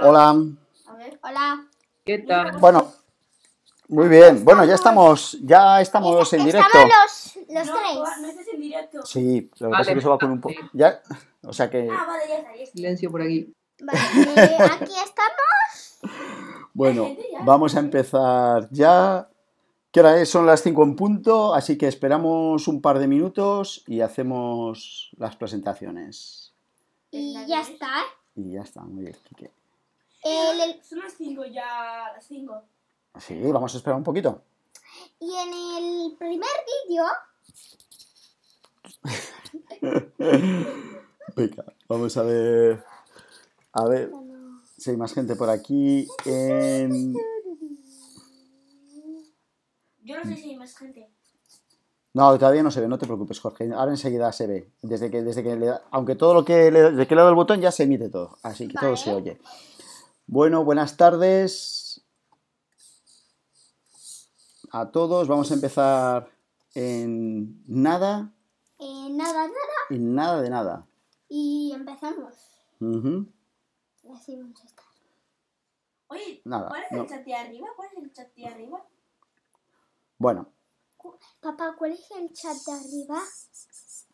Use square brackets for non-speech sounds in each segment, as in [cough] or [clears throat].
Hola. A ver. Hola. ¿Qué tal? Bueno. Muy bien, bueno, ya estamos, ya estamos en directo. Estamos los, los tres. No en directo. Sí, lo que pasa es que se va con un poco. Ya, o sea que. Ah, vale, ya está, Silencio por aquí. Vale, [laughs] eh, aquí estamos. Bueno, vamos a empezar ya. ¿Qué hora es? Son las 5 en punto, así que esperamos un par de minutos y hacemos las presentaciones. Y ya está. Y ya está, muy bien, Kike. Eh, son las 5 ya, las 5. Sí, vamos a esperar un poquito. Y en el primer vídeo... [laughs] Venga, vamos a ver... A ver si hay más gente por aquí. Yo no sé si hay más gente. No, todavía no se ve, no te preocupes, Jorge. Ahora enseguida se ve. Desde que, desde aunque todo lo que le, desde que he dado el botón ya se emite todo. Así que todo se oye. Bueno, buenas tardes a todos. Vamos a empezar en nada. En nada, nada. En nada de nada. Y empezamos. Así vamos a estar. Oye, nada, el chat arriba? ¿Cuál es el chat de arriba? Bueno, Papá, ¿cuál es el chat de arriba?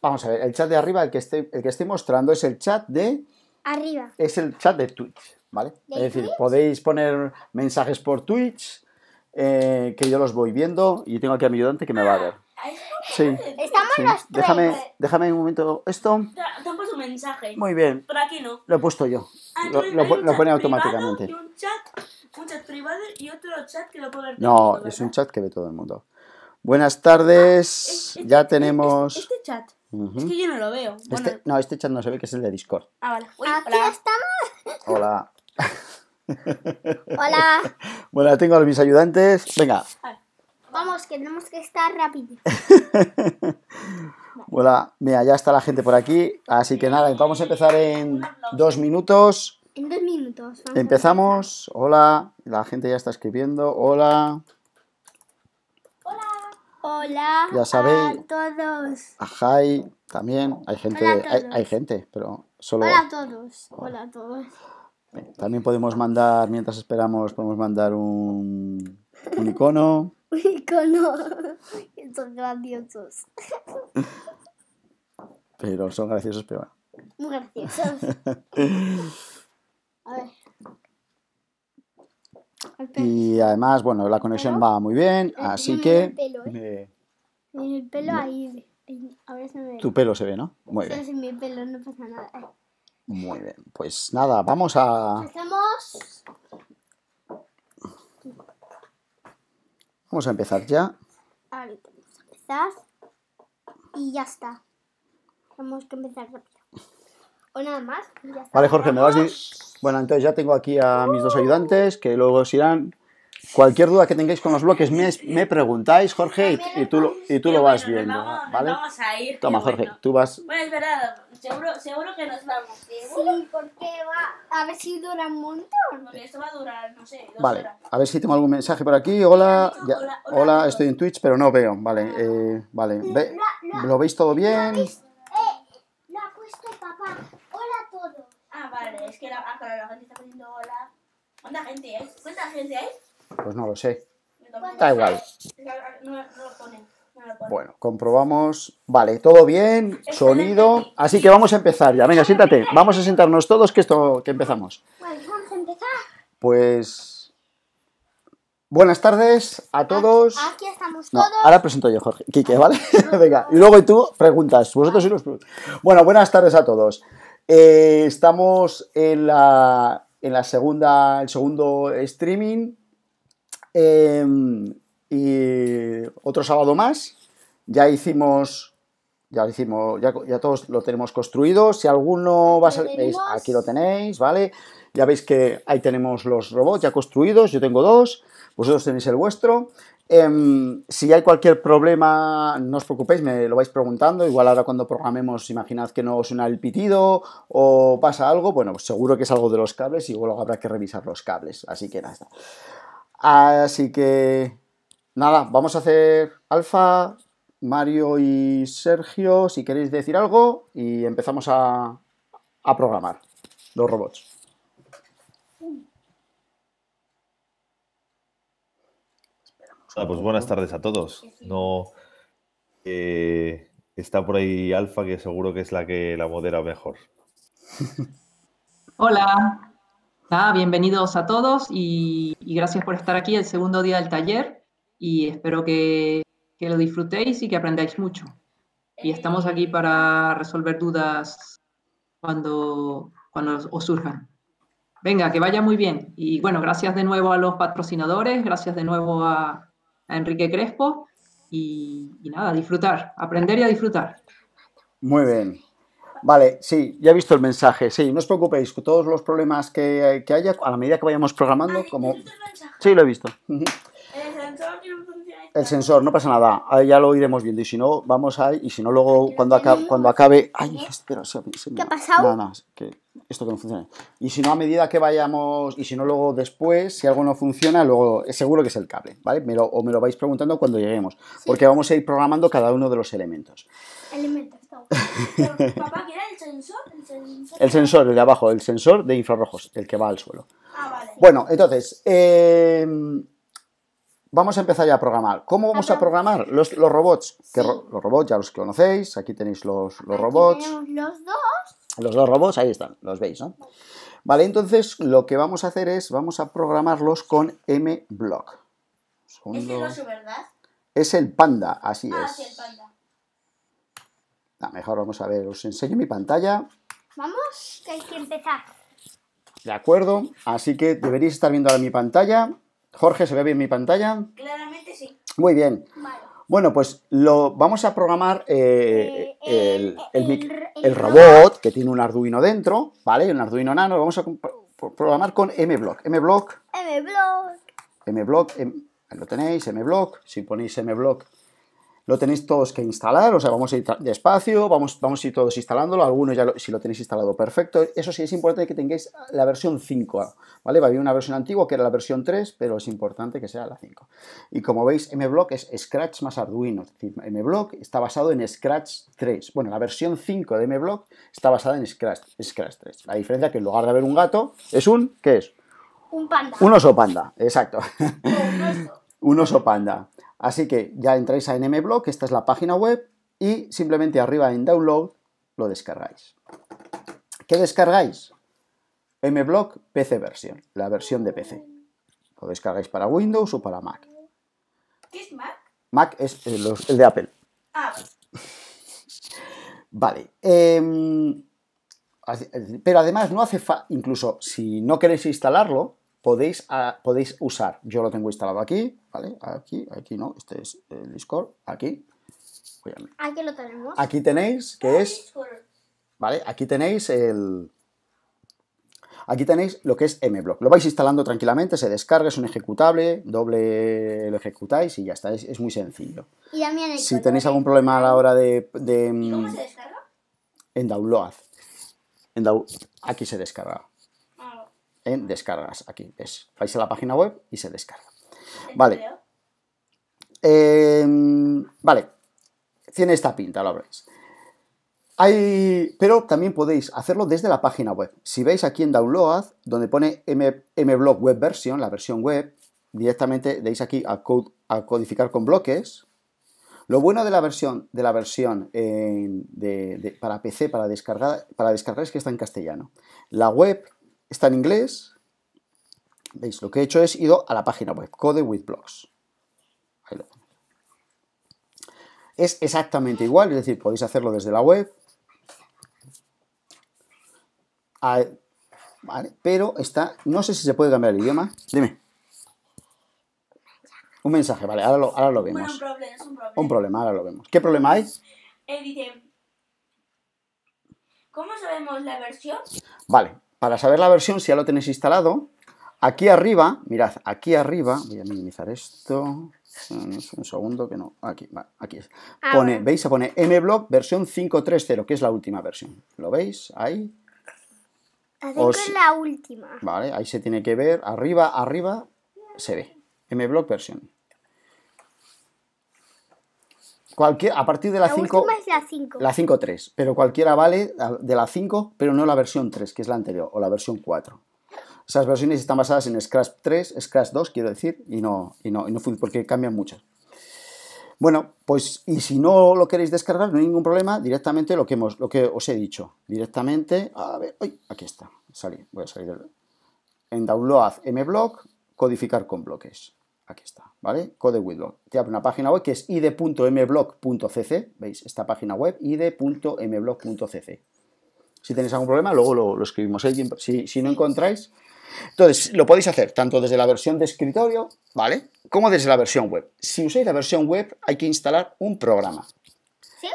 Vamos a ver, el chat de arriba, el que estoy, el que estoy mostrando, es el chat de... Arriba. Es el chat de Twitch, ¿vale? es decir, podéis poner mensajes por Twitch, eh, que yo los voy viendo, y tengo aquí a mi ayudante que me va a ver. Ah, sí. Déjame, un momento esto. mensaje. Muy bien. Por aquí no. Lo he puesto yo. Ah, lo, pone automáticamente. un chat, privado y otro chat que lo ver No, es un chat que ve todo el mundo. Buenas tardes. ya tenemos. Este, chat. Es que yo no lo veo. Este- no, este chat no se ve que es el de Discord. Ah, vale. Aquí hola. estamos. Hola. [laughs] hola. Bueno, tengo a mis ayudantes. Venga. Vamos, que tenemos que estar rápido. [laughs] hola. Mira, ya está la gente por aquí. Así que nada, vamos a empezar en dos minutos. En dos minutos. Empezamos. Hola. La gente ya está escribiendo. Hola. Hola. Ya sabéis. A todos. A Jai también. Hay gente, Hay, gente, pero solo. Hola a todos. Hola, a todos. también podemos mandar, mientras esperamos, podemos mandar un, un icono. [laughs] un icono. [laughs] Son graciosos. pero son graciosos, pero. Muy graciosos. [laughs] a ver. Y además, bueno, la conexión va muy bien, así que... Eh, el pelo ¿eh? ahí... Ahora se me ve. Tu pelo se ve, ¿no? Muy bien. Sin mi pelo no pasa nada. Eh. Muy bien, pues nada, vamos a... Empezamos. Vamos a empezar ya. Ahorita vamos a empezar. Y ya está. Tenemos que empezar rápido o nada más. Vale, Jorge, me vas a Bueno, entonces ya tengo aquí a mis dos ayudantes que luego os irán. Cualquier duda que tengáis con los bloques me, preguntáis, Jorge, y, tú, lo, y tú lo vas viendo, Toma, Jorge, tú vas... Bueno, es verdad, seguro, que nos vamos. Sí, porque va... A ver si dura un montón. Porque esto va a durar, no sé, vale, a ver si tengo algún mensaje por aquí. Hola, hola, estoy en Twitch, pero no veo, vale, ah. eh, vale. ¿Lo veis todo bien? vale, es que la, ah, la gente está poniendo hola. ¿Cuánta gente es? ¿Cuánta gente es? Pues no lo sé. Da igual. Bueno, comprobamos. Vale, todo bien, sonido. Así que vamos a empezar ya. Venga, siéntate. Vamos a sentarnos todos que esto que empezamos. Pues vamos a empezar. Pues Buenas tardes a todos. Aquí, estamos todos. ahora presento yo, Jorge. Quique, ¿vale? [laughs] [laughs] Venga, y luego tú preguntas. Vosotros y los Bueno, buenas tardes a todos. Eh, estamos en la, en la segunda, el segundo streaming. Em, y otro sábado más. Ya hicimos, ya hicimos, ya, ya todos lo tenemos construido. Si alguno va a salir, aquí lo tenéis, ¿vale? Ya veis que ahí tenemos los robots ya construidos. Yo tengo dos, vosotros tenéis el vuestro. Em, si hay cualquier problema, no os preocupéis, me lo vais preguntando. Igual ahora cuando programemos, imaginad que no suena el pitido o pasa algo, bueno, pues seguro que es algo de los cables y luego habrá que revisar los cables. Así que nada. Así que nada, vamos a hacer alfa, Mario y Sergio, si queréis decir algo, y empezamos a programar los robots. Ah, pues buenas tardes a todos. No eh, está por ahí Alfa, que seguro que es la que la modera mejor. Hola, ah, bienvenidos a todos y, gracias por estar aquí el segundo día del taller y espero que, que lo disfrutéis y que aprendáis mucho. Y estamos aquí para resolver dudas cuando, cuando os surjan. Venga, que vaya muy bien. Y bueno, gracias de nuevo a los patrocinadores, gracias de nuevo a, Enrique Crespo y, nada, disfrutar, aprender y a disfrutar. Muy bien. Vale, sí, ya he visto el mensaje. Sí, no os preocupéis, con todos los problemas que, haya, a la medida que vayamos programando, como. Sí, lo he visto. El sensor, no pasa nada, ya lo iremos viendo. Y si no, vamos ahí, y si no, luego cuando, acabe. Cuando acabe... Ay, espera, se ¿Qué ha pasado? Nada que esto que no funciona Y si no, a medida que vayamos, y si no, luego después, si algo no funciona, luego seguro que es el cable, ¿vale? Me lo, o me lo vais preguntando cuando lleguemos, porque vamos a ir programando cada uno de los elementos. Elementos, [laughs] Pero, Papá, el sensor? El sensor, el sensor, de abajo, el sensor de infrarrojos, el que va al suelo. Ah, vale. Bueno, entonces, em, vamos a empezar ya a programar. ¿Cómo vamos a programar los, robots? los robots ya los conocéis, aquí tenéis los, los robots. los dos. Los dos robots, ahí están, los veis, ¿no? Vale, entonces lo que vamos a hacer es, vamos a programarlos con mblock. ¿Es el verdad? Es el panda, así ah, es. Sí, el panda. Ah, mejor vamos a ver, os enseño mi pantalla. Vamos, que hay que empezar. De acuerdo, así que deberíais estar viendo ahora mi pantalla. Jorge, ¿se ve bien mi pantalla? Claramente sí. Muy bien. Vale. Bueno, pues lo vamos a programar eh, eh, eh, el, el, robot que tiene un Arduino dentro, ¿vale? Un Arduino Nano, lo vamos a programar con mblock. mblock. mblock. mblock, em, lo tenéis, mblock. Si ponéis mblock lo tenéis todos que instalar, o sea, vamos a ir despacio, vamos, vamos a ir todos instalándolo, algunos ya si lo tenéis instalado perfecto. Eso sí, es importante que tengáis la versión 5, ¿vale? Había una versión antigua que era la versión 3, pero es importante que sea la 5. Y como veis, MBlock es Scratch más Arduino, es decir, MBlock está basado en Scratch 3. Bueno, la versión 5 de MBlock está basada en Scratch, Scratch 3. La diferencia es que en lugar de haber un gato, es un, ¿qué es? Un panda. Un oso panda, exacto. un oso [laughs] panda. Así que ya entráis a Mblock, esta es la página web, y simplemente arriba en download lo descargáis. ¿Qué descargáis? mblock PC version, la versión de PC. Lo descargáis para Windows o para Mac. ¿Qué es Mac? Mac es eh, el, de Apple. Ah. [laughs] Vale. Em, eh, pero además no hace falta, incluso si no queréis instalarlo, Ah, podéis, usar. Yo lo tengo instalado aquí, ¿vale? Aquí, aquí no, este es el Discord, aquí. Aquí lo tenemos. Aquí tenéis, que es... ¿Vale? Aquí tenéis el... Aquí tenéis lo que es mBlock. Lo vais instalando tranquilamente, se descarga, es un ejecutable, doble lo ejecutáis y ya está. Es, muy sencillo. si tenéis algún problema a la hora de... ¿Cómo mm, se descarga? En download. Aquí se descarga en descargas. Aquí, es, vais a la página web y se descarga. Vale. Em, vale. Tiene esta pinta, lo veis. pero también podéis hacerlo desde la página web. Si veis aquí en Download, donde pone mblog Web Version, la versión web, directamente deis aquí a, codificar con bloques. Lo bueno de la versión, de la versión eh, para PC, para descargar, para descargar, es que está en castellano. La web está en inglés. ¿Veis? Lo que he hecho es ido a la página web, Code with Blocks. Es exactamente igual, es decir, podéis hacerlo desde la web. Ah, pero está, no sé si se puede cambiar el idioma. Dime. Un mensaje, vale, ahora lo, vemos. un, problema, un, problema. ahora lo vemos. ¿Qué problema hay? Eh, dice, ¿cómo sabemos la versión? Vale, para saber la versión, si ya lo tenéis instalado, aquí arriba, mirad, aquí arriba, voy a minimizar esto, un segundo que no, aquí, aquí es. Ah, pone, ¿Veis? Se pone mBlock versión 5.3.0, que es la última versión. ¿Lo veis? Ahí. la última. Vale, ahí se tiene que ver, arriba, arriba, se ve. mBlock versión a partir de la, 5. la 5.3, pero cualquiera vale de la 5, pero no la versión 3, que es la anterior, o la versión 4. Esas versiones están basadas en Scratch 3, Scratch 2, quiero decir, y no, y no, porque cambian muchas. Bueno, pues y si no lo queréis descargar, no hay ningún problema, directamente lo que, hemos, lo que os he dicho. Directamente, a ver, aquí está, salí, voy a salir en Download mBlock, codificar con bloques aquí está, ¿vale? Code Te abre una página web que es id.mblog.cc, ¿veis? Esta página web, id.mblog.cc. Si tenéis algún problema, luego lo, escribimos ahí, ¿eh? si, no encontráis. Entonces, lo podéis hacer tanto desde la versión de escritorio, ¿vale? Como desde la versión web. Si usáis la versión web, hay que instalar un programa. ¿Sí?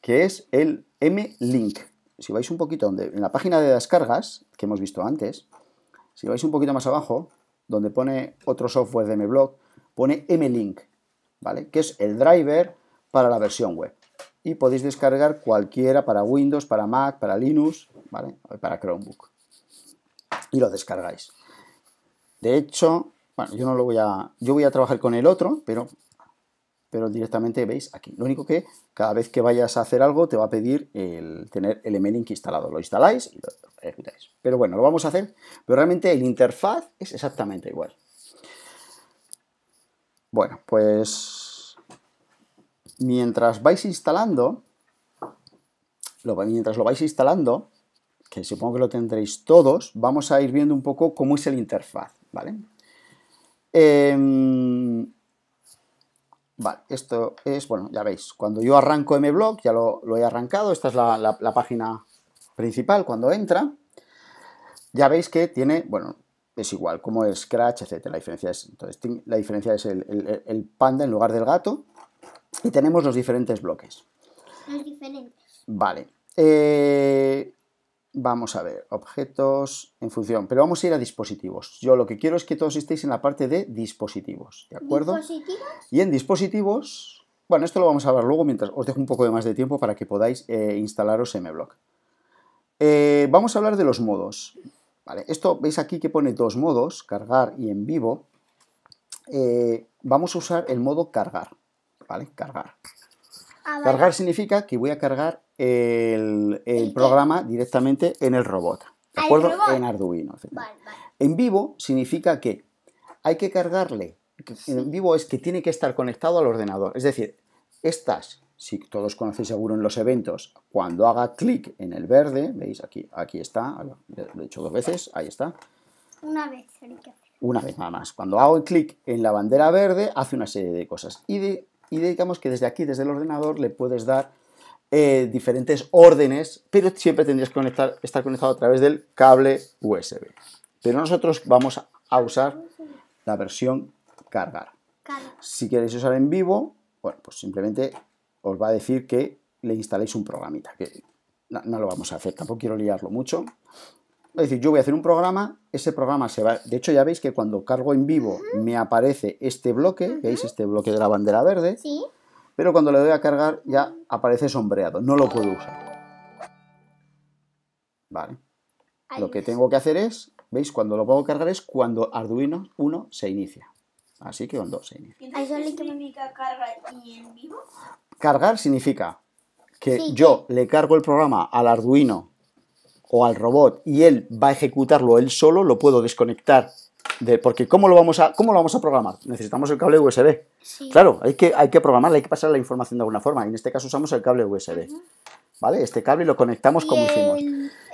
Que es el M-Link. Si vais un poquito donde, en la página de descargas, que hemos visto antes, si vais un poquito más abajo, donde pone otro software de mblog, pone mlink, ¿vale? Que es el driver para la versión web. Y podéis descargar cualquiera para Windows, para Mac, para Linux, ¿vale? Para Chromebook. Y lo descargáis. De hecho, bueno, yo no lo voy a. Yo voy a trabajar con el otro, pero pero directamente veis aquí. Lo único que cada vez que vayas a hacer algo te va a pedir el tener el Mlink instalado. Lo instaláis y lo ejecutáis. Pero bueno, lo vamos a hacer, pero realmente el interfaz es exactamente igual. Bueno, pues mientras vais instalando, mientras lo vais instalando, que supongo que lo tendréis todos, vamos a ir viendo un poco cómo es el interfaz, ¿vale? Eh, Vale, esto es, bueno, ya veis, cuando yo arranco mBlock, ya lo, he arrancado, esta es la, página principal cuando entra, ya veis que tiene, bueno, es igual, como es Scratch, etcétera, la diferencia es, entonces, la diferencia es el, el panda en lugar del gato, y tenemos los diferentes bloques. Los diferentes. Vale. Eh, Vamos a ver, objetos en función, pero vamos a ir a dispositivos. Yo lo que quiero es que todos estéis en la parte de dispositivos, ¿de acuerdo? ¿Dispositivos? Y en dispositivos, bueno, esto lo vamos a ver luego mientras os dejo un poco de más de tiempo para que podáis eh, instalaros instalaros MBlock. Eh, vamos a hablar de los modos. esto veis aquí que pone dos modos, cargar y en vivo. Eh, vamos a usar el modo cargar, ¿vale? Cargar. Ah, cargar significa que voy a cargar el, programa directamente en el robot. ¿De acuerdo? En Arduino. En vivo significa que hay que cargarle. En vivo es que tiene que estar conectado al ordenador. Es decir, estas, si todos conocéis seguro en los eventos, cuando haga clic en el verde, veis aquí, aquí está, lo he hecho dos veces, ahí está. Una vez, Una vez nada más. Cuando hago clic en la bandera verde, hace una serie de cosas. Y, y digamos que desde aquí, desde el ordenador, le puedes dar eh, diferentes órdenes, pero siempre tendrías que conectar, estar conectado a través del cable USB. Pero nosotros vamos a usar la versión cargar. Si queréis usar en vivo, bueno, pues simplemente os va a decir que le instaléis un programita, que no, lo vamos a hacer, tampoco quiero liarlo mucho. Es decir, yo voy a hacer un programa, ese programa se va... De hecho, ya veis que cuando cargo en vivo me aparece este bloque, ¿veis este bloque de la bandera verde? Sí pero cuando le doy a cargar ya aparece sombreado, no lo puedo usar. Vale. Lo que tengo que hacer es, ¿veis? Cuando lo puedo cargar es cuando Arduino 1 se inicia. Así que cuando se inicia. cargar y en vivo? Cargar significa que yo le cargo el programa al Arduino o al robot y él va a ejecutarlo él solo, lo puedo desconectar porque ¿cómo lo, vamos a, ¿cómo lo vamos a programar? Necesitamos el cable USB. Claro, hay que, hay que hay que pasar la información de alguna forma. Y en este caso usamos el cable USB. ¿Vale? Este cable lo conectamos como hicimos.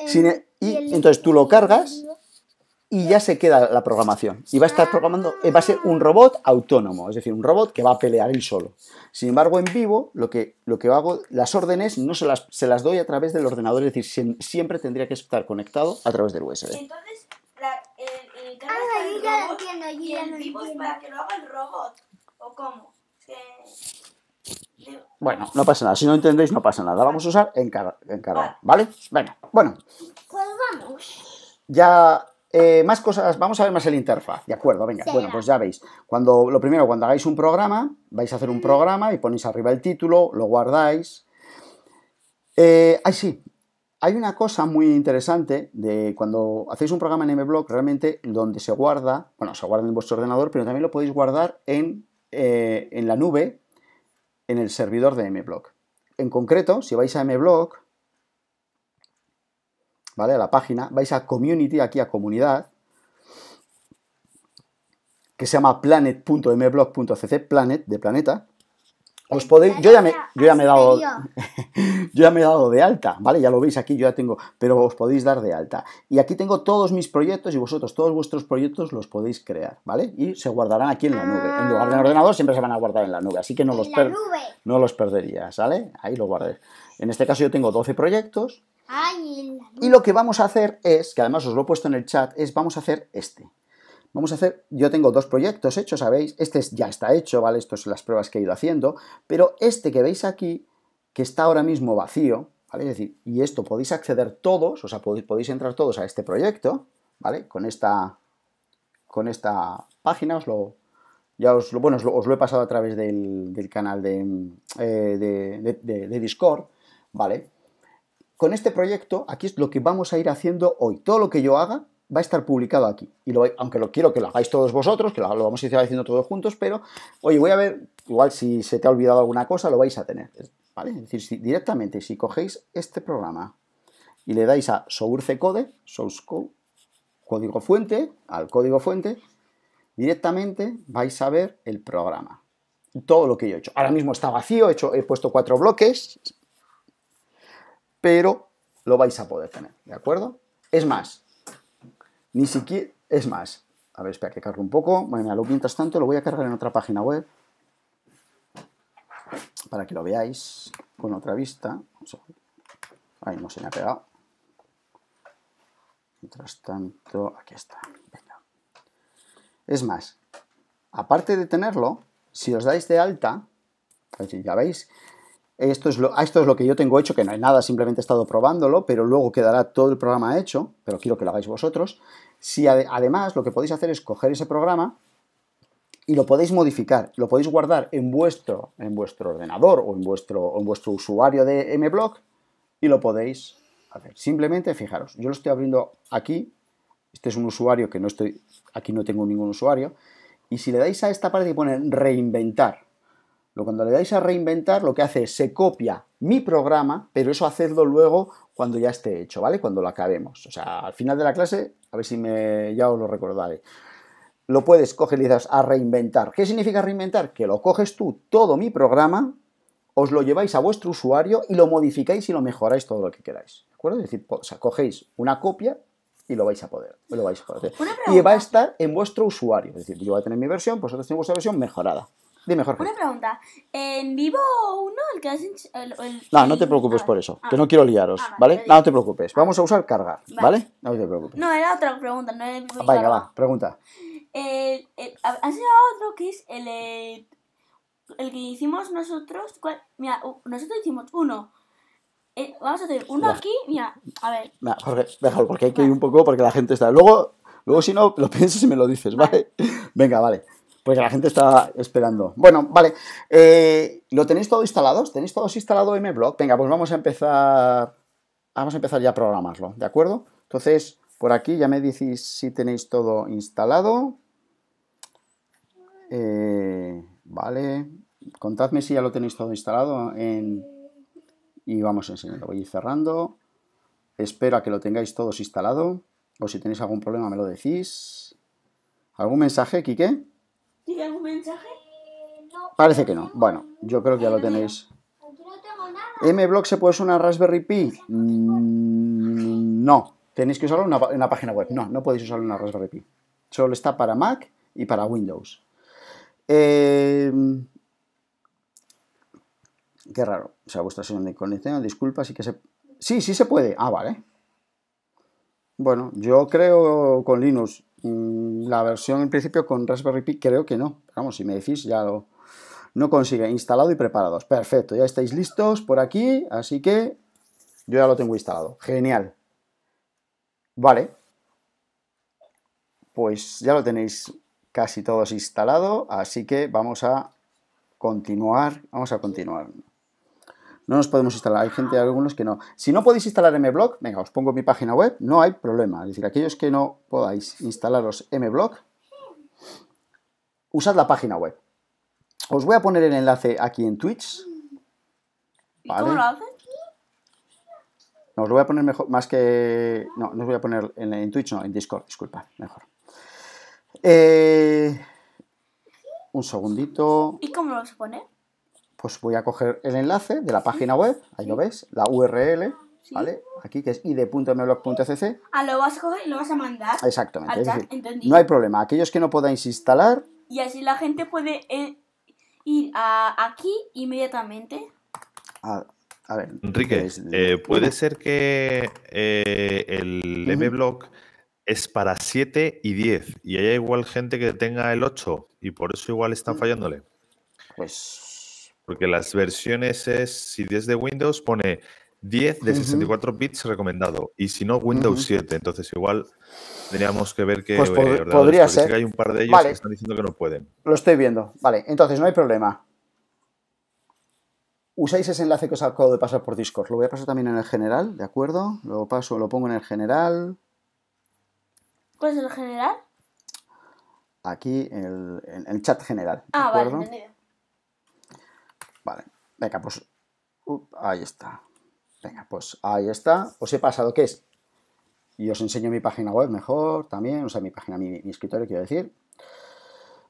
E, y, entonces tú lo cargas y ya se queda la programación. Y va a estar ah. programando, eh, va a ser un robot autónomo, es decir, un robot que va a pelear él solo. Sin embargo, en vivo, lo que, lo que hago, las órdenes no se las, se las doy a través del ordenador, es decir, siempre tendría que estar conectado a través del USB. Bueno, no pasa nada. Si no entendéis, no pasa nada. Vamos a usar encargar, ¿vale? Venga, bueno. Pues Ya eh, más cosas, vamos a ver más el interfaz, ¿de acuerdo? Venga, bueno, pues ya veis. Cuando, lo primero, cuando hagáis un programa, vais a hacer un programa y ponéis arriba el título, lo guardáis. Eh, ay, sí, hay una cosa muy interesante de cuando hacéis un programa en MBlock, realmente donde se guarda, bueno, se guarda en vuestro ordenador, pero también lo podéis guardar en, eh, la nube, en el servidor de MBlock. En concreto, si vais a MBlock, ¿vale? A la página, vais a Community, aquí a Comunidad, que se llama planet.mblog.cc, planet de planeta, os podéis, yo ya me, yo ya me he dado, [laughs] yo ya me dado de alta, ¿vale? Ya lo veis aquí, yo ya tengo, pero os podéis dar de alta. Y aquí tengo todos mis proyectos y vosotros todos vuestros proyectos los podéis crear, ¿vale? Y se guardarán aquí en la nube. En lugar del ah. ordenador siempre se van a guardar en la nube, así que no, los, per, no los perdería, ¿sale? Ahí lo guardé. En este caso yo tengo 12 proyectos. Y lo que vamos a hacer es, que además os lo he puesto en el chat, es vamos a hacer este, Vamos a hacer, yo tengo dos proyectos hechos, sabéis, este ya está hecho, ¿vale? Estas son las pruebas que he ido haciendo, pero este que veis aquí, que está ahora mismo vacío, ¿vale? Es decir, y esto podéis acceder todos, o sea, podéis, entrar todos a este proyecto, ¿vale? Con esta, con esta página, os lo, ya os, lo, bueno, os lo, he pasado a través del, canal eh, de Discord, ¿vale? Con este proyecto, aquí es lo que vamos a ir haciendo hoy. Todo lo que yo haga, va a estar publicado aquí. Y aunque lo quiero que lo hagáis todos vosotros, que lo, vamos a ir haciendo todos juntos, pero, oye, voy a ver, igual si se te ha olvidado alguna cosa, lo vais a tener. ¿Vale? Es decir, directamente, si cogéis este programa y le dais a source code, source code, código fuente, al código fuente, directamente vais a ver el programa. Todo lo que yo he hecho. Ahora mismo está vacío, he, hecho, he puesto cuatro bloques, pero lo vais a poder tener, ¿de acuerdo? Es más, ni siquiera, es más, a ver, espera que cargue un poco. Bueno, lo, mientras tanto lo voy a cargar en otra página web para que lo veáis con otra vista. Ahí no se me ha pegado. Mientras tanto, aquí está. Venga. Es más, aparte de tenerlo, si os dais de alta, ya veis esto es, lo, ah, esto es lo que yo tengo hecho, que no hay nada, simplemente he estado probándolo, pero luego quedará todo el programa hecho, pero quiero que lo hagáis vosotros. Si además lo que podéis hacer es coger ese programa y lo podéis modificar, lo podéis guardar en vuestro, en vuestro ordenador o en vuestro, en vuestro usuario de mBlock y lo podéis hacer. Simplemente, fijaros, yo lo estoy abriendo aquí, este es un usuario que no estoy, aquí no tengo ningún usuario, y si le dais a esta parte y pone reinventar, cuando le dais a reinventar, lo que hace es se copia mi programa, pero eso hacedlo luego cuando ya esté hecho, ¿vale? Cuando lo acabemos. O sea, al final de la clase, a ver si me, ya os lo recordaré. Lo puedes coger y le a reinventar. ¿Qué significa reinventar? Que lo coges tú todo mi programa, os lo lleváis a vuestro usuario y lo modificáis y lo mejoráis todo lo que queráis. ¿De acuerdo? Es decir, cogéis una copia y lo vais a poder, lo vais a poder Y va a estar en vuestro usuario. Es decir, yo voy a tener mi versión, vosotros tenéis vuestra versión mejorada. Dime, Jorge. Una pregunta. ¿En vivo uno? El que has el, el... No, no te preocupes ah, por eso, ah. que no quiero liaros, ah, ¿vale? No, no te preocupes. Vamos a usar cargar ¿vale? No te preocupes. No, era otra pregunta, no era Venga, va, pregunta. El, el, otro que es el, el que hicimos nosotros. Mira, nosotros hicimos uno. Eh, vamos a hacer uno aquí, mira, a ver. Mira, Jorge, déjalo, porque hay que ir un poco porque la gente está. Luego, luego si no, lo piensas y me lo dices, vale. Venga, vale porque la gente está esperando. Bueno, vale. Eh, ¿Lo tenéis todo instalado? ¿Tenéis todos instalado blog? Venga, pues vamos a empezar. Vamos a empezar ya a programarlo, ¿de acuerdo? Entonces, por aquí ya me decís si tenéis todo instalado. Eh, vale. Contadme si ya lo tenéis todo instalado en... y vamos a enseñarlo. Voy a ir cerrando. Espero a que lo tengáis todos instalado. O si tenéis algún problema me lo decís. ¿Algún mensaje, Quique? Parece que no. Bueno, yo creo que ya lo tenéis. ¿M-Block se puede usar una Raspberry Pi? Mm, no. Tenéis que usarlo en una, página web. No, no podéis usar en una Raspberry Pi. Solo está para Mac y para Windows. Eh, qué raro. O sea, vuestra sesión de conexión, disculpa, sí que se... Sí, sí se puede. Ah, vale. Bueno, yo creo con Linux. Mm, la versión en principio con Raspberry Pi creo que no. Vamos, si me decís ya lo... No consigue, instalado y preparados. Perfecto, ya estáis listos por aquí, así que yo ya lo tengo instalado. Genial. Vale. Pues ya lo tenéis casi todos instalado, así que vamos a continuar, vamos a continuar. No nos podemos instalar, hay gente, algunos que no. Si no podéis instalar mBlock, venga, os pongo mi página web, no hay problema. Es decir, aquellos que no podáis instalaros mBlock, usad la página web. Os voy a poner el enlace aquí en Twitch. ¿Y ¿Cómo lo haces? No, os lo voy a poner mejor, más que... No, no os voy a poner en, Twitch, no, en Discord, disculpa mejor. Eh, un segundito. ¿Y cómo lo vas pues voy a coger el enlace de la página web, ahí lo ves, la URL, ¿vale? Aquí que es id.meblog.cc. Ah, lo vas a coger y lo vas a mandar. Exactamente. no hay problema. Aquellos que no podáis instalar. Y así la gente puede eh, ir aquí inmediatamente. A, ver. Enrique, eh, puede ser que eh, el es para 7 y 10 y haya igual gente que tenga el 8 y por eso igual están mm. fallándole. Pues porque las versiones es, si es de Windows, pone 10 de 64 bits recomendado. Y si no, Windows 7. Entonces, igual tendríamos que ver que. Pues podría ser. que hay un par de ellos que están diciendo que no pueden. Lo estoy viendo. Vale, entonces no hay problema. Usáis ese enlace que os acabo de pasar por Discord. Lo voy a pasar también en el general, ¿de acuerdo? Lo paso, lo pongo en el general. ¿Cuál es el general? Aquí, el, el, chat general. ah, vale, Vale, venga, pues ahí está. Venga, pues ahí está. Os he pasado qué es. Y os enseño mi página web mejor también, o sea, mi página, mi, escritorio, quiero decir.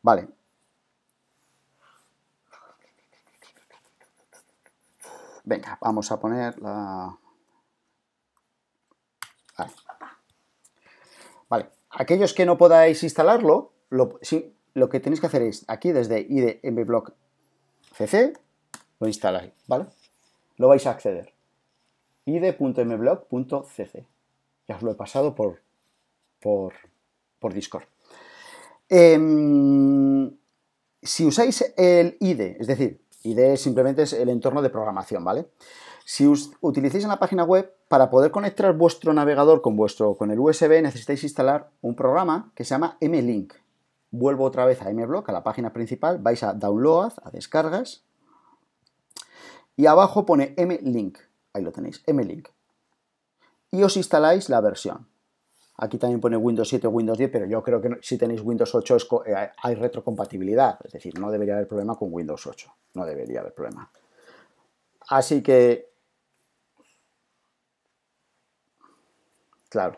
Vale. Venga, vamos a poner la... Vale. Aquellos que no podáis instalarlo, lo, lo que tenéis que hacer es aquí desde id cc lo instaláis, ¿vale? Lo vais a acceder. id.mblog.cc. Ya os lo he pasado por, por, Discord. Em, si usáis el IDE, es decir, IDE simplemente es el entorno de programación, ¿vale? Si utilizáis utilicéis en la página web, para poder conectar vuestro navegador con, vuestro, con el USB necesitáis instalar un programa que se llama Mlink. Vuelvo otra vez a Mblog, a la página principal, vais a Download, a Descargas, y abajo pone M-Link, Ahí lo tenéis, M-Link, Y os instaláis la versión. Aquí también pone Windows 7 o Windows 10, pero yo creo que si tenéis Windows 8 eh, hay retrocompatibilidad, es decir, no debería haber problema con Windows 8, no debería haber problema. Así que, claro,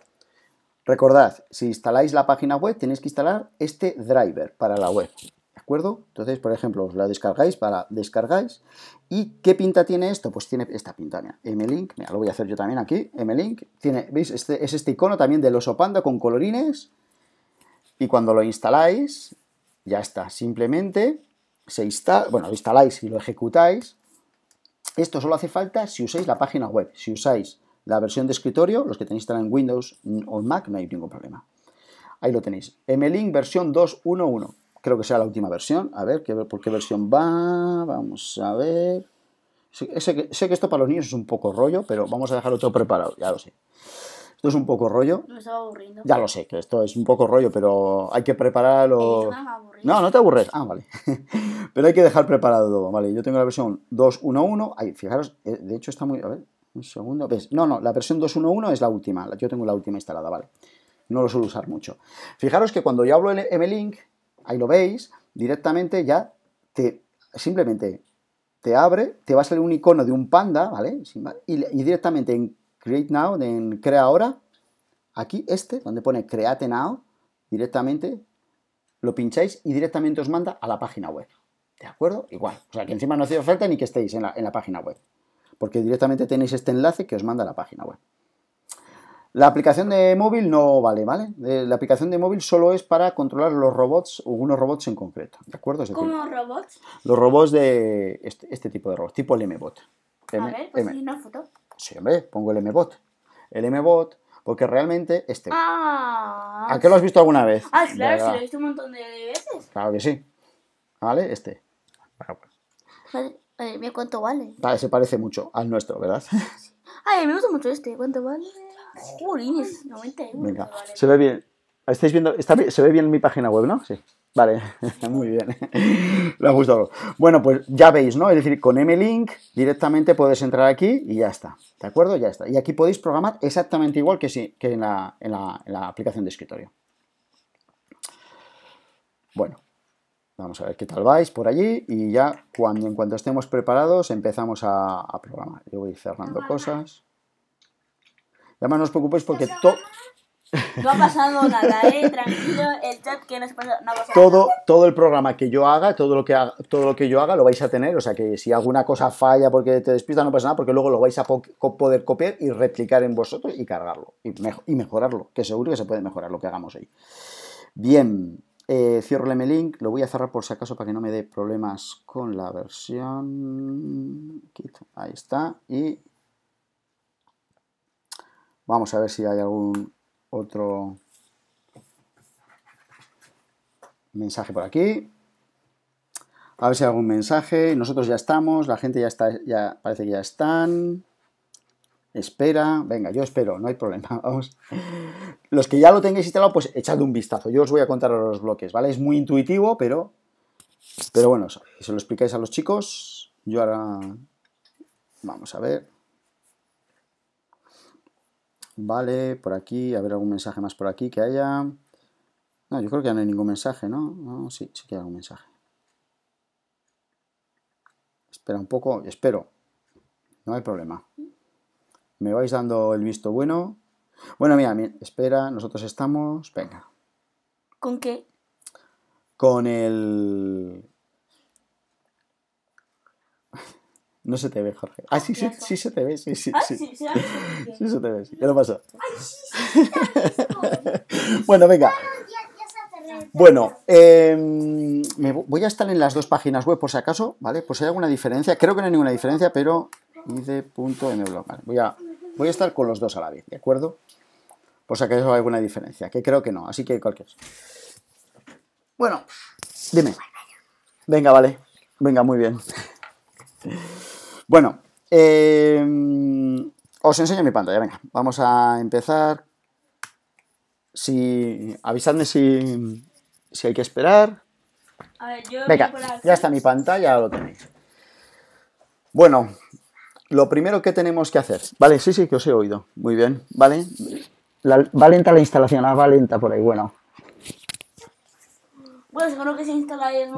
recordad, si instaláis la página web tenéis que instalar este driver para la web. Entonces, por ejemplo, os la descargáis para descargáis. ¿Y qué pinta tiene esto? Pues tiene esta pinta, m m-Link, mira, lo voy a hacer yo también aquí, m tiene, ¿veis? Este, es este icono también del oso panda con colorines, y cuando lo instaláis, ya está, simplemente se instala, bueno, lo instaláis y lo ejecutáis. Esto solo hace falta si usáis la página web, si usáis la versión de escritorio, los que tenéis en Windows o Mac, no hay ningún problema. Ahí lo tenéis, M-Link versión 2.1.1. Creo que sea la última versión. A ver, ¿qué, ¿por qué versión va? Vamos a ver. sé, que, esto para los niños es un poco rollo, pero vamos a dejarlo todo preparado, ya lo sé. Esto es un poco rollo. aburriendo. Ya lo sé, que esto es un poco rollo, pero hay que prepararlo, eh, No, no te aburres. Ah, vale. [laughs] pero hay que dejar preparado todo, ¿vale? Yo tengo la versión 2.1.1. Ahí, fijaros, eh, de hecho está muy... A ver, un segundo. No, no, la versión 2.1.1 es la última. Yo tengo la última instalada, ¿vale? No lo suelo usar mucho. Fijaros que cuando yo hablo en M-Link, ahí lo veis, directamente ya te simplemente te abre, te va a salir un icono de un panda, ¿vale? Y, directamente en Create Now, en Crea ahora, aquí este, donde pone Create Now, directamente lo pincháis y directamente os manda a la página web. ¿De acuerdo? Igual. O sea, que encima no hace falta ni que estéis en la, en la página web. Porque directamente tenéis este enlace que os manda a la página web. La aplicación de móvil no vale, ¿vale? Eh, la aplicación de móvil solo es para controlar los robots, o unos robots en concreto, ¿de acuerdo? ¿Cómo robots? Los robots de este, este, tipo de robots, tipo el M-Bot. a ver, pues M. una foto. Sí, hombre, pongo el M-Bot. El M-Bot, porque realmente este... Ah. ¿A qué lo has visto alguna vez? Ah, claro, sí, lo he visto un montón de veces. Claro que sí. ¿Vale? Este. Vale, pues. Eh, ¿cuánto vale? Vale, se parece mucho al nuestro, ¿verdad? [laughs] Ay, me gusta mucho este. ¿Cuánto vale? Venga, se ve bien. ¿Estáis viendo? ¿Se ve bien mi página web, no? Sí. Vale, [laughs] muy bien. [laughs] Le ha gustado. Bueno, pues ya veis, ¿no? Es decir, con M-Link directamente puedes entrar aquí y ya está. ¿De acuerdo? Ya está. Y aquí podéis programar exactamente igual que, en, la, aplicación de escritorio. Bueno, vamos a ver qué tal vais por allí y ya cuando en cuanto estemos preparados empezamos a, a programar. Yo voy cerrando cosas además no os preocupéis porque pues todo... No ha pasado nada, eh, tranquilo, el chat que todo, Todo el programa que yo haga, todo lo que todo lo que yo haga lo vais a tener, o sea que si alguna cosa falla porque te despista no pasa nada, porque luego lo vais a poder copiar y replicar en vosotros y cargarlo, y, mejorarlo, que seguro que se puede mejorar lo que hagamos ahí. Bien, eh, cierro el link lo voy a cerrar por si acaso para que no me dé problemas con la versión, ahí está, y Vamos a ver si hay algún otro mensaje por aquí. A ver si hay algún mensaje. Nosotros ya estamos, la gente ya está, ya parece que ya están. Espera, venga, yo espero, no hay problema, [laughs] vamos. Los que ya lo tengáis instalado, pues echad un vistazo. Yo os voy a contar los bloques, ¿vale? Es muy intuitivo, pero, pero bueno, si se lo explicáis a los chicos, yo ahora... Vamos a ver. Vale, por aquí, a ver algún mensaje más por aquí que haya. No, yo creo que ya no hay ningún mensaje, ¿no? sí, sí que hay algún mensaje. Espera un poco, espero. No hay problema. Me vais dando el visto bueno. Bueno, mira, espera, nosotros estamos. Venga. ¿Con qué? Con el. No se te ve, Jorge. Ah, sí, sí, sí se te ve, sí, sí. [laughs] Sí, se te ve, ¿Qué le pasa? Bueno, venga. Bueno, em, me voy a estar en las dos páginas web por si acaso, ¿vale? Pues hay alguna diferencia, creo que no hay ninguna diferencia, pero id.mblog, voy a, voy a estar con los dos a la vez, ¿de acuerdo? Por si acaso hay alguna diferencia, que creo que no, así que cualquier. Bueno, dime. Venga, vale, venga, muy bien. Bueno, em, os enseño mi pantalla, venga, vamos a empezar. Si, avisadme si, hay que esperar. venga, ya está mi pantalla, lo tenéis. Bueno, lo primero que tenemos que hacer, ¿vale? Sí, sí, que os he oído, muy bien, ¿vale? va lenta la instalación, ah, va lenta por ahí, bueno. Bueno, seguro que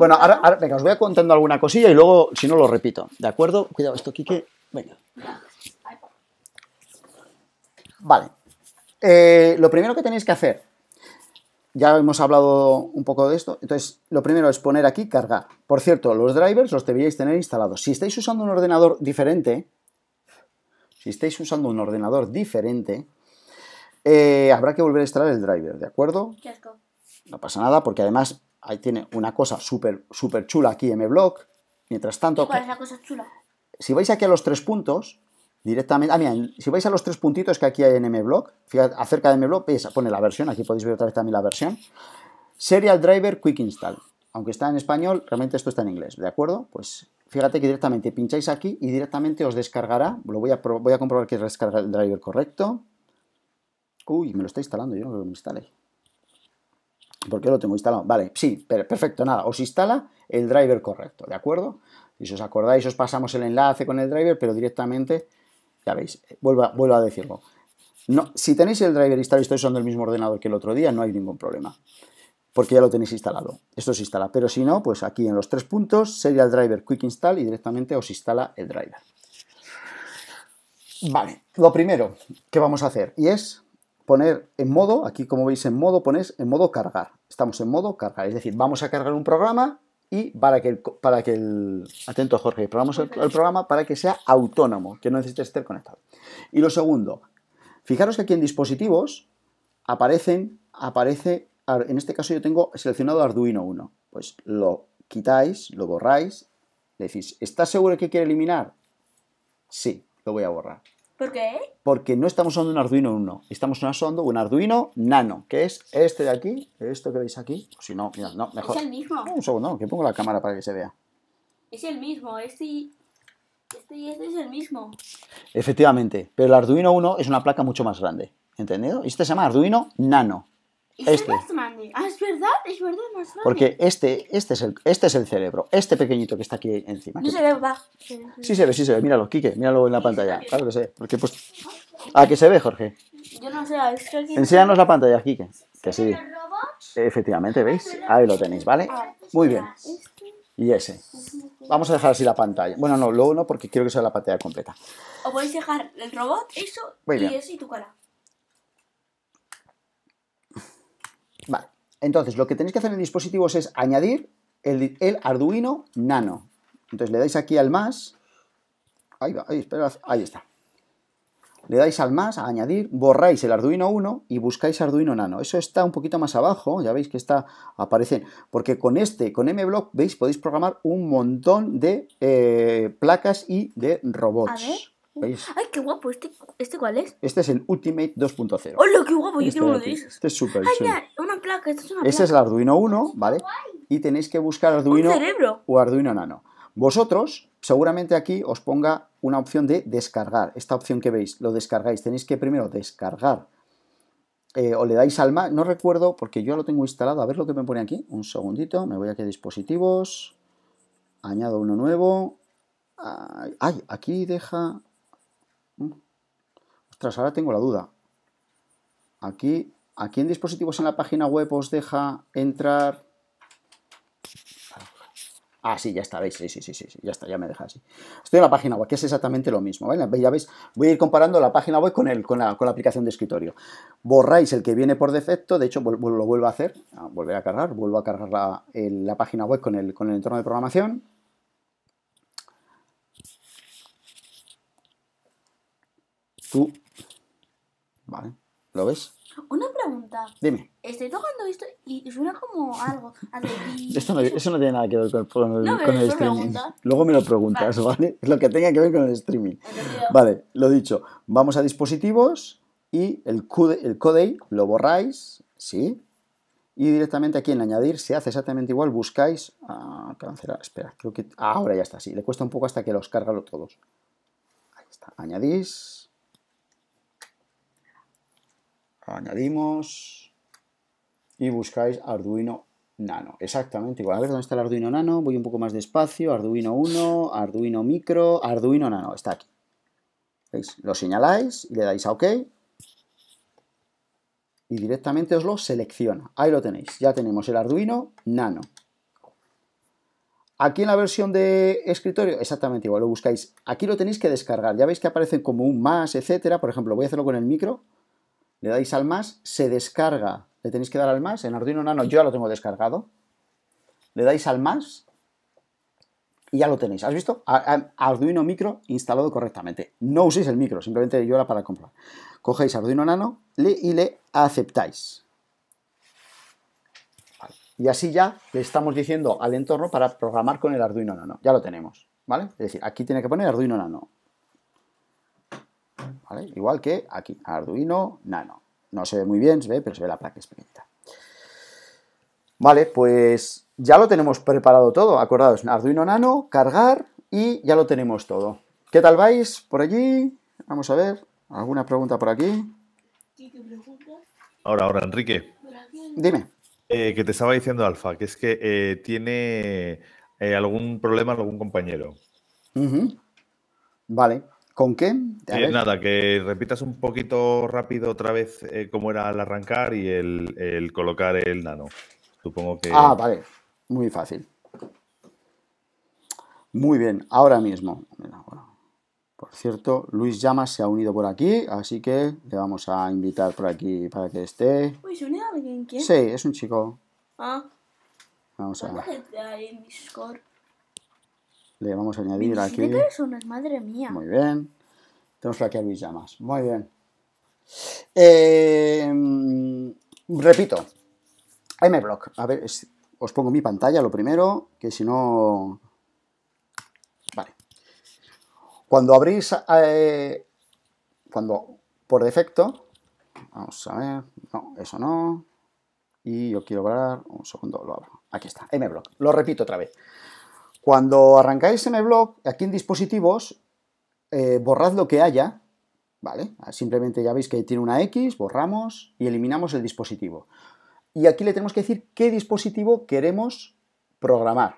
ahora, venga, os voy contando alguna cosilla y luego, si no, lo repito. ¿De acuerdo? Cuidado, esto, que... Venga. Vale. Eh, lo primero que tenéis que hacer, ya hemos hablado un poco de esto, entonces lo primero es poner aquí cargar. Por cierto, los drivers los deberíais tener instalados. Si estáis usando un ordenador diferente, si estáis usando un ordenador diferente, eh, habrá que volver a instalar el driver, ¿de acuerdo? No pasa nada porque además ahí tiene una cosa súper súper chula aquí en Mientras tanto... ¿Cuál es la cosa chula? Si vais aquí a los tres puntos, directamente. Ah, mira, si vais a los tres puntitos que aquí hay en mblog, fíjate, acerca de mblog, pone la versión, aquí podéis ver otra vez también la versión. Serial Driver Quick Install. Aunque está en español, realmente esto está en inglés, ¿de acuerdo? Pues fíjate que directamente pincháis aquí y directamente os descargará. Lo voy a, voy a comprobar que descarga el driver correcto. Uy, me lo está instalando, yo no lo ¿Por qué lo tengo instalado. Vale, sí, perfecto, nada, os instala el driver correcto, ¿de acuerdo? Y si os acordáis, os pasamos el enlace con el driver, pero directamente, ya veis, vuelvo a, a decirlo. No, si tenéis el driver instalado y estáis usando el mismo ordenador que el otro día, no hay ningún problema, porque ya lo tenéis instalado. Esto se instala, pero si no, pues aquí en los tres puntos, sería el driver quick install y directamente os instala el driver. Vale, lo primero que vamos a hacer y es poner en modo, aquí como veis en modo, pones en modo cargar. Estamos en modo cargar, es decir, vamos a cargar un programa y para que, el, para que el... Atento Jorge, probamos el, programa para que sea autónomo, que no necesite estar conectado. Y lo segundo, fijaros que aquí en dispositivos aparecen, aparece, en este caso yo tengo seleccionado Arduino 1. Pues lo quitáis, lo borráis, le decís, ¿estás seguro que quiere eliminar? Sí, lo voy a borrar. ¿Por qué? Porque no estamos usando un Arduino 1, estamos usando un Arduino Nano, que es este de aquí, esto que veis aquí. Si no, mira, no, mejor. Es el mismo. un segundo, que pongo la cámara para que se vea. Es el mismo, este y este, este es el mismo. Efectivamente, pero el Arduino 1 es una placa mucho más grande, ¿entendido? Y este se llama Arduino Nano. ¿Es este. Ah, es verdad, es verdad, más Porque este, este, es el, este es el cerebro, este pequeñito que está aquí encima. No se ve Sí se ve, sí se ve. Míralo, Quique, míralo en la pantalla. Claro que sé ve. Porque pues... Ah, que se ve, Jorge. Yo no sé, es que aquí... Enséñanos la pantalla, Kike Que sí. Efectivamente, ah, ¿veis? Ahí lo tenéis, ¿vale? Ah, Muy bien. Este. Y ese. Vamos a dejar así la pantalla. Bueno, no, luego no, porque quiero que sea la pantalla completa. O podéis dejar el robot, eso, y eso y tu cara. Entonces, lo que tenéis que hacer en dispositivos es añadir el, Arduino Nano. Entonces le dais aquí al más. Ahí va, ahí, ahí está. Le dais al más, a añadir, borráis el Arduino 1 y buscáis Arduino Nano. Eso está un poquito más abajo, ya veis que está, aparecen. Porque con este, con MBlock, veis, podéis programar un montón de eh, placas y de robots. ¡Ay, qué guapo! ¿este, ¿Este, cuál es? Este es el Ultimate 2.0. lo qué guapo! Yo este quiero uno de esos. Este es súper ¡Ay, Una placa, esta es una placa. Este es el Arduino 1, ¿vale? Y tenéis que buscar Arduino o Arduino Nano. Vosotros, seguramente aquí os ponga una opción de descargar. Esta opción que veis, lo descargáis. Tenéis que primero descargar eh, o le dais al No recuerdo porque yo lo tengo instalado. A ver lo que me pone aquí. Un segundito. Me voy aquí a dispositivos. Añado uno nuevo. Ay, aquí deja ahora tengo la duda. Aquí, aquí en dispositivos en la página web os deja entrar. Ah, sí, ya está, veis, sí, sí, sí, sí, ya está, ya me deja así. Estoy en la página web, que es exactamente lo mismo, Ya veis, voy a ir comparando la página web con, el, con, la, aplicación de escritorio. Borráis el que viene por defecto, de hecho lo vuelvo a hacer, a volver a cargar, vuelvo a cargar la, página web con el, con el entorno de programación, tú ¿Lo ves? Una pregunta. Dime. Estoy tocando esto y suena como algo. [laughs] esto no, eso no tiene nada que ver con, el, streaming. Luego me lo preguntas, vale. Lo que tenga que ver con el streaming. Vale, lo dicho. Vamos a dispositivos y el, el codei lo borráis, ¿sí? Y directamente aquí en añadir se hace exactamente igual. Buscáis. a ah, cancelar. Espera, creo que. Ah, ahora ya está, sí. Le cuesta un poco hasta que los carga todos. Ahí está. Añadís añadimos y buscáis Arduino Nano. Exactamente igual. A ver dónde está el Arduino Nano. Voy un poco más despacio. Arduino 1, Arduino Micro, Arduino Nano. Está aquí. Lo señaláis le dais a OK. Y directamente os lo selecciona. Ahí lo tenéis. Ya tenemos el Arduino Nano. Aquí en la versión de escritorio, exactamente igual, lo buscáis. Aquí lo tenéis que descargar. Ya veis que aparecen como un más, etcétera. Por ejemplo, voy a hacerlo con el micro le dais al más, se descarga, le tenéis que dar al más, en Arduino Nano yo ya lo tengo descargado, le dais al más y ya lo tenéis. ¿Has visto? Arduino micro instalado correctamente. No uséis el micro, simplemente yo era para comprar. Cogéis Arduino Nano le, y le aceptáis. Y así ya le estamos diciendo al entorno para programar con el Arduino Nano. Ya lo tenemos, ¿vale? Es decir, aquí tiene que poner Arduino Nano. Igual que aquí, Arduino Nano. No se ve muy bien, se ve, pero se ve la placa experimenta Vale, pues ya lo tenemos preparado todo, acordados, Arduino Nano, cargar y ya lo tenemos todo. ¿Qué tal vais por allí? Vamos a ver, ¿alguna pregunta por aquí? Ahora, ahora, Enrique. Dime. Eh, que te estaba diciendo Alfa, que es que eh, tiene eh, algún problema algún compañero. Vale. ¿Con qué? Eh, nada, que repitas un poquito rápido otra vez eh, cómo era el arrancar y el, colocar el nano. Supongo que. Ah, vale. Muy fácil. Muy bien, ahora mismo. Por cierto, Luis Llamas se ha unido por aquí, así que le vamos a invitar por aquí para que esté. Uy, ¿se alguien? ¿Quién? Sí, es un chico. Ah. Vamos a ver vamos a añadir aquí. Madre mía. Muy bien. Tenemos aquí a Llamas. Muy bien. Eh, repito. MBlock. A ver, os pongo mi pantalla lo primero, que si no... Vale. Cuando abrís... Eh, cuando por defecto... Vamos a ver... No, eso no. Y yo quiero hablar... Un segundo, lo abro. Aquí está, MBlock. Lo repito otra vez. Cuando arrancáis en el blog, aquí en dispositivos, eh, borrad lo que haya, ¿vale? Ah, simplemente ya veis que tiene una X, borramos y eliminamos el dispositivo. Y aquí le tenemos que decir qué dispositivo queremos programar.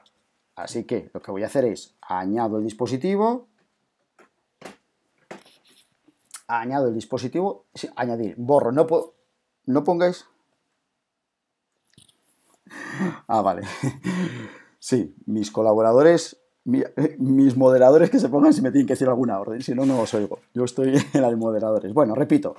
Así que lo que voy a hacer es añado el dispositivo, añado el dispositivo, añadir, borro, no, no pongáis... [laughs] Ah, vale. [laughs] Sí, mis colaboradores, mis moderadores que se pongan si me tienen que decir alguna orden, si no, no os oigo. Yo estoy [laughs] en los moderadores. Bueno, repito.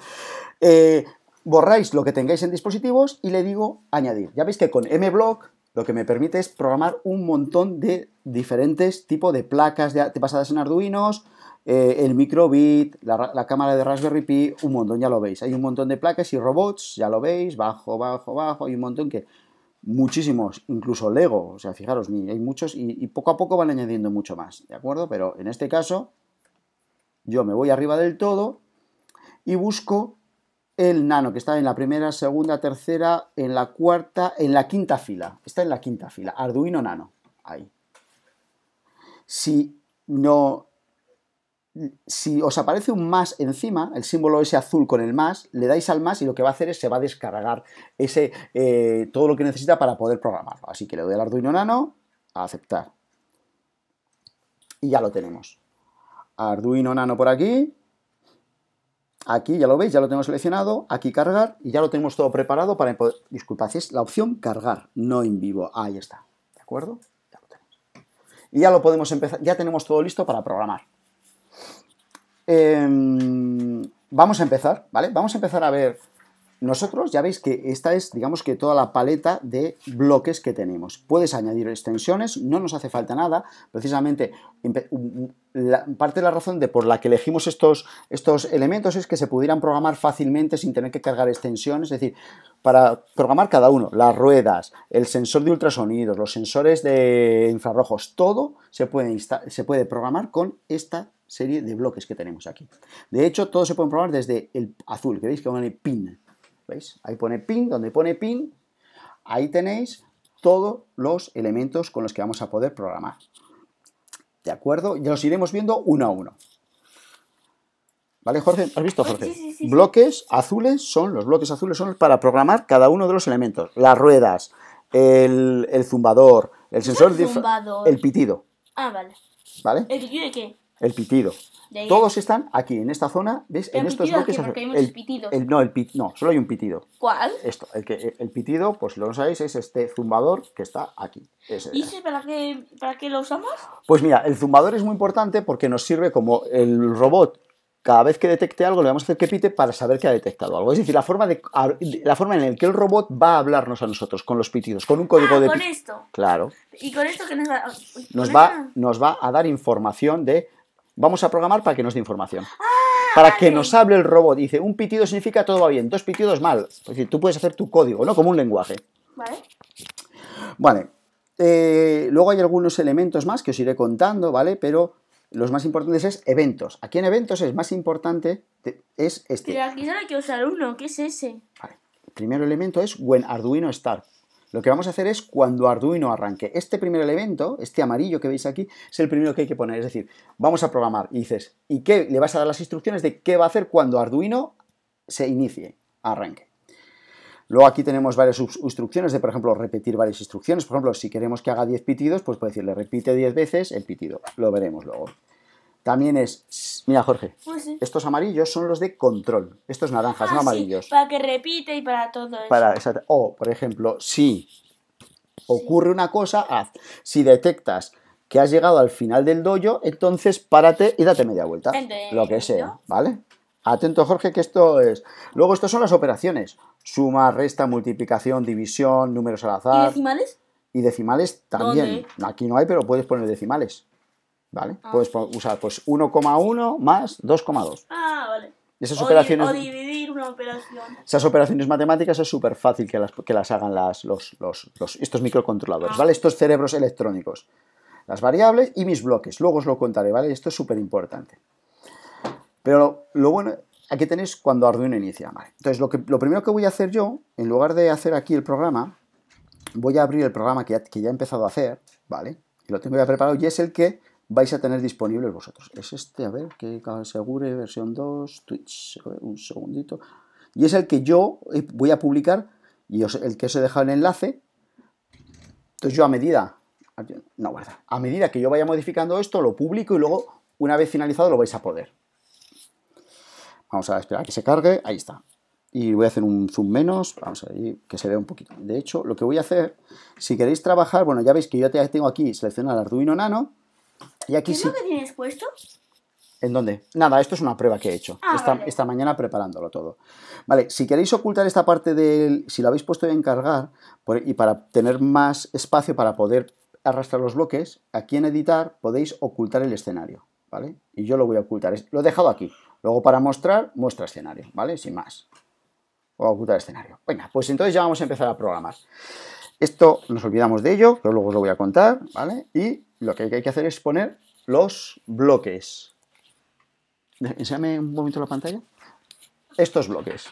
Eh, borráis lo que tengáis en dispositivos y le digo añadir. Ya veis que con mBlock lo que me permite es programar un montón de diferentes tipos de placas de, basadas en arduinos, eh, el microbit, la, la, cámara de Raspberry Pi, un montón, ya lo veis. Hay un montón de placas y robots, ya lo veis, bajo, bajo, bajo, hay un montón que muchísimos, incluso Lego, o sea, fijaros, hay muchos y, y, poco a poco van añadiendo mucho más, ¿de acuerdo? Pero en este caso, yo me voy arriba del todo y busco el nano, que está en la primera, segunda, tercera, en la cuarta, en la quinta fila, está en la quinta fila, Arduino nano, ahí. Si no, si os aparece un más encima, el símbolo ese azul con el más, le dais al más y lo que va a hacer es se va a descargar ese, eh, todo lo que necesita para poder programarlo. Así que le doy al Arduino Nano, a aceptar. Y ya lo tenemos. Arduino Nano por aquí. Aquí ya lo veis, ya lo tengo seleccionado. Aquí cargar y ya lo tenemos todo preparado para poder... Disculpad, es la opción cargar, no en vivo. Ahí está. ¿De acuerdo? Ya lo tenemos. Y ya lo podemos empezar, ya tenemos todo listo para programar. Em, vamos a empezar, ¿vale? Vamos a empezar a ver. Nosotros ya veis que esta es, digamos que toda la paleta de bloques que tenemos. Puedes añadir extensiones, no nos hace falta nada. Precisamente, parte de la razón de por la que elegimos estos, estos elementos es que se pudieran programar fácilmente sin tener que cargar extensiones. Es decir, para programar cada uno, las ruedas, el sensor de ultrasonidos, los sensores de infrarrojos, todo se puede, se puede programar con esta serie de bloques que tenemos aquí. De hecho, todos se pueden programar desde el azul, que veis que pone pin. ¿Veis? Ahí pone pin, donde pone pin, ahí tenéis todos los elementos con los que vamos a poder programar. ¿De acuerdo? Ya los iremos viendo uno a uno. ¿Vale, Jorge? ¿Has visto, Jorge? bloques azules son, los bloques azules son para programar cada uno de los elementos. Las ruedas, el, zumbador, el sensor, el, el pitido. Ah, vale. ¿Vale? ¿El que qué? El pitido. Todos están aquí, en esta zona, ¿ves? en estos bloques. El, no, el pit, no, solo hay un pitido. ¿Cuál? Esto, el, que, el pitido, pues si lo sabéis, es este zumbador que está aquí. ¿Y para qué, para qué lo usamos? Pues mira, el zumbador es muy importante porque nos sirve como el robot. Cada vez que detecte algo, le vamos a hacer que pite para saber que ha detectado algo. Es decir, la forma, de, la forma en la que el robot va a hablarnos a nosotros con los pitidos, con un código ah, de. Con esto. Claro. ¿Y con esto que nos va, nos va, nos va a dar información de vamos a programar para que nos dé información. Ah, para que nos hable el robot. Dice, un pitido significa todo va bien, dos pitidos mal. Es decir, tú puedes hacer tu código, ¿no? Como un lenguaje. Vale. Vale. Eh, luego hay algunos elementos más que os iré contando, ¿vale? Pero los más importantes es eventos. Aquí en eventos es más importante es este. Pero aquí no hay que usar uno, ¿qué es ese? Vale. El primer elemento es when Arduino start. Lo que vamos a hacer es cuando Arduino arranque. Este primer elemento, este amarillo que veis aquí, es el primero que hay que poner. Es decir, vamos a programar y dices, ¿y qué? Le vas a dar las instrucciones de qué va a hacer cuando Arduino se inicie, arranque. Luego aquí tenemos varias instrucciones de, por ejemplo, repetir varias instrucciones. Por ejemplo, si queremos que haga 10 pitidos, pues puede decirle repite 10 veces el pitido. Lo veremos luego. También es, mira Jorge, ah, estos amarillos son los de control, estos naranjas, no ah, amarillos. para que repite y para todo eso. Para, O, por ejemplo, si ocurre una cosa, haz. Si detectas que has llegado al final del dojo, entonces párate y date media vuelta. lo que sea, ¿vale? Atento, Jorge, que esto es. Luego, estas son las operaciones: suma, resta, multiplicación, división, números al azar. ¿Y decimales? Y decimales también. Aquí no hay, pero puedes poner decimales. ¿Vale? Ah. Puedes usar pues 1,1 más 2,2. Ah, vale. esas operaciones, Esas operaciones matemáticas es súper fácil que las, que las hagan los, estos microcontroladores, ah. ¿vale? Estos cerebros electrónicos. Las variables y mis bloques. Luego os lo contaré, ¿vale? Esto es súper importante. Pero lo, bueno, aquí tenéis cuando Arduino inicia. Vale. Entonces, lo, lo primero que voy a hacer yo, en lugar de hacer aquí el programa, voy a abrir el programa que ya, que ya he empezado a hacer, ¿vale? Y lo tengo ya preparado y es el que vais a tener disponibles vosotros. Es este, a ver, que asegure versión 2, Twitch, un segundito. Y es el que yo eh, voy a publicar y el que os he dejado el enlace. Entonces yo a medida, no guarda, a medida que yo vaya modificando esto, lo publico y luego, una vez finalizado, lo vais a poder. Vamos a esperar a que se cargue, ahí está. Y voy a hacer un zoom menos, vamos a ver, que se vea un poquito. De hecho, lo que voy a hacer, si queréis trabajar, bueno, ya veis que yo tengo aquí el Arduino Nano, y aquí sí. lo que tienes puesto? ¿En dónde? Nada, esto es una prueba que he hecho ah, esta, mañana preparándolo todo. Vale, si queréis ocultar esta parte del... Si la habéis puesto en cargar y para tener más espacio para poder arrastrar los bloques, aquí en editar podéis ocultar el escenario, ¿vale? Y yo lo voy a ocultar. Lo he dejado aquí. Luego para mostrar, muestra escenario, ¿vale? Sin más. Voy a ocultar escenario. Bueno, pues entonces ya vamos a empezar a programar. Esto nos olvidamos de ello, pero luego os lo voy a contar, ¿vale? Y lo que hay que hacer es poner los bloques. Enséñame un momento la pantalla. Estos bloques.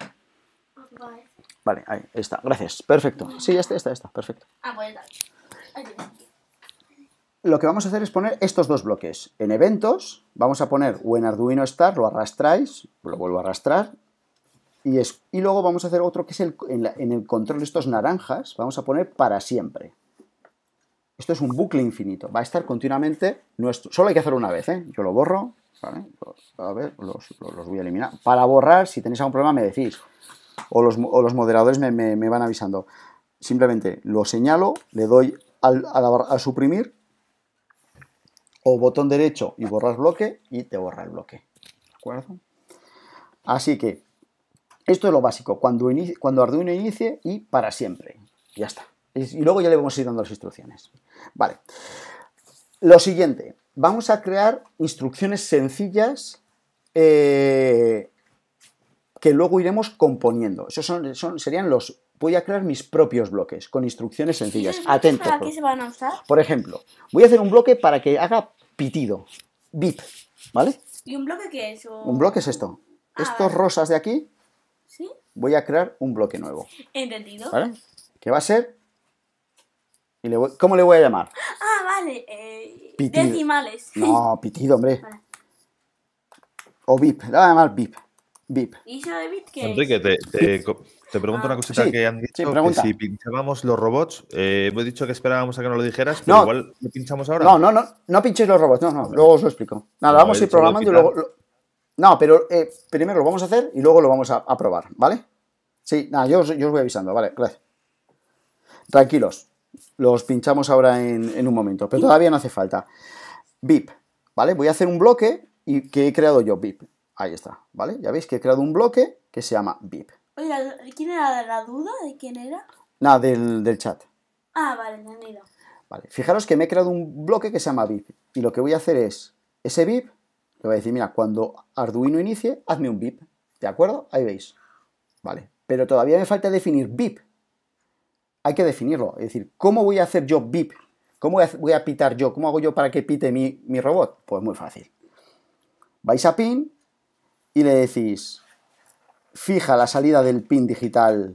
Vale. ahí está. Gracias. Perfecto. Sí, ya está, está, está. Perfecto. Ah, bueno. Pues lo que vamos a hacer es poner estos dos bloques. En eventos vamos a poner o en Arduino Star, lo arrastráis, lo vuelvo a arrastrar. Y, y luego vamos a hacer otro que es el, en el control de estos naranjas, vamos a poner para siempre. Esto es un bucle infinito, va a estar continuamente nuestro. Solo hay que hacerlo una vez, ¿eh? Yo lo borro, a ver, los, voy a eliminar. Para borrar, si tenéis algún problema, me decís. O los, moderadores me, van avisando. Simplemente lo señalo, le doy a, suprimir o botón derecho y borras bloque y te borra el bloque. ¿De acuerdo? Así que esto es lo básico, cuando, cuando Arduino inicie y para siempre. Ya está. Y luego ya le vamos a ir dando las instrucciones. Vale. Lo siguiente, vamos a crear instrucciones sencillas eh, que luego iremos componiendo. Esos son, serían los... Voy a crear mis propios bloques con instrucciones sencillas. [laughs] atentos qué se van a usar? Por ejemplo, voy a hacer un bloque para que haga pitido, bip, ¿vale? ¿Y un bloque qué es? Un bloque es esto. Ah, Estos rosas de aquí, ¿Sí? voy a crear un bloque nuevo. Entendido. ¿Vale? Que va a ser ¿Cómo le voy a llamar? Ah, vale. Eh, decimales. [laughs] No, pitido, hombre. O VIP. Le voy a llamar VIP. VIP. ¿Y de Enrique, te, te, pregunto una cosita que han dicho. Que si pinchábamos los robots, eh, he dicho que esperábamos a que no lo dijeras, pero igual lo pinchamos ahora. No, no, no, no pinchéis los robots, no, no, luego os lo explico. Nada, vamos a ir programando y luego... no, pero eh, primero lo vamos a hacer y luego lo vamos a, probar, ¿vale? Sí, nada, yo, yo os voy avisando, vale, gracias. Tranquilos, los pinchamos ahora en, un momento, pero todavía no hace falta. VIP, ¿vale? Voy a hacer un bloque y que he creado yo, VIP. Ahí está, ¿vale? Ya veis que he creado un bloque que se llama VIP. Oiga, ¿quién era la duda? ¿De quién era? Nada, del, del chat. Ah, vale, entendido. Vale, fijaros que me he creado un bloque que se llama VIP. Y lo que voy a hacer es, ese VIP, le voy a decir, mira, cuando Arduino inicie, hazme un VIP. ¿De acuerdo? Ahí veis. Vale. Pero todavía me falta definir VIP hay que definirlo. Es decir, ¿cómo voy a hacer yo VIP? ¿Cómo voy a pitar yo? ¿Cómo hago yo para que pite mi, robot? Pues muy fácil. Vais a pin y le decís, fija la salida del pin digital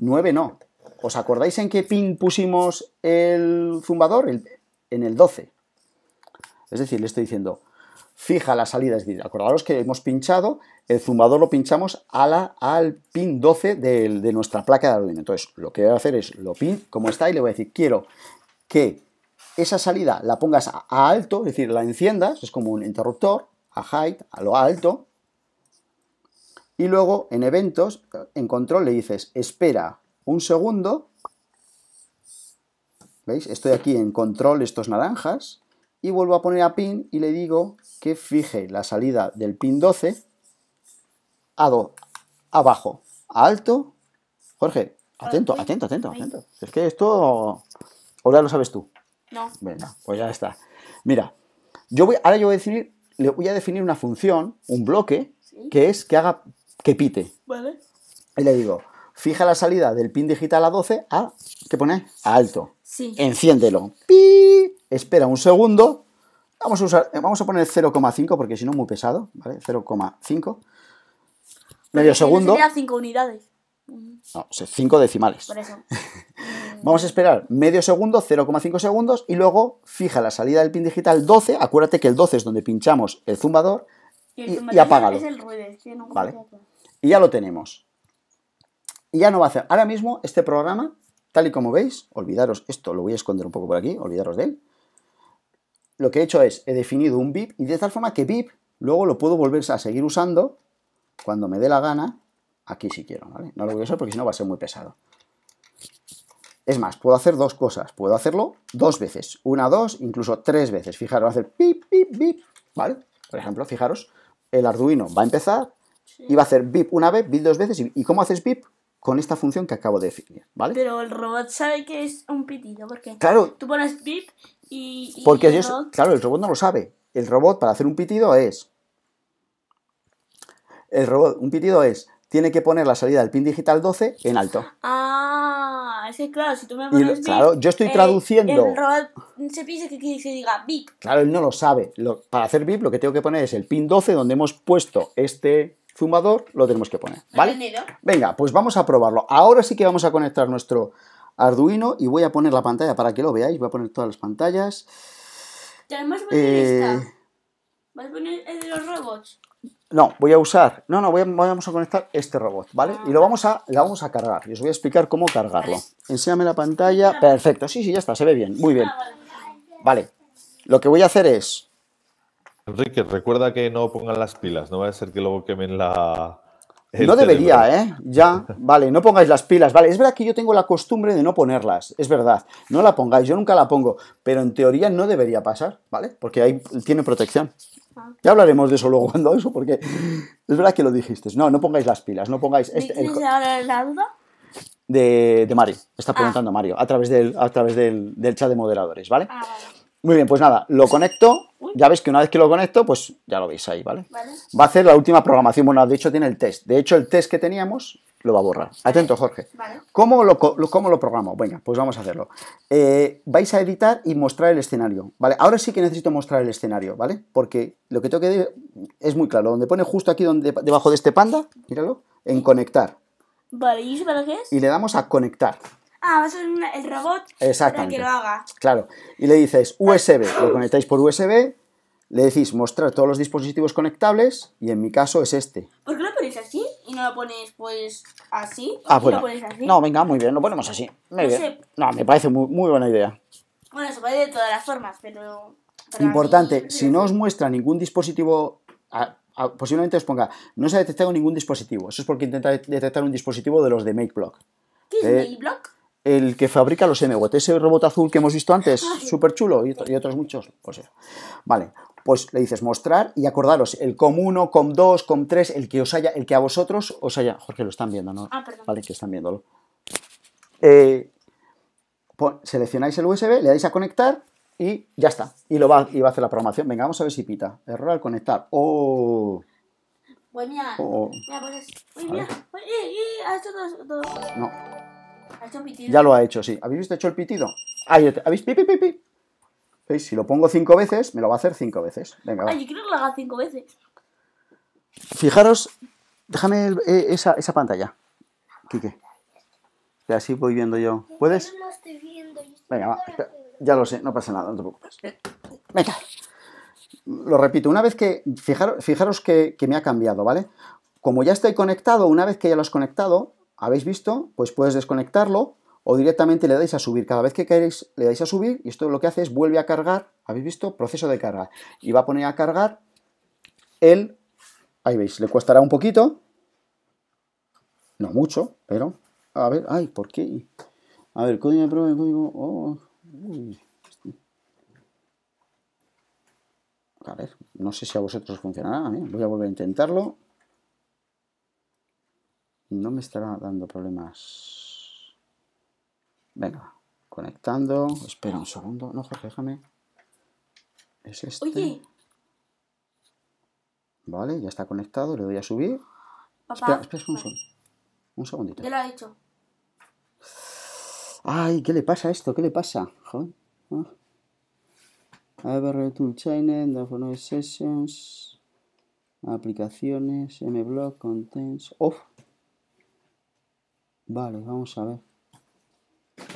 9, no. ¿Os acordáis en qué pin pusimos el zumbador? en el 12. Es decir, le estoy diciendo, fija la salida, es decir, acordaros que hemos pinchado, el zumbador lo pinchamos a la, al pin 12 de, nuestra placa de Arduino. Entonces, lo que voy a hacer es lo pin como está y le voy a decir, quiero que esa salida la pongas a, a alto, es decir, la enciendas, es como un interruptor, a height, a lo alto, y luego en eventos, en control le dices, espera un segundo, ¿veis? Estoy aquí en control estos naranjas, y vuelvo a poner a pin y le digo que fije la salida del pin 12 a abajo, a alto. Jorge, atento, atento, atento, atento. Es que esto ahora lo sabes tú. No. Venga, pues ya está. Mira, yo voy, ahora yo voy a definir, le voy a definir una función, un bloque, que es que haga que pite. Vale. Y le digo, fija la salida del pin digital a 12 a, ¿qué pone? A alto. Sí. Enciéndelo. ¡Pi! espera un segundo, vamos a, eh, vamos a poner 0,5 porque si no muy pesado, ¿vale? 0,5, medio segundo. 5 unidades. No, 5 decimales. [laughs] Vamos a esperar medio segundo, 0,5 segundos, y luego fija la salida del pin digital 12. Acuérdate que el 12 es donde pinchamos el zumbador y, el Y ya lo tenemos. Y ya no va a hacer. Ahora mismo, este programa, tal y como veis, olvidaros, esto lo voy a esconder un poco por aquí, olvidaros de él lo que he hecho es, he definido un VIP y de tal forma que VIP luego lo puedo volver a seguir usando cuando me dé la gana, aquí si quiero, ¿vale? No lo voy a usar porque si no va a ser muy pesado. Es más, puedo hacer dos cosas. Puedo hacerlo dos veces. Una, dos, incluso tres veces. Fijaros, va a hacer pip, BIP, BIP, ¿vale? Por ejemplo, fijaros, el Arduino va a empezar y va a hacer bip una vez, bip dos veces. ¿Y cómo haces bip? Con esta función que acabo de definir, ¿vale? Pero el robot sabe que es un pitido, porque claro. tú pones bip porque el robot? claro, el robot no lo sabe. El robot para hacer un pitido es... El robot, un pitido es, tiene que poner la salida del pin digital 12 en alto. Ah, es claro, yo estoy traduciendo... El robot se que diga Claro, él no lo sabe. para hacer VIP lo que tengo que poner es el pin 12 donde hemos puesto este zumbador, lo tenemos que poner, ¿vale? Venga, pues vamos a probarlo. Ahora sí que vamos a conectar nuestro Arduino y voy a poner la pantalla para que lo veáis. Voy a poner todas las pantallas. Y además voy a ¿Vas a poner el de los robots? No, voy a usar. No, no, vamos a conectar este robot, ¿vale? Ah, y lo vamos a, vamos a cargar. Y os voy a explicar cómo cargarlo. Enséñame la pantalla. Ah. Perfecto, sí, sí, ya está, se ve bien. Muy ah, bien. vale. Lo que voy a hacer es. Enrique, recuerda que no pongan las pilas, no va a ser que luego quemen la no debería, ¿eh? Ya, [laughs] vale, no pongáis las pilas, vale. Es verdad que yo tengo la costumbre de no ponerlas, es verdad. No la pongáis, yo nunca la pongo, pero en teoría no debería pasar, ¿vale? Porque ahí tiene protección. Ah. Ya hablaremos de eso luego cuando eso, porque es verdad que lo dijiste. No, no pongáis las pilas, no pongáis... Este, el... De, Mario, está ah. preguntando Mario, a través, del, a través del, del chat de moderadores, ¿vale? Ah, vale. Muy bien, pues nada, lo conecto. Ya veis que una vez que lo conecto, pues ya lo veis ahí, ¿vale? Va a hacer la última programación. Bueno, de hecho tiene el test. De hecho, el test que teníamos lo va a borrar. Atento, Jorge. ¿Cómo, lo, ¿Cómo, programo? Venga, pues vamos a hacerlo. Eh, vais a editar y mostrar el escenario, ¿vale? Ahora sí que necesito mostrar el escenario, ¿vale? Porque lo que tengo que decir es muy claro. Donde pone justo aquí donde, debajo de este panda, míralo, en conectar. Vale, ¿y eso para qué es? Y le damos a conectar ah, vas a ser el robot para que lo haga. Claro. Y le dices USB, lo conectáis por USB, le decís mostrar todos los dispositivos conectables y en mi caso es este. ¿Por qué lo ponéis así y no lo ponéis pues así? ah, bueno. No, venga, muy bien, lo ponemos así. no, no me parece muy, buena idea. Bueno, se puede de todas las formas, pero... Importante, si no os muestra ningún dispositivo posiblemente os ponga, no se ha detectado ningún dispositivo. Eso es porque intenta detectar un dispositivo de los de MakeBlock. ¿Qué es MakeBlock? el que fabrica los MWT, ese robot azul que hemos visto antes, súper chulo, y, otros muchos. Pues o sea... Vale, pues le dices mostrar y acordaros, el COM1, COM2, COM3, el que os haya, el que a vosotros os haya. Jorge, lo están viendo, ¿no? Ah, perdón. Vale, que están viéndolo. Eh, seleccionáis el USB, le dais a conectar y ya está. Y lo va, y va a hacer la programación. Venga, vamos a ver si pita. Error al conectar. ¡Oh! ¡Buen ya lo ha hecho, sí. ¿Habéis visto hecho el pitido? Ahí, ¿Habéis pi, pipi? ¿Veis? Si lo pongo cinco veces, me lo va a hacer cinco veces. Venga, va. Ay, yo que lo haga cinco veces. Fijaros, déjame eh, esa, pantalla, Quique. así voy viendo yo. ¿Puedes? No estoy viendo. Venga, va. Ya lo sé, no pasa nada, no te preocupes. Venga. Lo repito, una vez que. Fijaros, fijaros que me ha cambiado, ¿vale? Como ya estoy conectado, una vez que ya lo has conectado, habéis visto, pues puedes desconectarlo o directamente le dais a subir. Cada vez que queréis le dais a subir y esto lo que hace es vuelve a cargar, habéis visto, proceso de carga. Y va a poner a cargar el, ahí veis, le costará un poquito, no mucho, pero, a ver, ay, ¿por qué? A ver, código de prueba, oh, A ver, no sé si a vosotros funcionará, ¿eh? voy a volver a intentarlo no me estará dando problemas. Venga, conectando. Espera un segundo. No, Jorge, déjame. Es este. Oye. Vale, ya está conectado. Le doy a subir. Papá, espera, espera, un, segundo. un segundito. Ya lo ha hecho. Ay, ¿qué le pasa a esto? ¿Qué le pasa? Joder. Ah. Return Endophone Sessions, Aplicaciones, Mblock. Contents. ¡Uf! Vale, vamos a ver.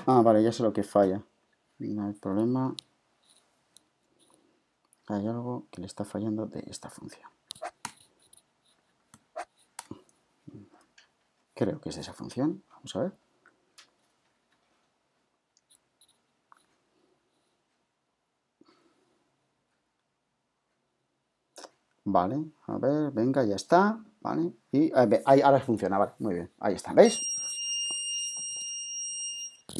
Ah, vale, ya sé lo que falla. No hay problema. Hay algo que le está fallando de esta función. Creo que es de esa función. Vamos a ver. Vale, a ver, venga, ya está, ¿vale? Y ahí, ahora funciona, vale, muy bien, ahí está, ¿veis?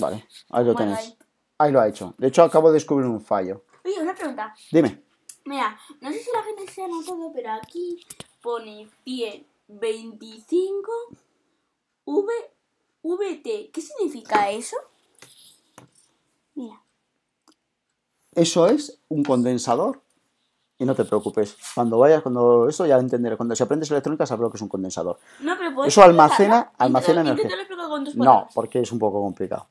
Vale, ahí lo tenéis. Ahí. lo ha hecho. De hecho, acabo de descubrir un fallo. Oye, una pregunta. Dime. Mira, no sé si la gente se ha todo pero aquí pone 125 V, VT. ¿Qué significa eso? Mira. Eso es un condensador. Y no te preocupes. Cuando vayas, cuando eso ya lo entenderás. Cuando se aprendes electrónica sabrás lo que es un condensador. eso almacena, almacena energía. No, porque es un poco complicado.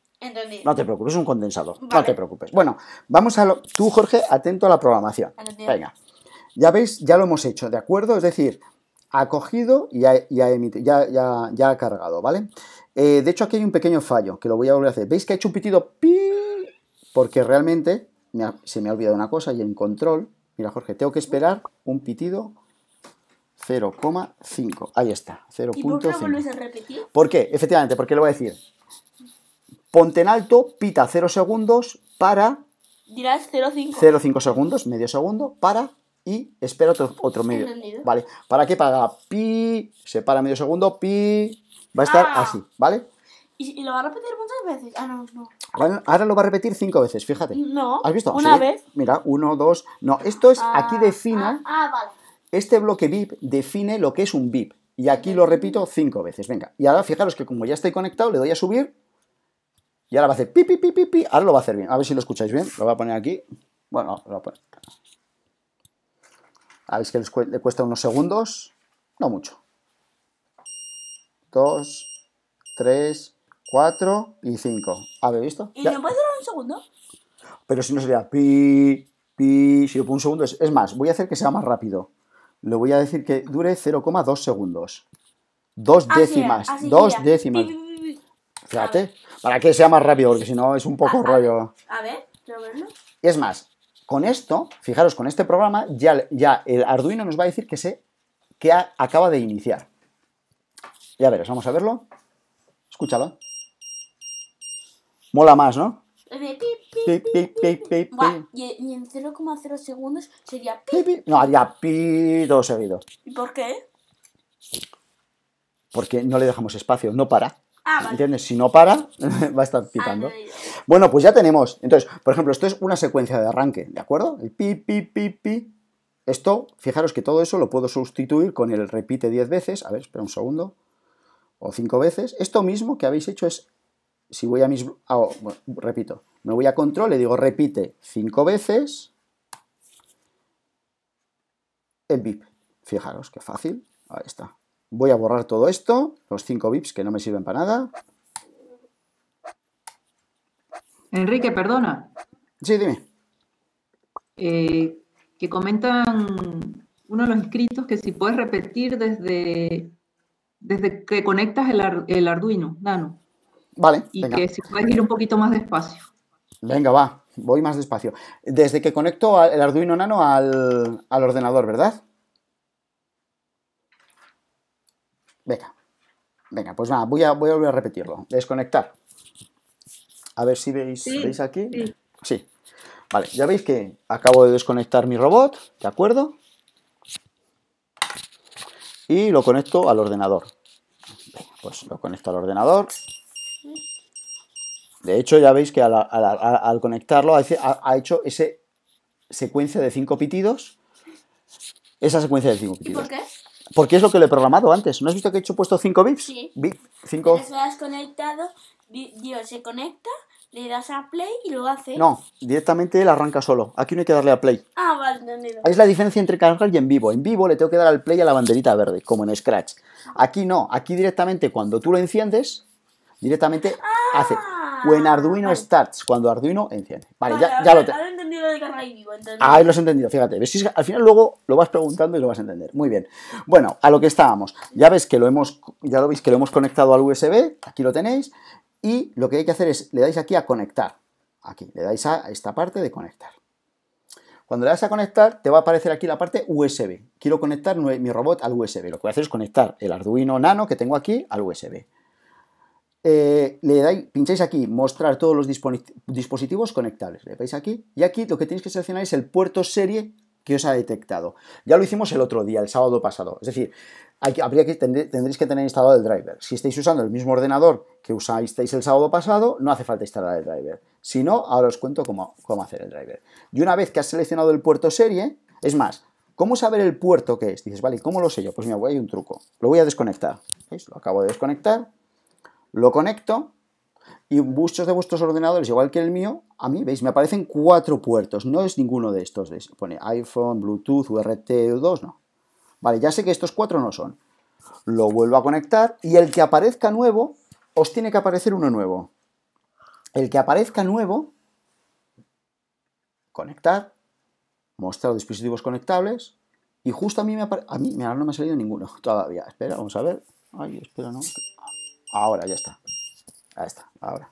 No te preocupes, es un condensador. No te preocupes. Bueno, vamos a lo. Tú, Jorge, atento a la programación. Venga. Ya veis, ya lo hemos hecho, ¿de acuerdo? Es decir, ha cogido y ya, ha cargado, ¿vale? Eh, de hecho, aquí hay un pequeño fallo que lo voy a volver a hacer. ¿Veis que ha hecho un pitido Porque realmente se me ha olvidado una cosa y en control, mira, Jorge, tengo que esperar un pitido 0,5. Ahí está, 0.5. por qué lo a ¿Por qué? Efectivamente, porque le voy a decir. Ponte en alto, pita 0 segundos para. Dirás 0,5. 0,5 segundos, medio segundo, para y espera otro, medio. Vale. ¿Para qué? paga, pi, se para medio segundo, pi. Va a estar ah. así, ¿vale? ¿Y, lo va a repetir muchas veces? Ah, no, no. Ahora, lo va a repetir cinco veces, fíjate. No. ¿Has visto? Una vez. Mira, uno, dos. No, esto es. Ah, aquí define. Ah, ah, vale. Este bloque VIP define lo que es un VIP. Y aquí lo repito cinco veces. Venga. Y ahora fijaros que como ya estoy conectado, le doy a subir. Y ahora va a hacer pi, pi, pi, pi, Ahora lo va a hacer bien. A ver si lo escucháis bien. Lo va a poner aquí. Bueno, lo voy a poner. A ver, si le cuesta unos segundos. No mucho. Dos, tres, cuatro y cinco. ¿Habéis visto? ¿Y no puede durar un segundo? Pero si no sería pi, pi. Si lo pongo un segundo, es, más, voy a hacer que sea más rápido. Le voy a decir que dure 0,2 segundos. Dos ah, décimas. Ah, dos décimas. Espérate, para que sea más rápido, porque si no es un poco rollo. A ver, quiero verlo. Y es más, con esto, fijaros, con este programa, ya, ya el Arduino nos va a decir que se que acaba de iniciar. Ya ver, vamos a verlo. Escúchalo. Mola más, ¿no? Pi, y en 0,0 segundos sería pi. No, haría pi todo seguido. ¿Y por qué? Porque no le dejamos espacio, no para. Ah, ¿Entiendes? Si no para, [laughs] va a estar picando. Ah, bueno, pues ya tenemos. Entonces, por ejemplo, esto es una secuencia de arranque, ¿de acuerdo? El pi, pi, pi, pi. Esto, fijaros que todo eso lo puedo sustituir con el repite 10 veces. A ver, espera un segundo. O 5 veces. Esto mismo que habéis hecho es, si voy a mis... Ah, oh, repito, me voy a control, le digo repite 5 veces el bip. Fijaros, qué fácil. Ahí está. Voy a borrar todo esto, los cinco bips que no me sirven para nada. Enrique, perdona. Sí, dime. Eh, que comentan uno de los inscritos que si puedes repetir desde, desde que conectas el, Arduino Nano. Vale. Y que si puedes ir un poquito más despacio. Venga, va, voy más despacio. Desde que conecto el Arduino Nano al, al ordenador, ¿verdad? Venga, venga, pues nada, voy a, volver a repetirlo. Desconectar. A ver si veis, aquí. Sí. Vale, ya veis que acabo de desconectar mi robot, ¿de acuerdo? Y lo conecto al ordenador. pues lo conecto al ordenador. De hecho, ya veis que al, conectarlo ha, hecho esa secuencia de cinco pitidos. Esa secuencia de cinco pitidos. por qué? Porque es lo que le he programado antes. ¿No has visto que he hecho puesto 5 bits? Sí. 5. cinco... se has conectado, Dios se conecta, le das a play y lo hace. No, directamente él arranca solo. Aquí no hay que darle a play. Ah, vale, entendido. Es la diferencia entre cargar y en vivo. En vivo le tengo que dar al play a la banderita verde, como en Scratch. Aquí no, aquí directamente cuando tú lo enciendes, directamente ah, hace en ah, Arduino starts, cuando Arduino enciende. Vale, ya, lo tengo. entendido de y Ahí lo has entendido, fíjate. al final luego lo vas preguntando y lo vas a entender. Muy bien. Bueno, a lo que estábamos. Ya ves que lo hemos, ya lo veis que lo hemos conectado al USB, aquí lo tenéis, y lo que hay que hacer es, le dais aquí a conectar. Aquí, le dais a esta parte de conectar. Cuando le das a conectar, te va a aparecer aquí la parte USB. Quiero conectar mi robot al USB. Lo que voy a hacer es conectar el Arduino Nano que tengo aquí al USB. Eh, le dais, pincháis aquí, mostrar todos los dispositivos conectables. Le veis aquí y aquí lo que tenéis que seleccionar es el puerto serie que os ha detectado. Ya lo hicimos el otro día, el sábado pasado. Es decir, hay, habría que, tendréis que tener instalado el driver. Si estáis usando el mismo ordenador que usáis el sábado pasado, no hace falta instalar el driver. Si no, ahora os cuento cómo, hacer el driver. Y una vez que has seleccionado el puerto serie, es más, ¿Cómo saber el puerto que es? Dices, vale, ¿cómo lo sé yo? Pues mira, hay un truco. Lo voy a desconectar. Lo acabo de desconectar. Lo conecto y muchos de vuestros ordenadores, igual que el mío, a mí, veis, me aparecen cuatro puertos. No es ninguno de estos. Pone iPhone, Bluetooth, URT2, no. Vale, ya sé que estos cuatro no son. Lo vuelvo a conectar y el que aparezca nuevo, os tiene que aparecer uno nuevo. El que aparezca nuevo, conectar, mostrar dispositivos conectables y justo a mí me A mí, no me ha salido ninguno [laughs] todavía. Espera, vamos a ver. Ay, espera, no. Ahora, ya está. Ahí está, ahora.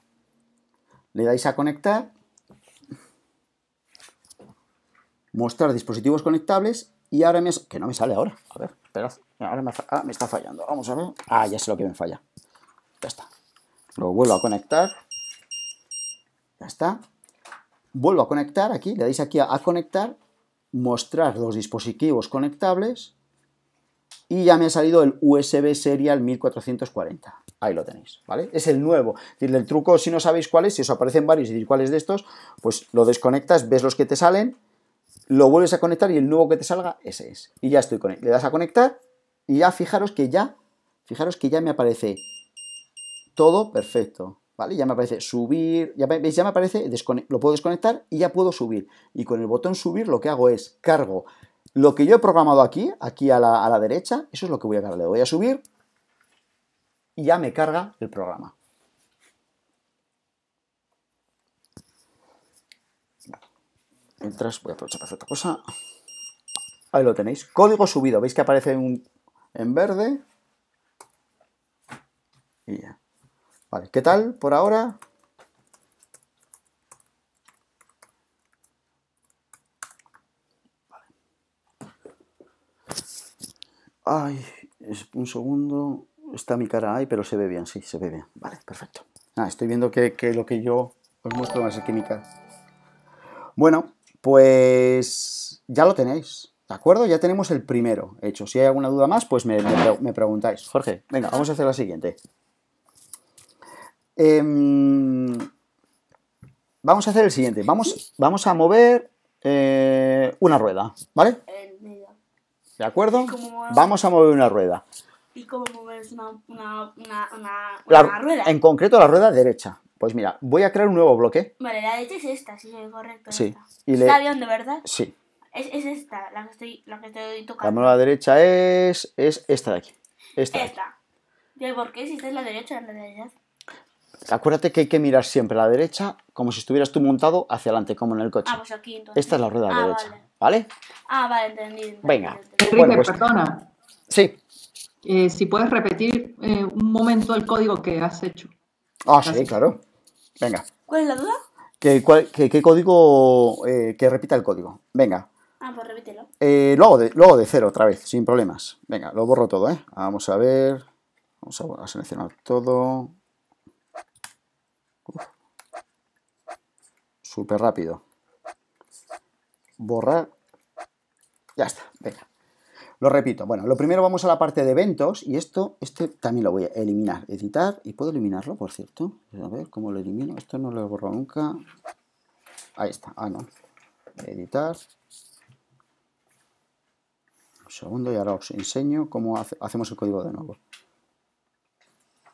Le dais a conectar. Mostrar dispositivos conectables. Y ahora me... Que no me sale ahora. A ver, Ahora ah, me, está fallando. Vamos a ver. Ah, ya sé lo que me falla. Ya está. Lo vuelvo a conectar. Ya está. Vuelvo a conectar aquí. Le dais aquí a conectar. Mostrar los dispositivos conectables y ya me ha salido el USB Serial 1440. Ahí lo tenéis, ¿vale? Es el nuevo. Es decir, el truco, si no sabéis cuál es, si os aparecen varios y decir cuál es de estos, pues lo desconectas, ves los que te salen, lo vuelves a conectar y el nuevo que te salga, ese es. Y ya estoy con Le das a conectar y ya fijaros que ya, fijaros que ya me aparece todo perfecto, ¿vale? Ya me aparece subir, ya, ya me aparece, lo puedo desconectar y ya puedo subir. Y con el botón subir lo que hago es cargo lo que yo he programado aquí, aquí a la, derecha, eso es lo que voy a cargar. Le voy a subir y ya me carga el programa. Mientras voy a aprovechar para hacer otra cosa. Ahí lo tenéis. Código subido. ¿Veis que aparece en verde? Y ya. Vale, ¿qué tal por ahora? Ay, un segundo. Está mi cara ahí, pero se ve bien, sí, se ve bien. Vale, perfecto. Ah, estoy viendo que, lo que yo os muestro es que mi Bueno, pues ya lo tenéis. ¿De acuerdo? Ya tenemos el primero hecho. Si hay alguna duda más, pues me, preguntáis. Jorge. Venga, vamos a hacer la siguiente. Em, vamos a hacer el siguiente. Vamos, vamos a mover eh, una rueda, ¿vale? ¿De acuerdo? Vamos a mover una rueda. ¿Y cómo mover una, rueda? En concreto la rueda derecha. Pues mira, voy a crear un nuevo bloque. Vale, la derecha es esta, si es correcto. Sí. Esta. Y de verdad? Sí. Es, esta, la que, estoy, la que estoy tocando. La mano derecha es, es esta de aquí. Esta. ¿Y por qué? Si esta es la derecha, es la derecha. Acuérdate que hay que mirar siempre la derecha como si estuvieras tú montado hacia adelante, como en el coche. Ah, pues aquí entonces. Esta es la rueda ah, derecha. ¿Vale? Ah, vale, entendido. Venga. Enrique, pues, Sí. Eh, si puedes repetir eh, un momento el código que has hecho. Ah, sí, claro. Venga. ¿Cuál es la duda? ¿Qué, código? Eh, que repita el código. Venga. Ah, pues repítelo. lo, de, cero otra vez, sin problemas. Venga, lo borro todo, ¿eh? Vamos a ver. Vamos a seleccionar todo. Súper rápido borrar. Ya está, venga. Lo repito. Bueno, lo primero vamos a la parte de eventos y esto, este también lo voy a eliminar, editar y puedo eliminarlo, por cierto. A ver cómo lo elimino. Esto no lo he nunca. Ahí está. Ah, no. Editar. Un segundo y ahora os enseño cómo hacemos el código de nuevo.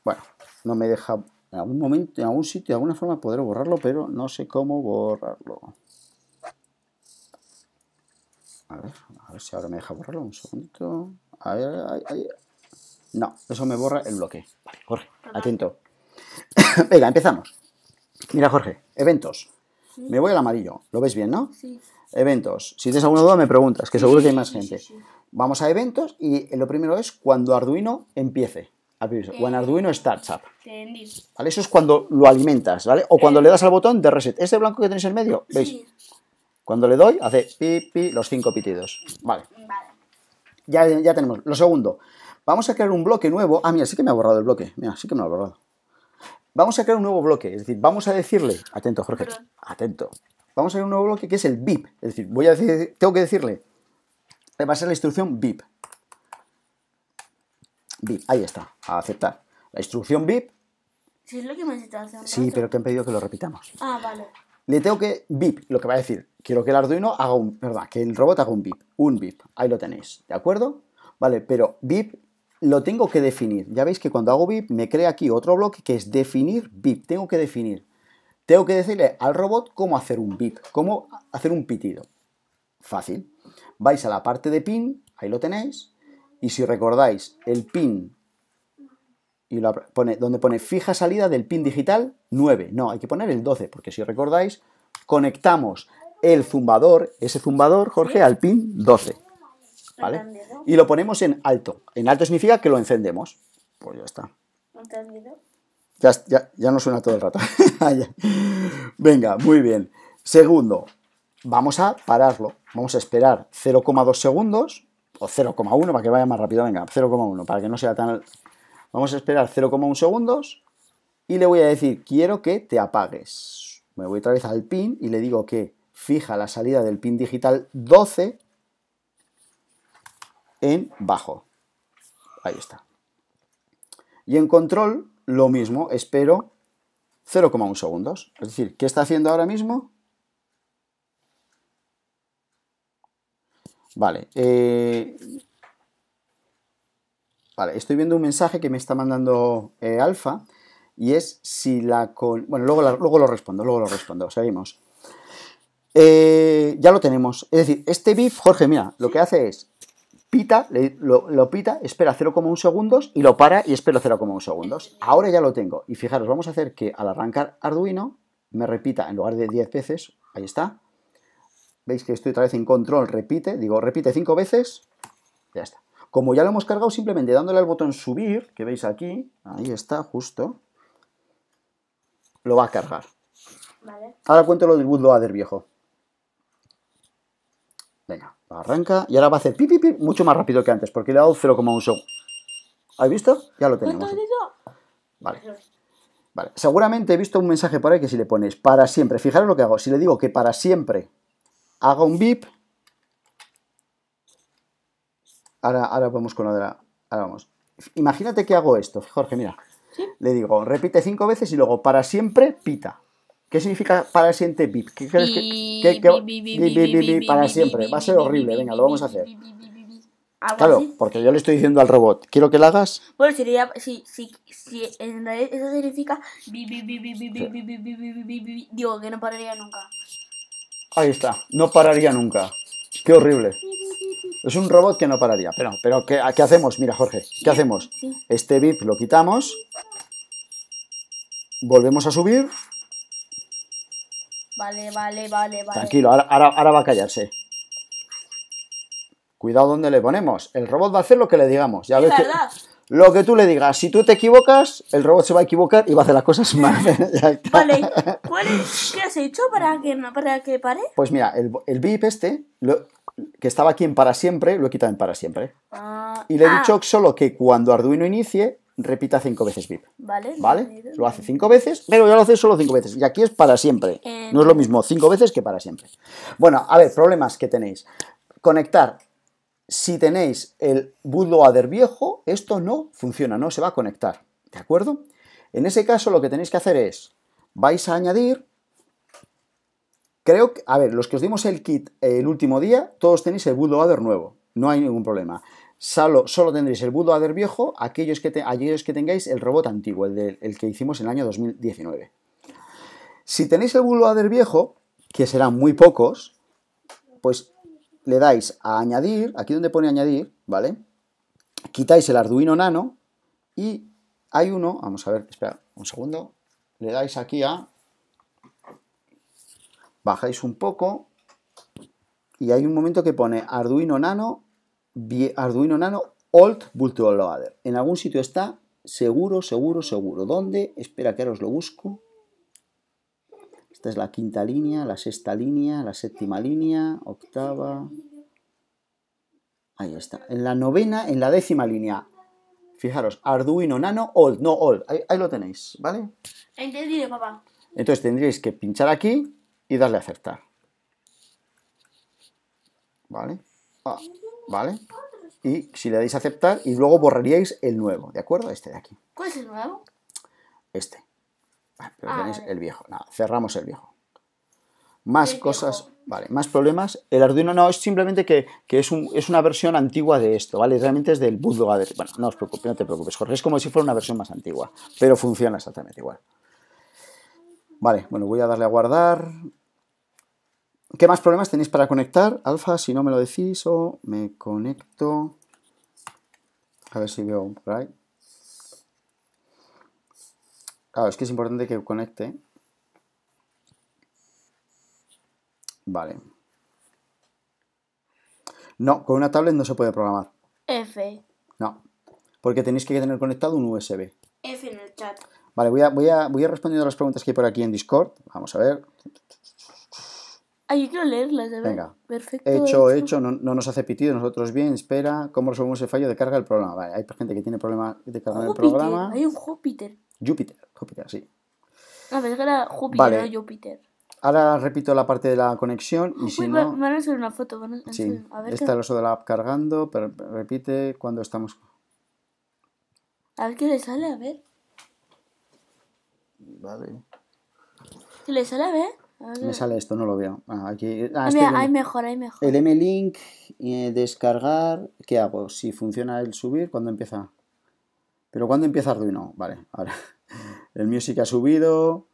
Bueno, no me deja en algún momento, en algún sitio, de alguna forma poder borrarlo, pero no sé cómo borrarlo. A ver, a ver si ahora me deja borrarlo. Un segundito. No, eso me borra el bloque. Vale, Jorge, atento. [coughs] Venga, empezamos. Mira, Jorge, eventos. Me voy al amarillo. ¿Lo ves bien, no? Sí. Eventos. Si tienes alguna duda, me preguntas, que seguro que hay más gente. Vamos a eventos y lo primero es cuando Arduino empiece. Eh, when Arduino starts up. ¿Vale? Eso es cuando lo alimentas, ¿vale? O cuando eh. le das al botón de reset. ¿Este blanco que tenéis en medio? ¿Veis? Cuando le doy, hace pi, los cinco pitidos. Vale. vale. Ya, ya tenemos. Lo segundo, vamos a crear un bloque nuevo. Ah, mira, sí que me ha borrado el bloque. Mira, sí que me lo ha borrado. Vamos a crear un nuevo bloque. Es decir, vamos a decirle. Atento, Jorge. Atento. Vamos a crear un nuevo bloque que es el VIP. Es decir, voy a decir, tengo que decirle. Va a ser la instrucción VIP. VIP, ahí está. A aceptar. La instrucción VIP. Sí, pero te han pedido que lo repitamos. Ah, vale le tengo que vip lo que va a decir, quiero que el Arduino haga un, verdad, que el robot haga un bip, un bip, ahí lo tenéis, ¿de acuerdo? Vale, pero bip lo tengo que definir, ya veis que cuando hago bip me crea aquí otro bloque que es definir bip, tengo que definir, tengo que decirle al robot cómo hacer un bip, cómo hacer un pitido, fácil, vais a la parte de pin, ahí lo tenéis, y si recordáis, el pin y pone, donde pone fija salida del pin digital 9. No, hay que poner el 12, porque si recordáis, conectamos el zumbador, ese zumbador, Jorge, al pin 12. ¿Vale? Y lo ponemos en alto. En alto significa que lo encendemos. Pues ya está. Ya, ya, ya no suena todo el rato. [laughs] Venga, muy bien. Segundo, vamos a pararlo. Vamos a esperar 0,2 segundos o 0,1 para que vaya más rápido. Venga, 0,1 para que no sea tan Vamos a esperar 0,1 segundos y le voy a decir, quiero que te apagues. Me voy otra vez al pin y le digo que fija la salida del pin digital 12 en bajo. Ahí está. Y en control, lo mismo, espero 0,1 segundos. Es decir, ¿qué está haciendo ahora mismo? Vale, eh, Vale, estoy viendo un mensaje que me está mandando eh, Alfa y es si la... Con... Bueno, luego, luego lo respondo, luego lo respondo, seguimos. Eh, ya lo tenemos. Es decir, este bif, Jorge, mira, lo que hace es pita, lo, lo pita, espera 0,1 segundos y lo para y espera 0,1 segundos. Ahora ya lo tengo. Y fijaros, vamos a hacer que al arrancar Arduino me repita en lugar de 10 veces, ahí está. Veis que estoy otra vez en control, repite, digo repite 5 veces, ya está. Como ya lo hemos cargado, simplemente dándole al botón subir, que veis aquí, ahí está, justo, lo va a cargar. Ahora cuento lo del bootloader viejo. Venga, arranca y ahora va a hacer pip, pip, mucho más rápido que antes, porque le he dado 0,1 show. ¿Habéis visto? Ya lo tenemos. Vale. Vale. Seguramente he visto un mensaje por ahí que si le pones para siempre, fijaros lo que hago, si le digo que para siempre haga un bip, Ahora, ahora vamos con lo de la. Ahora vamos. Imagínate que hago esto, Jorge, mira. Le digo, repite cinco veces y luego para siempre pita. ¿Qué significa para siempre bip? ¿Qué crees que.? Para siempre. Va a ser horrible. Venga, lo vamos a hacer. Claro, porque yo le estoy diciendo al robot, quiero que lo hagas. Bueno, sería, si, si en eso significa digo que no pararía nunca. Ahí está, no pararía nunca. Qué horrible. Es un robot que no pararía. Pero, pero ¿qué, hacemos? Mira, Jorge, ¿qué hacemos? Este VIP lo quitamos. Volvemos a subir. Vale, vale, vale, vale. Tranquilo, ahora, va a callarse. Cuidado donde le ponemos. El robot va a hacer lo que le digamos. Ya ves lo que tú le digas. Si tú te equivocas, el robot se va a equivocar y va a hacer las cosas mal. [laughs] [laughs] vale. ¿Qué has hecho para que, para que pare? Pues mira, el, el VIP este que estaba aquí en para siempre, lo he quitado en para siempre. ¿eh? Ah, y le he ah. dicho solo que cuando Arduino inicie, repita cinco veces VIP. Vale. ¿Vale? Lo hace cinco veces, pero ya lo hace solo cinco veces. Y aquí es para siempre. No es lo mismo cinco veces que para siempre. Bueno, a ver, problemas que tenéis. Conectar. Si tenéis el bootloader viejo, esto no funciona, no se va a conectar. ¿De acuerdo? En ese caso lo que tenéis que hacer es, vais a añadir Creo que, a ver, los que os dimos el kit eh, el último día, todos tenéis el bootloader nuevo, no hay ningún problema. Solo, solo tendréis el bootloader viejo, aquellos que, aquellos que tengáis el robot antiguo, el, que hicimos en el año 2019. Si tenéis el bootloader viejo, que serán muy pocos, pues le dais a añadir, aquí donde pone añadir, ¿vale? Quitáis el Arduino Nano y hay uno, vamos a ver, espera un segundo, le dais aquí a bajáis un poco y hay un momento que pone Arduino Nano, Arduino Nano Alt Bootloader. En algún sitio está, seguro, seguro, seguro. ¿Dónde? Espera que ahora os lo busco. Esta es la quinta línea, la sexta línea, la séptima línea, octava. Ahí está. En la novena, en la décima línea. Fijaros, Arduino Nano Old, no Old. Ahí, ahí lo tenéis, ¿vale? Entendido, papá. Entonces tendréis que pinchar aquí y darle a aceptar. ¿Vale? Ah, ¿Vale? Y si le dais a aceptar y luego borraríais el nuevo, ¿de acuerdo? Este de aquí. ¿Cuál es el nuevo? Este. Ah, pero ah, tenéis el viejo. Nada, cerramos el viejo. Más cosas, vale, más problemas. El Arduino no es simplemente que, es, un, es, una versión antigua de esto, ¿vale? Realmente es del Bootloader. Bueno, no os preocupéis, no te preocupes, Jorge. Es como si fuera una versión más antigua, pero funciona exactamente igual. Vale, bueno, voy a darle a guardar. ¿Qué más problemas tenéis para conectar? Alfa, si no me lo decís, o me conecto. A ver si veo un... Claro, es que es importante que conecte. Vale. No, con una tablet no se puede programar. F. No, porque tenéis que tener conectado un USB. F en el chat. Vale, voy a, voy a, respondiendo a las preguntas que hay por aquí en Discord. Vamos a ver. Ah, yo quiero leerlas, a ver. Perfecto. Hecho, hecho, no, nos hace pitido, nosotros bien, espera. ¿Cómo resolvemos el fallo de carga del programa? Vale, hay gente que tiene problemas de carga del programa. Hay un Júpiter. Júpiter, Júpiter, sí. A ah, ver, era Júpiter, vale. Júpiter. Ahora repito la parte de la conexión y Uy, si Van a hacer una foto. Sí, está el oso de la app cargando, pero repite cuando estamos... A ver qué le sale, a ver. Vale. ¿Qué le sale, a ver? Me sale esto, no lo veo. Ah, aquí, ah, ah, este hay mejor, hay mejor. El M-Link, eh, descargar, ¿qué hago? Si funciona el subir, ¿cuándo empieza? Pero ¿cuándo empieza Arduino? Vale, ahora. [laughs] El Music ha subido.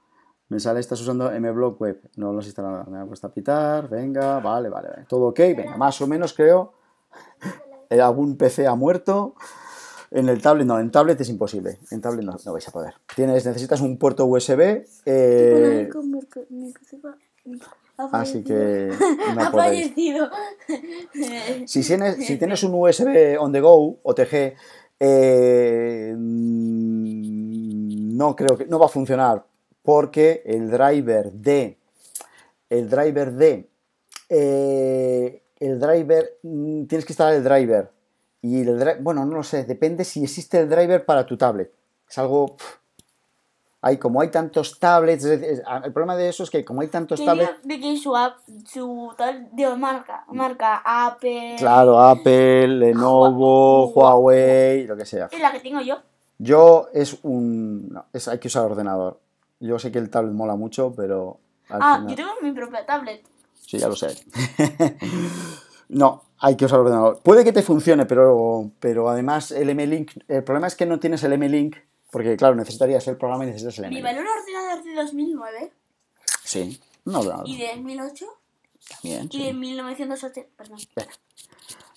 Me sale, estás usando MBlock Web. No lo has instalado. Me ha puesto a pitar. Venga, vale, vale, vale. Todo ok. Venga, más o menos creo. [laughs] Algún PC ha muerto. En el tablet no, en tablet es imposible. En tablet no, vais a poder. Tienes, necesitas un puerto USB. Eh, así que ha fallecido. Si tienes, si [laughs] tienes un USB on the go, OTG, eh, mm, no creo que no va a funcionar porque el driver de el driver de eh, el driver mm, tienes que instalar el driver y el bueno, no lo sé, depende si existe el driver para tu tablet. Es algo... hay, como hay tantos tablets, el problema de eso es que como hay tantos tablets... De que su, su marca, marca Apple... Claro, Apple, Lenovo, Huawei, lo que sea. Es la que tengo yo. Yo es un... hay que usar ordenador. Yo sé que el tablet mola mucho, pero... Ah, yo tengo mi propia tablet. Sí, ya lo sé. [laughs] no, hay que usar el ordenador. Puede que te funcione, pero, pero además el M-Link... el problema es que no tienes el M-Link porque claro, necesitarías el programa y necesitas el M-Link. MLink. Mi un ordenador de 2009? Sí, ordenador. ¿Y de 2008? También. ¿Y de 1980? Perdón.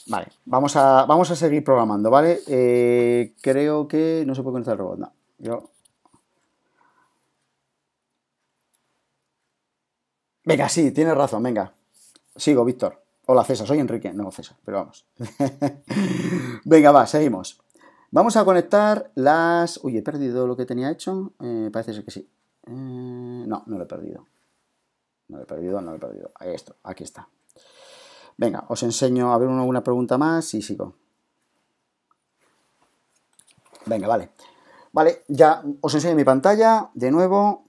Vale, vamos a, vamos a seguir programando, ¿vale? Eh, creo que no se puede conectar el robot, no. Venga, sí, tienes razón, venga. Sigo, Víctor. Hola César, soy Enrique. No, César, pero vamos. [laughs] Venga, va, seguimos. Vamos a conectar las... Uy, he perdido lo que tenía hecho. Eh, parece ser que sí. Eh, no, no lo he perdido. No lo he perdido, no lo he perdido. Esto, aquí está. Venga, os enseño a ver una pregunta más y sigo. Venga, vale. Vale, ya os enseño mi pantalla de nuevo.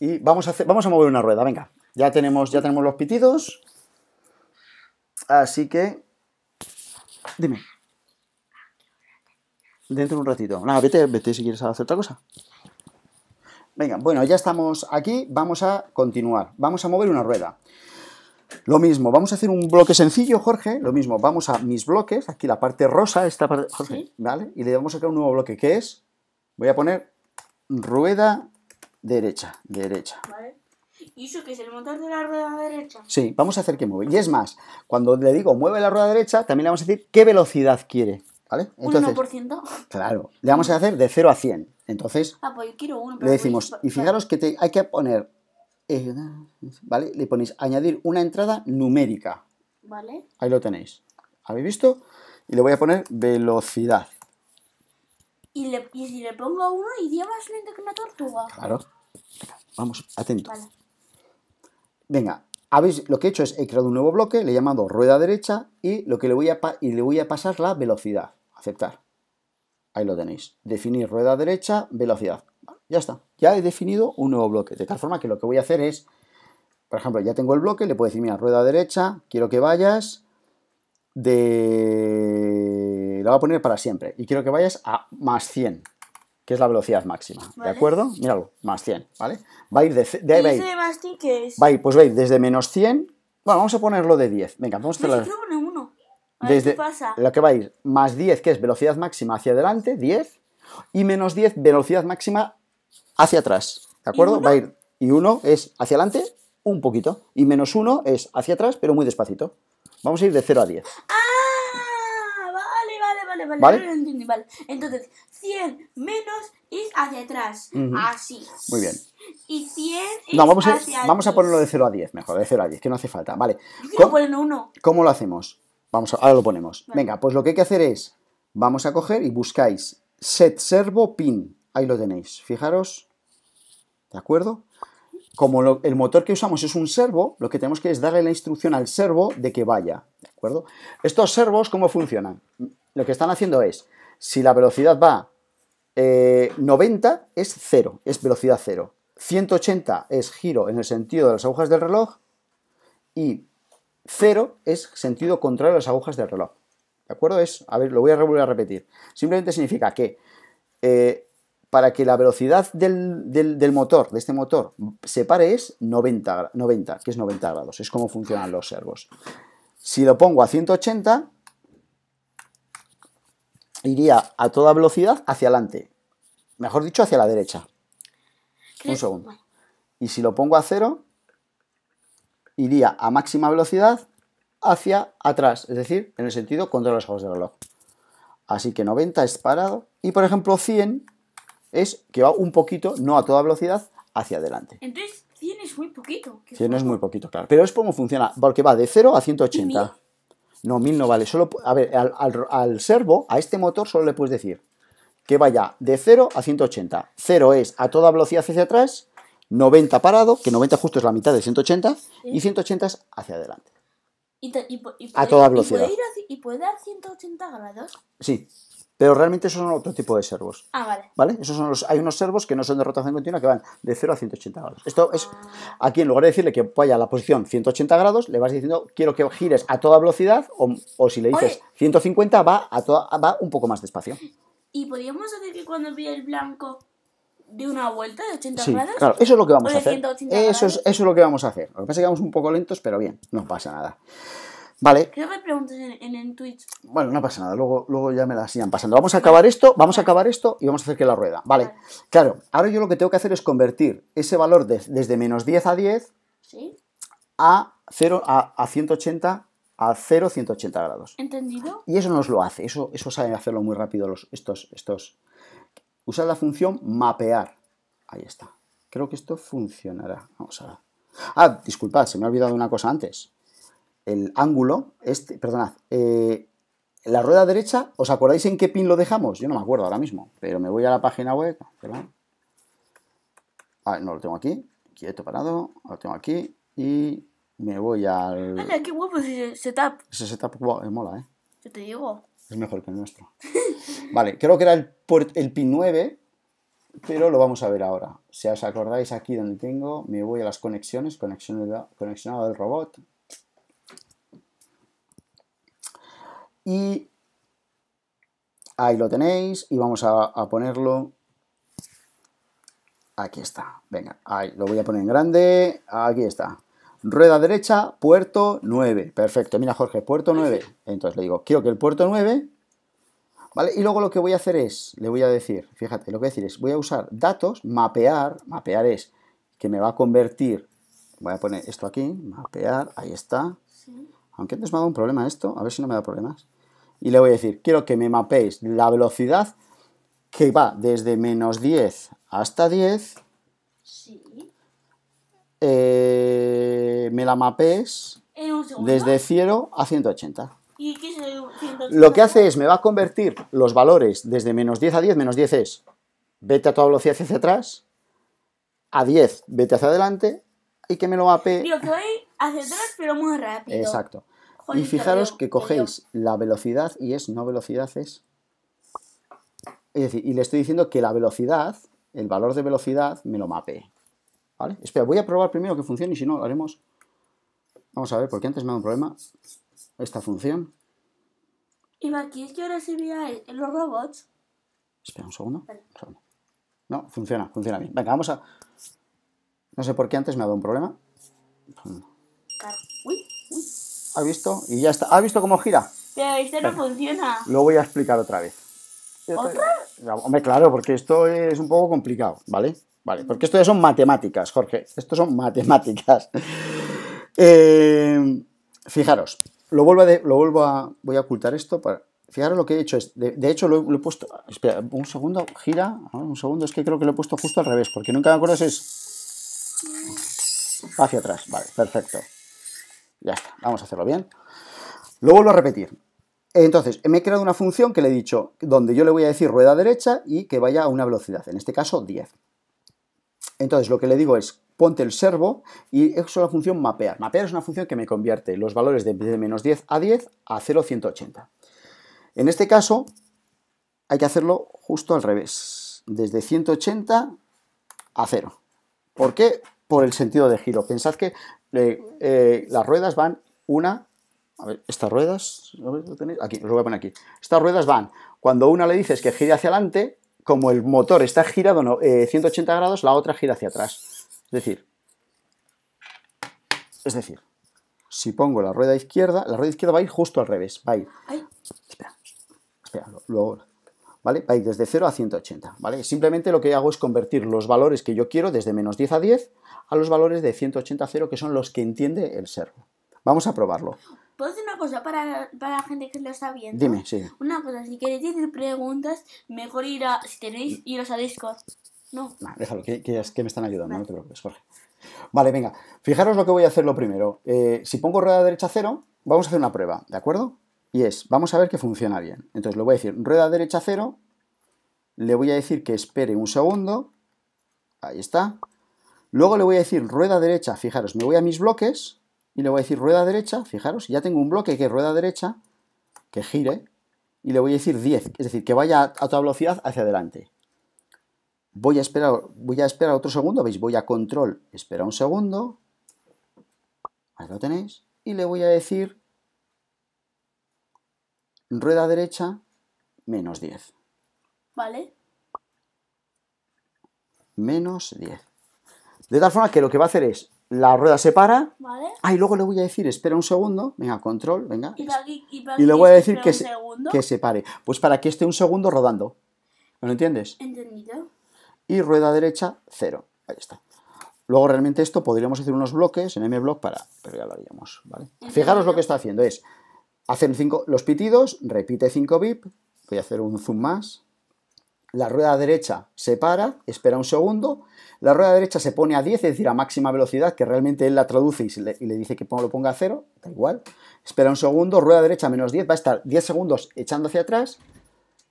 Y vamos a, hacer, vamos a mover una rueda, venga. Ya tenemos, ya tenemos los pitidos. Así que. Dime. Dentro de un ratito. Nada, vete, vete si quieres hacer otra cosa. Venga, bueno, ya estamos aquí. Vamos a continuar. Vamos a mover una rueda. Lo mismo, vamos a hacer un bloque sencillo, Jorge. Lo mismo, vamos a mis bloques, aquí la parte rosa, esta parte, Jorge, ¿vale? Y le vamos a crear un nuevo bloque, que es, voy a poner rueda derecha, derecha. ¿Y eso que es el motor de la rueda derecha. Sí, vamos a hacer que mueve. Y es más, cuando le digo mueve la rueda derecha, también le vamos a decir qué velocidad quiere. ¿Vale? 1%? [laughs] Claro, le vamos a hacer de 0 a 100. Entonces, ah, pues yo quiero uno, le decimos, y fijaros que hay que poner, eh, ¿vale? Le ponéis añadir una entrada numérica. ¿Vale? Ahí lo tenéis. ¿Habéis visto? Y le voy a poner velocidad. Y, si le pongo uno, iría más lento que una tortuga. Claro. Vamos, atento venga, habéis, lo que he hecho es, he creado un nuevo bloque, le he llamado rueda derecha y, lo que le voy a, y le voy a pasar la velocidad. Aceptar. Ahí lo tenéis. Definir rueda derecha, velocidad. ya está. Ya he definido un nuevo bloque. De tal forma que lo que voy a hacer es, por ejemplo, ya tengo el bloque, le puedo decir, mira, rueda derecha, quiero que vayas de... la voy a poner para siempre. Y quiero que vayas a más 100 que es la velocidad máxima, ¿de acuerdo? Míralo, más 100, ¿vale? Va a ir de... de, de, de qué es? Va a ir, pues va a ir desde menos 100... Bueno, vamos a ponerlo de 10. Venga, vamos a hacer... de la... qué pasa. Lo que va a ir, más 10, que es velocidad máxima hacia adelante, 10, y menos 10, velocidad máxima hacia atrás, ¿de acuerdo? Va a ir... Y 1 es hacia adelante un poquito, y menos 1 es hacia atrás, pero muy despacito. Vamos a ir de 0 a 10. ¡Ah! Vale, vale, vale, vale. vale. Entonces, 100 menos y hacia atrás. Así. Muy bien. Y 100 no, vamos a, vamos a ponerlo de 0 a 10, mejor, de 0 a 10, que no hace falta. Vale. Yo quiero ponerlo 1. ¿Cómo lo hacemos? Vamos a, ahora lo ponemos. Venga, pues lo que hay que hacer es, vamos a coger y buscáis set servo pin. Ahí lo tenéis. Fijaros. ¿De acuerdo? Como el motor que usamos es un servo, lo que tenemos que es darle la instrucción al servo de que vaya. ¿De acuerdo? Estos servos, ¿cómo funcionan? Lo que están haciendo es, si la velocidad va 90 eh, es 0, es velocidad 0. 180 es giro en el sentido de las agujas del reloj y 0 es sentido contrario a las agujas del reloj. ¿De acuerdo? Es, a ver, lo voy a volver a repetir. Simplemente significa que eh, para que la velocidad del, motor, de este motor, se pare es 90, 90, que es 90 grados. Es como funcionan los servos. Si lo pongo a 180, iría a toda velocidad hacia adelante. Mejor dicho, hacia la derecha. Un segundo. Y si lo pongo a cero, iría a máxima velocidad hacia atrás, es decir, en el sentido contra los ojos del reloj. Así que 90 es parado y, por ejemplo, 100 es que va un poquito, no a toda velocidad, hacia adelante. Entonces, 100 es muy poquito. 100 es muy poquito, claro. Pero es como funciona, porque va de 0 a 180. No, 1000 no vale. Solo, a ver, al, servo, a este motor, solo le puedes decir que vaya de 0 a 180. 0 es a toda velocidad hacia atrás, 90 parado, que 90 justo es la mitad de 180, y 180 es hacia adelante. ¿Y, puede, a toda velocidad. ¿Y puede dar 180 grados? Sí. Pero realmente esos son otro tipo de servos. Ah, vale. Esos son los, hay unos servos que no son de rotación continua que van de 0 a 180 grados. Esto es, ah. aquí en lugar de decirle que vaya a la posición 180 grados, le vas diciendo quiero que gires a toda velocidad o, si le dices 150 va, a va un poco más despacio. ¿Y podríamos hacer que cuando pille el blanco de una vuelta de 80 grados? Claro, eso es lo que vamos a hacer. Eso es, eso es lo que vamos a hacer. Lo que pasa es que vamos un poco lentos, pero bien, no pasa nada. ¿Vale? Creo que preguntas en, en, Twitch. Bueno, no pasa nada, luego, luego ya me la sigan pasando. Vamos a acabar esto, vamos a acabar esto y vamos a hacer que la rueda. Vale. Claro, ahora yo lo que tengo que hacer es convertir ese valor desde menos 10 a 10 a, 0, a, 180 a 0, 180 grados. ¿Entendido? Y eso nos lo hace, eso, eso saben hacerlo muy rápido los, estos, estos. Usar la función mapear. Ahí está. Creo que esto funcionará. Vamos a ver. Ah, disculpad, se me ha olvidado una cosa antes el ángulo, este, perdonad, eh, la rueda derecha, ¿os acordáis en qué pin lo dejamos? Yo no me acuerdo ahora mismo, pero me voy a la página web, perdón. ver, ah, no lo tengo aquí, quieto, parado, lo tengo aquí y me voy al... ¡Hala, qué guapo ese setup! Ese setup wow, eh, mola, ¿eh? Yo te digo. Es mejor que el nuestro. [laughs] vale, creo que era el, pin 9, pero lo vamos a ver ahora. Si os acordáis aquí donde tengo, me voy a las conexiones, conexionado del robot, Y ahí lo tenéis y vamos a, ponerlo. Aquí está. Venga, ahí lo voy a poner en grande. Aquí está. Rueda derecha, puerto 9. Perfecto. Mira, Jorge, puerto 9. Entonces le digo, quiero que el puerto 9 ¿Vale? Y luego lo que voy a hacer es, le voy a decir, fíjate, lo que voy a decir es, voy a usar datos, mapear, mapear es que me va a convertir, voy a poner esto aquí, mapear, ahí está. Aunque antes me ha dado un problema esto, a ver si no me da problemas y le voy a decir, quiero que me mapeéis la velocidad que va desde menos 10 hasta 10. Sí. Eh, me la mapees desde 0 a 180. ¿Y qué es 180? Lo que hace es, me va a convertir los valores desde menos 10 a 10, menos 10 es, vete a toda velocidad hacia atrás, a 10 vete hacia adelante y que me lo mapee. Digo que voy hacia atrás pero muy rápido. Exacto y fijaros que cogéis la velocidad y es no velocidad es. Es decir, y le estoy diciendo que la velocidad, el valor de velocidad, me lo mape. ¿Vale? Espera, voy a probar primero que funcione y si no, lo haremos. Vamos a ver, porque antes me ha dado un problema esta función. ¿Y aquí es que ahora se vea los robots? Espera un segundo. No, funciona, funciona bien. Venga, vamos a. No sé por qué antes me ha dado un problema. Uy, uy. ¿Ha visto? Y ya está. ¿Has visto cómo gira? Pero esto no funciona. Lo voy a explicar otra vez. ¿Otra? Hombre, claro, porque esto es un poco complicado, ¿vale? Vale, porque esto ya son matemáticas, Jorge. Esto son matemáticas. [laughs] Eh, fijaros, lo vuelvo, a de, lo vuelvo a... Voy a ocultar esto para... Fijaros lo que he hecho. Es, de, hecho, lo, lo, he puesto... Espera, un segundo, gira. Ah, un segundo, es que creo que lo he puesto justo al revés, porque nunca me acuerdo si es... Hacia atrás, vale, perfecto. Ya está, vamos a hacerlo bien. Lo vuelvo a repetir. Entonces, me he creado una función que le he dicho, donde yo le voy a decir rueda derecha y que vaya a una velocidad, en este caso 10. Entonces, lo que le digo es, ponte el servo y eso es la función mapear. Mapear es una función que me convierte los valores de menos 10 a 10 a 0, 180. En este caso, hay que hacerlo justo al revés, desde 180 a 0. ¿Por qué? Por el sentido de giro. Pensad que eh, las ruedas van una, a ver, estas ruedas, Aquí, las voy a poner aquí. Estas ruedas van, cuando una le dices que gire hacia adelante, como el motor está girado 180 eh, grados, la otra gira hacia atrás. Es decir, es decir, si pongo la rueda izquierda, la rueda izquierda va a ir justo al revés, va a ir. Espera, espera, luego, ¿vale? Va desde 0 a 180, ¿vale? Simplemente lo que hago es convertir los valores que yo quiero desde menos 10 a 10 a los valores de 180 a 0 que son los que entiende el servo. Vamos a probarlo. ¿Puedo hacer una cosa para, la gente que lo está viendo? Dime, sí. Una cosa, si queréis decir preguntas, mejor ir a, si tenéis, mm. iros a Discord. No. déjalo, que, que, me están ayudando, no te preocupes, Jorge. Vale, venga, fijaros lo que voy a hacer lo primero. Eh, si pongo rueda derecha 0, vamos a hacer una prueba, ¿de acuerdo? y es, vamos a ver que funciona bien. Entonces le voy a decir rueda derecha 0, le voy a decir que espere un segundo, ahí está. Luego le voy a decir rueda derecha, fijaros, me voy a mis bloques y le voy a decir rueda derecha, fijaros, ya tengo un bloque que es rueda derecha, que gire, y le voy a decir 10, es decir, que vaya a toda velocidad hacia adelante. Voy a esperar, voy a esperar otro segundo, veis, voy a control, espera un segundo, ahí lo tenéis, y le voy a decir rueda derecha, menos 10. ¿Vale? Menos 10. De tal forma que lo que va a hacer es, la rueda se para. ¿Vale? Ah, y luego le voy a decir, espera un segundo, venga, control, venga. Y, le voy a decir que se, que se pare. Pues para que esté un segundo rodando. ¿Me lo entiendes? Entendido. Y rueda derecha, 0. Ahí está. Luego realmente esto podríamos hacer unos bloques en mBlock para, pero ya lo haríamos, ¿vale? Fijaros lo que está haciendo es Hacen cinco, los pitidos, repite 5 bip, voy a hacer un zoom más. La rueda derecha se para, espera un segundo. La rueda derecha se pone a 10, es decir, a máxima velocidad, que realmente él la traduce y le, dice que lo ponga a cero, da igual. Espera un segundo, rueda derecha menos 10, va a estar 10 segundos echando hacia atrás,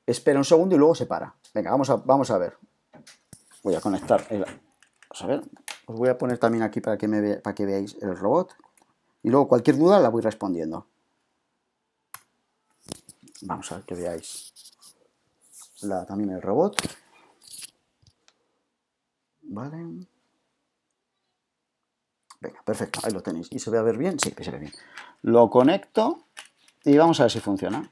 espera un segundo y luego se para. Venga, vamos a, vamos a ver. Voy a conectar. a Os voy a poner también aquí para que, me para que veáis el robot. Y luego cualquier duda la voy respondiendo vamos a ver que veáis la, también el robot. Vale. Venga, perfecto, ahí lo tenéis. ¿Y se ve a ver bien? Sí, que se ve bien. Lo conecto y vamos a ver si funciona.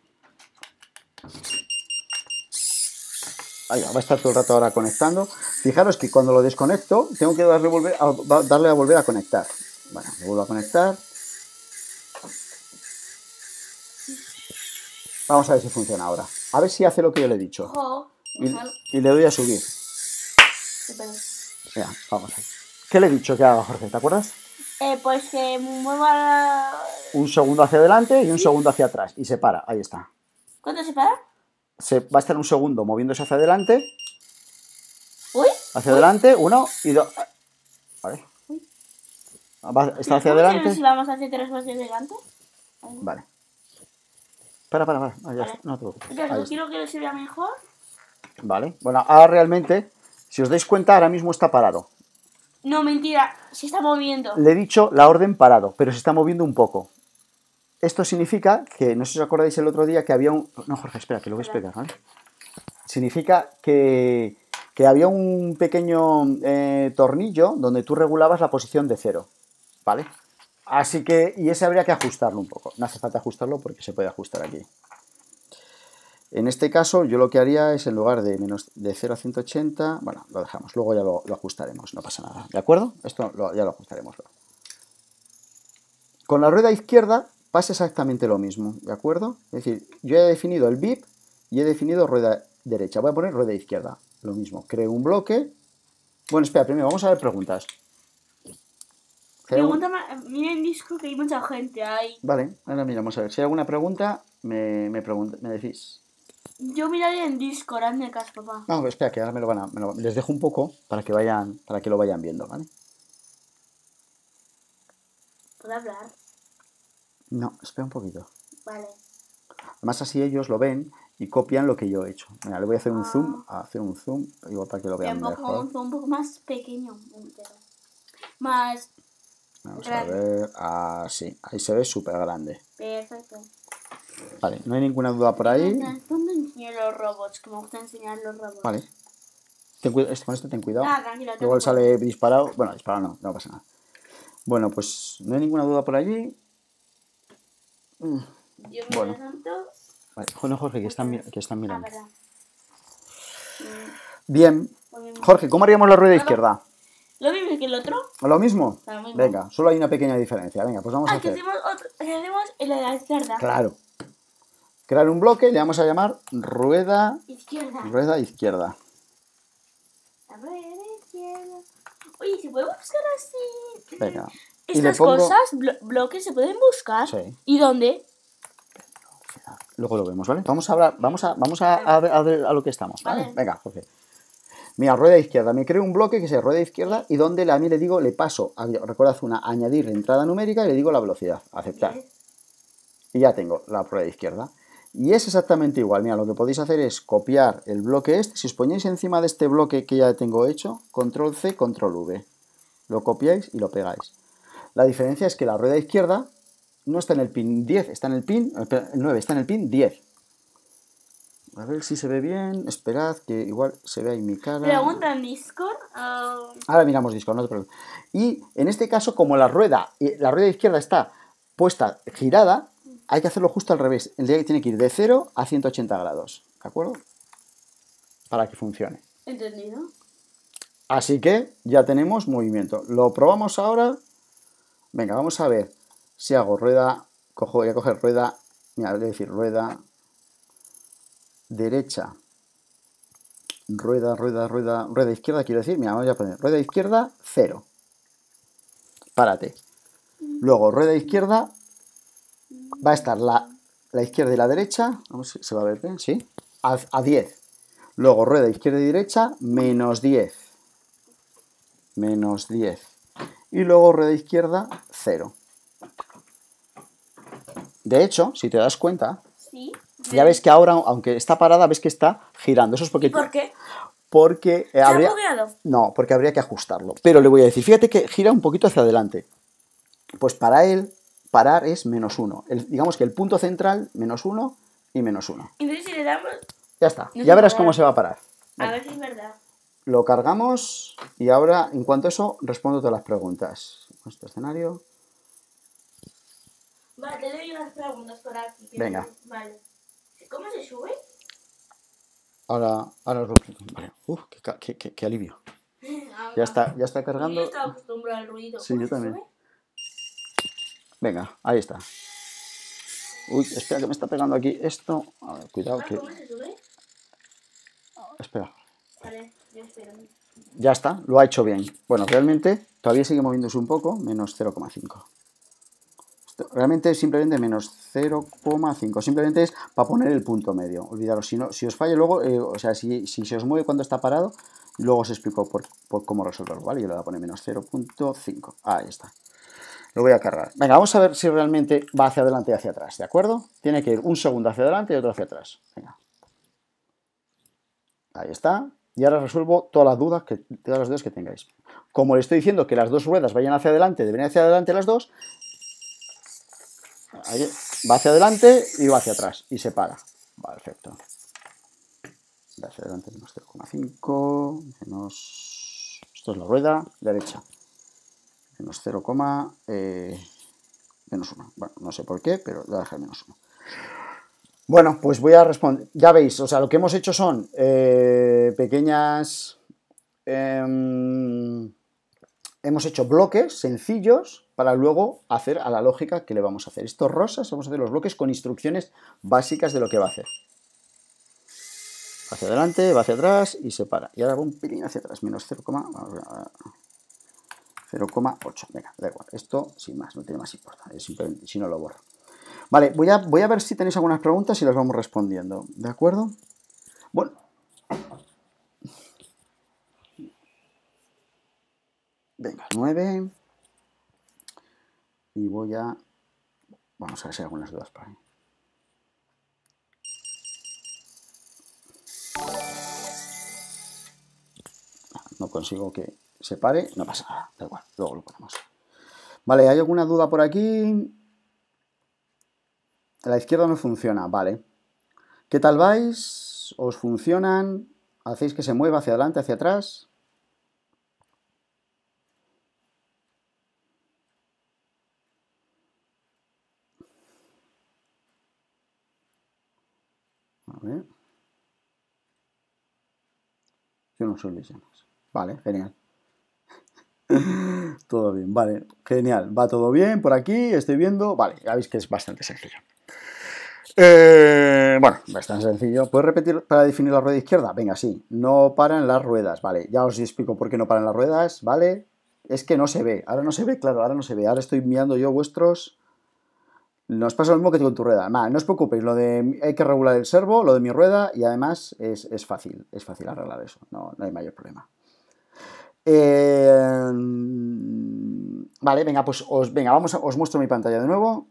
Ahí va, va a estar todo el rato ahora conectando. Fijaros que cuando lo desconecto, tengo que darle, a, a volver a conectar. Bueno, lo vuelvo a conectar. Vamos a ver si funciona ahora. A ver si hace lo que yo le he dicho. y, le doy a subir. Ya, ¿Qué le he dicho que haga Jorge? ¿Te acuerdas? Eh, pues que mueva Un segundo hacia adelante y un segundo hacia atrás. Y se para, ahí está. ¿Cuándo se para? Se, va a estar un segundo moviéndose hacia adelante. Uy. Hacia adelante, uno y dos. Vale. está hacia adelante. Si vamos hacia adelante. Vale. Para, No que Vale. Bueno, ahora realmente, si os dais cuenta, ahora mismo está parado. No, mentira, se está moviendo. Le he dicho la orden parado, pero se está moviendo un poco. Esto significa que, no sé si os acordáis el otro día que había un... No, Jorge, espera, que lo voy a explicar, ¿vale? Significa que, había un pequeño eh, tornillo donde tú regulabas la posición de cero, ¿vale? Así que, y ese habría que ajustarlo un poco. No hace falta ajustarlo porque se puede ajustar aquí. En este caso, yo lo que haría es en lugar de menos de 0 a 180, bueno, lo dejamos, luego ya lo, ajustaremos, no pasa nada, ¿de acuerdo? Esto ya lo ajustaremos. Con la rueda izquierda pasa exactamente lo mismo, ¿de acuerdo? Es decir, yo he definido el bip y he definido rueda derecha. Voy a poner rueda izquierda, lo mismo. Creo un bloque. Bueno, espera, primero vamos a ver preguntas. Pregunta, mira en disco que hay mucha gente ahí. Vale, ahora miramos a ver. Si hay alguna pregunta, me, me, me decís. Yo miraré en disco, hazme caso, papá. No, espera, que ahora me lo van a. les dejo un poco para que vayan, para que lo vayan viendo, ¿vale? ¿Puedo hablar? No, espera un poquito. Vale. Además así ellos lo ven y copian lo que yo he hecho. Mira, le voy a hacer un ah. zoom, a hacer un zoom, igual para que lo vean un mejor. Un zoom un poco más pequeño, más Vamos a ver. Ah, sí, ahí se ve súper grande. Perfecto. Vale, no hay ninguna duda por ahí. ¿Dónde enseñan los robots? Que me gusta enseñar los robots. Vale. Ten este, con este ten cuidado. Ah, Igual sale disparado. Bueno, disparado no, no pasa nada. Bueno, pues no hay ninguna duda por allí. Mm, Yo me bueno. Jorge, que están, que están ah, mirando. Bien. Jorge, ¿cómo haríamos la rueda izquierda? ¿Lo mismo que el otro? ¿Lo mismo? Lo mismo. Venga, solo hay una pequeña diferencia. Venga, pues vamos a ah, hacer... Que hacemos, otro, hacemos el de la izquierda. Claro. Crear un bloque, le vamos a llamar rueda... Izquierda. Rueda izquierda. La rueda izquierda. Oye, ¿se puede buscar así? Venga. Estas cosas, bloques, se pueden buscar. Sí. ¿Y dónde? Luego lo vemos, ¿vale? Vamos a vamos a, vamos a, a, ver, a lo que estamos, ¿vale? vale. Venga, Jorge. Mira, rueda izquierda, me creo un bloque que sea rueda izquierda y donde a mí le digo, le paso, recuerda una, añadir entrada numérica y le digo la velocidad, aceptar. Y ya tengo la rueda izquierda. Y es exactamente igual, mira, lo que podéis hacer es copiar el bloque este, si os ponéis encima de este bloque que ya tengo hecho, control C, control V. Lo copiáis y lo pegáis. La diferencia es que la rueda izquierda no está en el pin 10, está en el pin, 9, está en el pin 10. A ver si se ve bien. Esperad, que igual se vea ahí mi cara. Pregunta en Discord. Um, ahora miramos Discord, no te preocupes. Y en este caso, como la rueda, eh, la rueda izquierda está puesta girada, hay que hacerlo justo al revés. El día tiene que ir de 0 a 180 grados. ¿De acuerdo? Para que funcione. Entendido. Así que ya tenemos movimiento. Lo probamos ahora. Venga, vamos a ver si hago rueda. Cojo, voy a coger rueda. Mira, voy a decir rueda derecha, rueda, rueda, rueda, rueda izquierda, quiero decir, mira, vamos a poner rueda izquierda, cero Párate. Luego, rueda izquierda, va a estar la, la izquierda y la derecha, vamos, se va a ver bien, ¿eh? ¿sí? A, a 10. Luego, rueda izquierda y derecha, menos 10. Menos 10. Y luego, rueda izquierda, cero De hecho, si te das cuenta, ¿Sí? Ya ves que ahora, aunque está parada, ves que está girando. Eso es porque... por qué? Porque eh, habría... No, porque habría que ajustarlo. Pero le voy a decir, fíjate que gira un poquito hacia adelante. Pues para él, parar es menos uno. digamos que el punto central, menos uno y menos uno. Ya está. ya verás cómo se va a parar. A ver si es verdad. Lo cargamos y ahora, en cuanto a eso, respondo todas las preguntas. Nuestro escenario. Vale, te doy unas preguntas por Venga. Vale. ¿Cómo se sube? Ahora, ahora lo explico. Vale. Uf, qué, alivio. [laughs] Ya está, ya está cargando. Yo estaba acostumbrado al ruido. Sí, yo también. Venga, ahí está. Uy, espera que me está pegando aquí esto. A ver, cuidado ah, que. ¿Cómo se sube? Espera. Vale, yo espero. Ya está, lo ha hecho bien. Bueno, realmente todavía sigue moviéndose un poco, menos 0,5. Realmente es simplemente menos 0,5. Simplemente es para poner el punto medio. Olvidaros, si, no, si os falla luego, eh, o sea, si, se os mueve cuando está parado, luego os explico por, cómo resolverlo, ¿vale? Yo le voy a poner menos 0.5. Ahí está. Lo voy a cargar. Venga, vamos a ver si realmente va hacia adelante y hacia atrás, ¿de acuerdo? Tiene que ir un segundo hacia adelante y otro hacia atrás. Venga. Ahí está. Y ahora resuelvo todas las dudas que, todas las dudas que tengáis. Como le estoy diciendo que las dos ruedas vayan hacia adelante, deben ir hacia adelante las dos, va hacia adelante y va hacia atrás y se para. perfecto. Va hacia adelante menos 0,5, menos... Esto es la rueda derecha. Menos 0, eh, menos 1. Bueno, no sé por qué, pero voy a menos 1. Bueno, pues voy a responder. Ya veis, o sea, lo que hemos hecho son eh, pequeñas... Em, hemos hecho bloques sencillos para luego hacer a la lógica que le vamos a hacer. Estos rosas vamos a hacer los bloques con instrucciones básicas de lo que va a hacer. hacia adelante, va hacia atrás y se para. Y ahora va un pelín hacia atrás, menos 0,8. Venga, da igual. Esto sin más, no tiene más importancia. Simplemente, si no lo borro. Vale, voy a, voy a ver si tenéis algunas preguntas y las vamos respondiendo. ¿De acuerdo? Bueno, Venga, 9. Y voy a... Vamos a ver si hay algunas dudas por ahí. No consigo que se pare, no pasa nada, da igual, luego lo ponemos. Vale, ¿hay alguna duda por aquí? La izquierda no funciona, vale. ¿Qué tal vais? ¿Os funcionan? ¿Hacéis que se mueva hacia adelante, hacia atrás? Vale, genial. [laughs] todo bien, vale, genial. Va todo bien por aquí, estoy viendo. Vale, ya veis que es bastante sencillo. Eh, bueno, bastante sencillo. ¿Puedes repetir para definir la rueda izquierda? Venga, sí. No paran las ruedas, vale. Ya os explico por qué no paran las ruedas, ¿vale? Es que no se ve. Ahora no se ve, claro, ahora no se ve. Ahora estoy mirando yo vuestros nos pasa lo mismo que con tu rueda. no os preocupéis, lo de hay que regular el servo, lo de mi rueda, y además es, fácil, es fácil arreglar eso, no, hay mayor problema. Eh, vale, venga, pues os, venga, vamos a, os muestro mi pantalla de nuevo.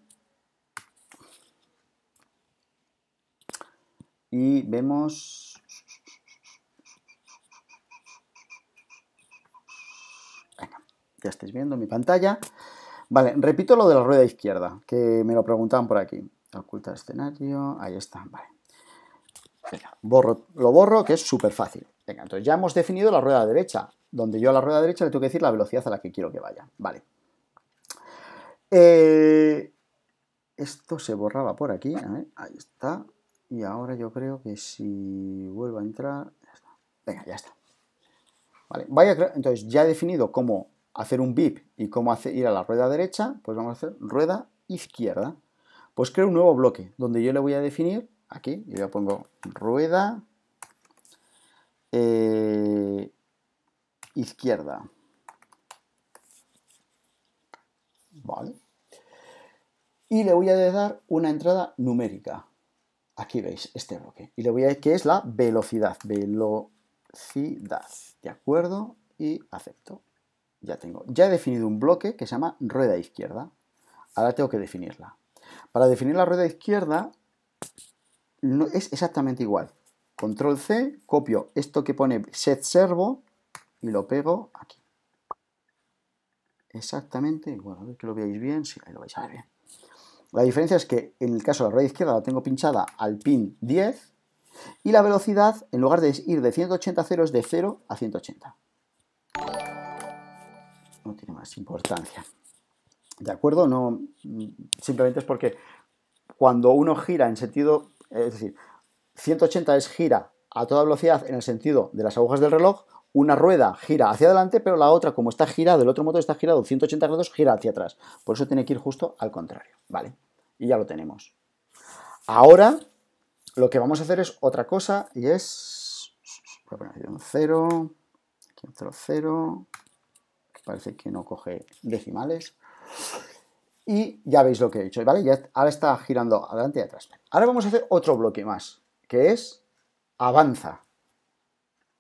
Y vemos... ya estáis viendo mi pantalla. Vale, repito lo de la rueda izquierda, que me lo preguntaban por aquí. Oculta escenario, ahí está, vale. borro, lo borro, que es súper fácil. Venga, entonces ya hemos definido la rueda derecha, donde yo a la rueda derecha le tengo que decir la velocidad a la que quiero que vaya. Vale. Eh, esto se borraba por aquí, ahí está. Y ahora yo creo que si vuelvo a entrar... Venga, ya está. Vale, vaya, entonces ya he definido cómo hacer un VIP y cómo hacer, ir a la rueda derecha, pues vamos a hacer rueda izquierda. Pues creo un nuevo bloque donde yo le voy a definir, aquí, yo le pongo rueda eh, izquierda. Vale. Y le voy a dar una entrada numérica. Aquí veis este bloque. Y le voy a que es la velocidad. Velocidad. ¿De acuerdo? Y acepto ya tengo. Ya he definido un bloque que se llama rueda izquierda. Ahora tengo que definirla. Para definir la rueda izquierda no, es exactamente igual. Control C, copio esto que pone set servo y lo pego aquí. Exactamente bueno, A ver que lo veáis bien. Sí, lo vais a ver bien. La diferencia es que en el caso de la rueda izquierda la tengo pinchada al pin 10 y la velocidad, en lugar de ir de 180 a 0, es de 0 a 180 tiene más importancia. ¿De acuerdo? No, simplemente es porque cuando uno gira en sentido, es decir, 180 es gira a toda velocidad en el sentido de las agujas del reloj, una rueda gira hacia adelante, pero la otra, como está girado, el otro motor está girado 180 grados, gira hacia atrás. Por eso tiene que ir justo al contrario, ¿vale? Y ya lo tenemos. Ahora, lo que vamos a hacer es otra cosa y es... Voy a 0, aquí 0, 0, parece que no coge decimales. Y ya veis lo que he hecho, ¿vale? ahora está girando adelante y atrás. Ahora vamos a hacer otro bloque más, que es avanza,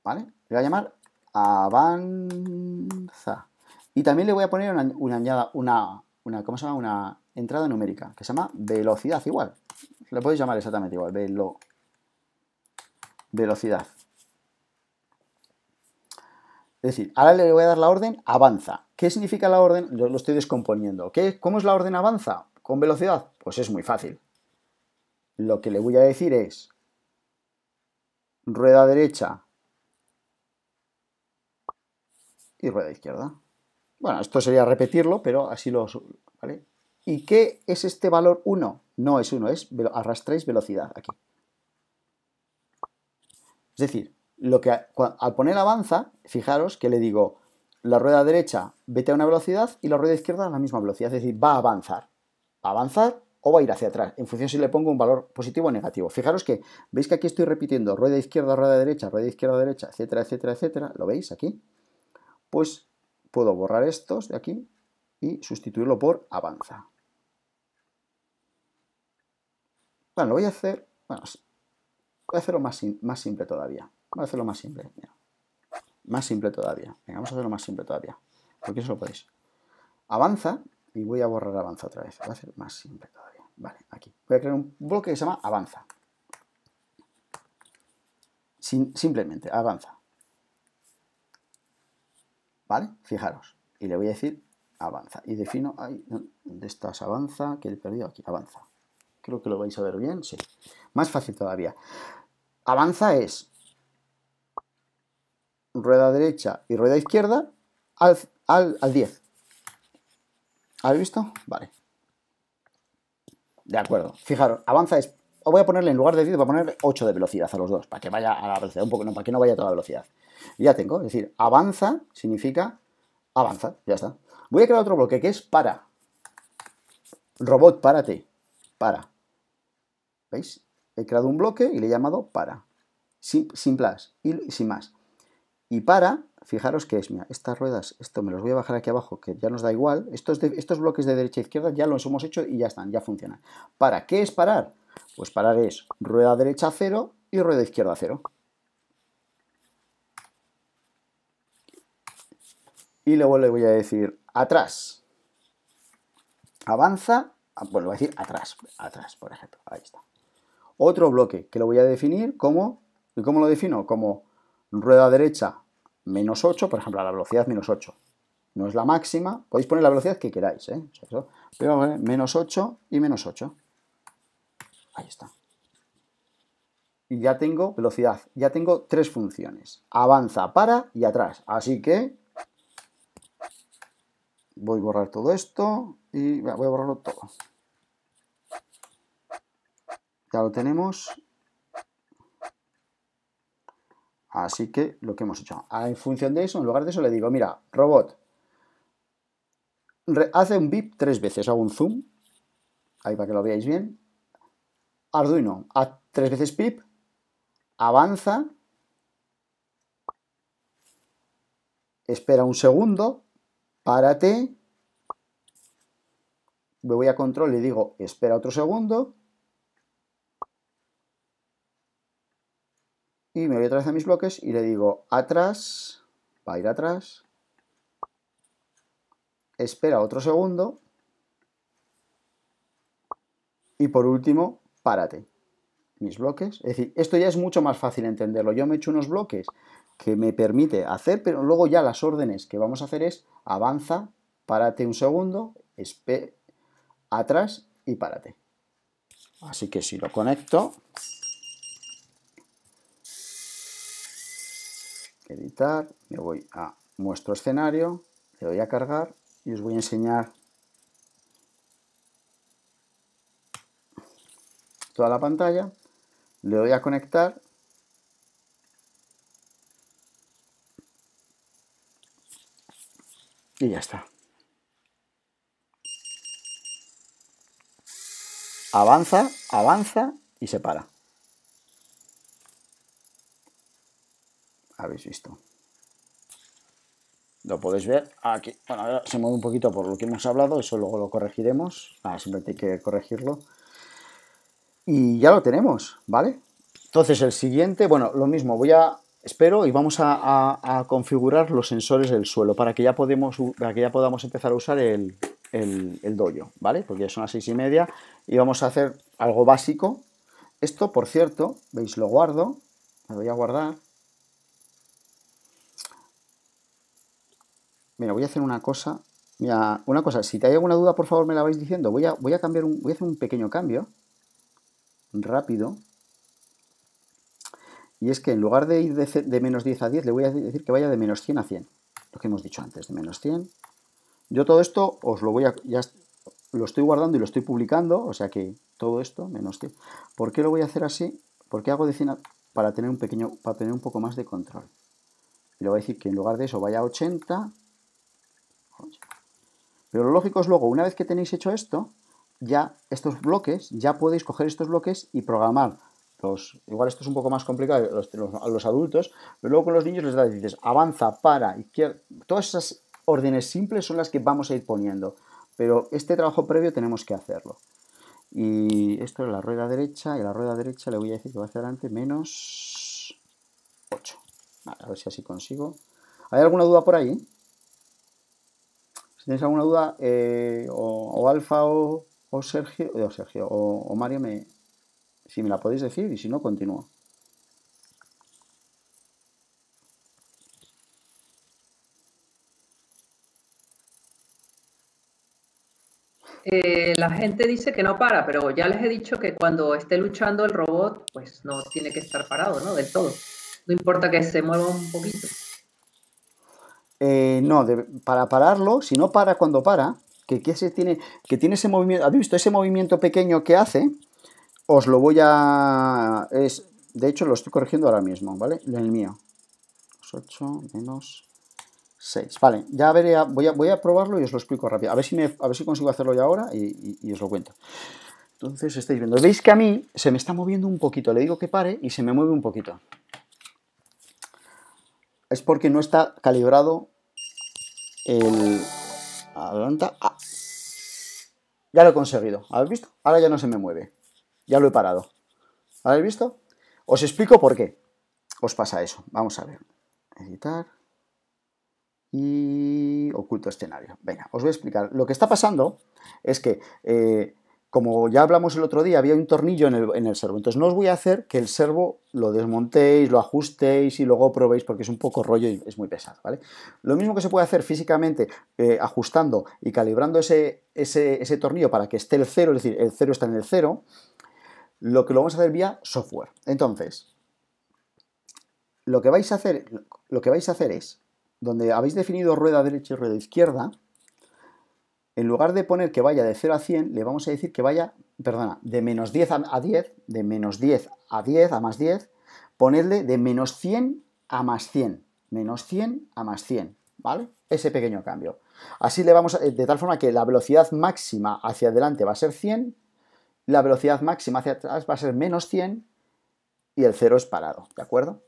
¿vale? Le voy a llamar avanza. Y también le voy a poner una, añada, una, una, ¿cómo se llama? Una entrada numérica, que se llama velocidad igual. le podéis llamar exactamente igual, velo, velocidad. Es decir, ahora le voy a dar la orden avanza. ¿Qué significa la orden? Yo lo estoy descomponiendo. ¿Cómo es la orden avanza? ¿Con velocidad? Pues es muy fácil. Lo que le voy a decir es rueda derecha y rueda izquierda. Bueno, esto sería repetirlo, pero así lo... ¿vale? ¿Y qué es este valor 1? No es 1, es arrastráis velocidad aquí. Es decir, lo que al poner avanza, fijaros que le digo la rueda derecha vete a una velocidad y la rueda izquierda a la misma velocidad, es decir, va a avanzar. avanzar o va a ir hacia atrás, en función si le pongo un valor positivo o negativo. Fijaros que veis que aquí estoy repitiendo rueda izquierda, rueda derecha, rueda izquierda, derecha, etcétera, etcétera, etcétera. ¿Lo veis aquí? Pues puedo borrar estos de aquí y sustituirlo por avanza. Bueno, lo voy a hacer, bueno, voy a hacerlo más, más simple todavía. Vamos a hacerlo más simple. Más simple todavía. Venga, vamos a hacerlo más simple todavía. Porque eso lo podéis. Avanza y voy a borrar avanza otra vez. Voy a hacer más simple todavía. Vale, aquí. Voy a crear un bloque que se llama avanza. simplemente, avanza. ¿Vale? Fijaros. Y le voy a decir avanza. Y defino, ahí, ¿dónde estás? Avanza, que he perdido aquí, avanza. Creo que lo vais a ver bien, sí. Más fácil todavía. Avanza es rueda derecha y rueda izquierda al, al, al 10. ¿Habéis visto? Vale. De acuerdo. Fijaros, avanza es... Voy a ponerle, en lugar de 10, voy a poner 8 de velocidad a los dos, para que vaya a la velocidad un poco, no, para que no vaya a toda velocidad. ya tengo, es decir, avanza significa avanza, ya está. Voy a crear otro bloque que es para. Robot, párate. Para. ¿Veis? He creado un bloque y le he llamado para. Sin, sin plus y sin más y para, fijaros que es, mira, estas ruedas, esto me los voy a bajar aquí abajo, que ya nos da igual, estos, estos bloques de derecha e izquierda ya los hemos hecho y ya están, ya funcionan. ¿Para qué es parar? Pues parar es rueda derecha cero y rueda izquierda cero. Y luego le voy a decir atrás, avanza, ah, bueno, le voy a decir atrás, atrás, por ejemplo, ahí está. Otro bloque que lo voy a definir como, ¿y cómo lo defino? Como rueda derecha menos 8, por ejemplo, a la velocidad menos 8. No es la máxima, podéis poner la velocidad que queráis, ¿eh? pero menos 8 y menos 8. Ahí está. Y ya tengo velocidad, ya tengo tres funciones. Avanza, para y atrás. Así que voy a borrar todo esto y voy a borrarlo todo. Ya lo tenemos Así que lo que hemos hecho, ah, en función de eso, en lugar de eso le digo, mira, robot, hace un bip tres veces, hago un zoom, ahí para que lo veáis bien, Arduino, haz tres veces pip, avanza, espera un segundo, párate, me voy a control y digo, espera otro segundo, Y me voy otra vez a mis bloques y le digo atrás, va a ir atrás, espera otro segundo y por último, párate. Mis bloques. Es decir, esto ya es mucho más fácil entenderlo. Yo me he hecho unos bloques que me permite hacer, pero luego ya las órdenes que vamos a hacer es avanza, párate un segundo, espera, atrás y párate. Así que si lo conecto, editar, me voy a muestro escenario, le doy a cargar y os voy a enseñar toda la pantalla, le doy a conectar y ya está. Avanza, avanza y se para. habéis visto. Lo podéis ver aquí. Bueno, ahora se mueve un poquito por lo que hemos hablado, eso luego lo corregiremos. siempre hay que corregirlo. Y ya lo tenemos, ¿vale? Entonces el siguiente, bueno, lo mismo, voy a, espero, y vamos a, configurar los sensores del suelo para que ya, podemos, para que ya podamos empezar a usar el, el, el dojo, ¿vale? Porque ya son las seis y media y vamos a hacer algo básico. Esto, por cierto, veis, lo guardo, me voy a guardar, Mira, voy a hacer una cosa. Mira, una cosa, si te hay alguna duda, por favor me la vais diciendo. Voy a, cambiar hacer un pequeño cambio. Rápido. Y es que en lugar de ir de, menos 10 a 10, le voy a decir que vaya de menos 100 a 100. Lo que hemos dicho antes, de menos 100. Yo todo esto os lo voy a... Ya lo estoy guardando y lo estoy publicando, o sea que todo esto, menos 100. ¿Por qué lo voy a hacer así? Porque hago de 100 para tener un pequeño, para tener un poco más de control. Y le voy a decir que en lugar de eso vaya a 80 pero lo lógico es luego, una vez que tenéis hecho esto, ya estos bloques, ya podéis coger estos bloques y programar. Los, igual esto es un poco más complicado a los adultos, pero luego con los niños les da, dices, avanza, para, izquierda. Todas esas órdenes simples son las que vamos a ir poniendo, pero este trabajo previo tenemos que hacerlo. Y esto es la rueda derecha, y la rueda derecha le voy a decir que va hacia adelante menos 8. a ver si así consigo. ¿Hay alguna duda por ahí? Si tenéis alguna duda, eh, o, Alfa o, eh, Sergio, o Sergio, o, Mario, me, si me la podéis decir y si no, continúo. Eh, la gente dice que no para, pero ya les he dicho que cuando esté luchando el robot, pues no tiene que estar parado, ¿no? Del todo. No importa que se mueva un poquito. Eh, no, para pararlo, si no para cuando para, que, se tiene, que tiene ese movimiento, ¿habéis visto ese movimiento pequeño que hace? Os lo voy a... Es, de hecho, lo estoy corrigiendo ahora mismo, ¿vale? En el mío. 8 menos 6. Vale, ya veré, voy a, voy a probarlo y os lo explico rápido. A ver si, me, a ver si consigo hacerlo ya ahora y os lo cuento. Entonces estáis viendo, veis que a mí se me está moviendo un poquito, le digo que pare y se me mueve un poquito. Es porque no está calibrado el... Adelanta. Ah. Ya lo he conseguido. ¿Habéis visto? Ahora ya no se me mueve. Ya lo he parado. ¿Habéis visto? Os explico por qué os pasa eso. Vamos a ver. Editar. Y oculto escenario. Venga, os voy a explicar. Lo que está pasando es que eh, como ya hablamos el otro día, había un tornillo en el, servo. Entonces no os voy a hacer que el servo lo desmontéis, lo ajustéis y luego probéis porque es un poco rollo y es muy pesado, ¿vale? Lo mismo que se puede hacer físicamente eh, ajustando y calibrando ese, ese, tornillo para que esté el cero, es decir, el cero está en el cero, lo que lo vamos a hacer vía software. Entonces, lo que vais a hacer, lo que vais a hacer es, donde habéis definido rueda derecha y rueda izquierda, en lugar de poner que vaya de 0 a 100, le vamos a decir que vaya, perdona, de menos 10 a 10, de menos 10 a 10 a más 10, ponerle de menos 100 a más 100, menos 100 a más 100, ¿vale? Ese pequeño cambio. Así le vamos, a, de tal forma que la velocidad máxima hacia adelante va a ser 100, la velocidad máxima hacia atrás va a ser menos 100 y el 0 es parado, ¿de acuerdo?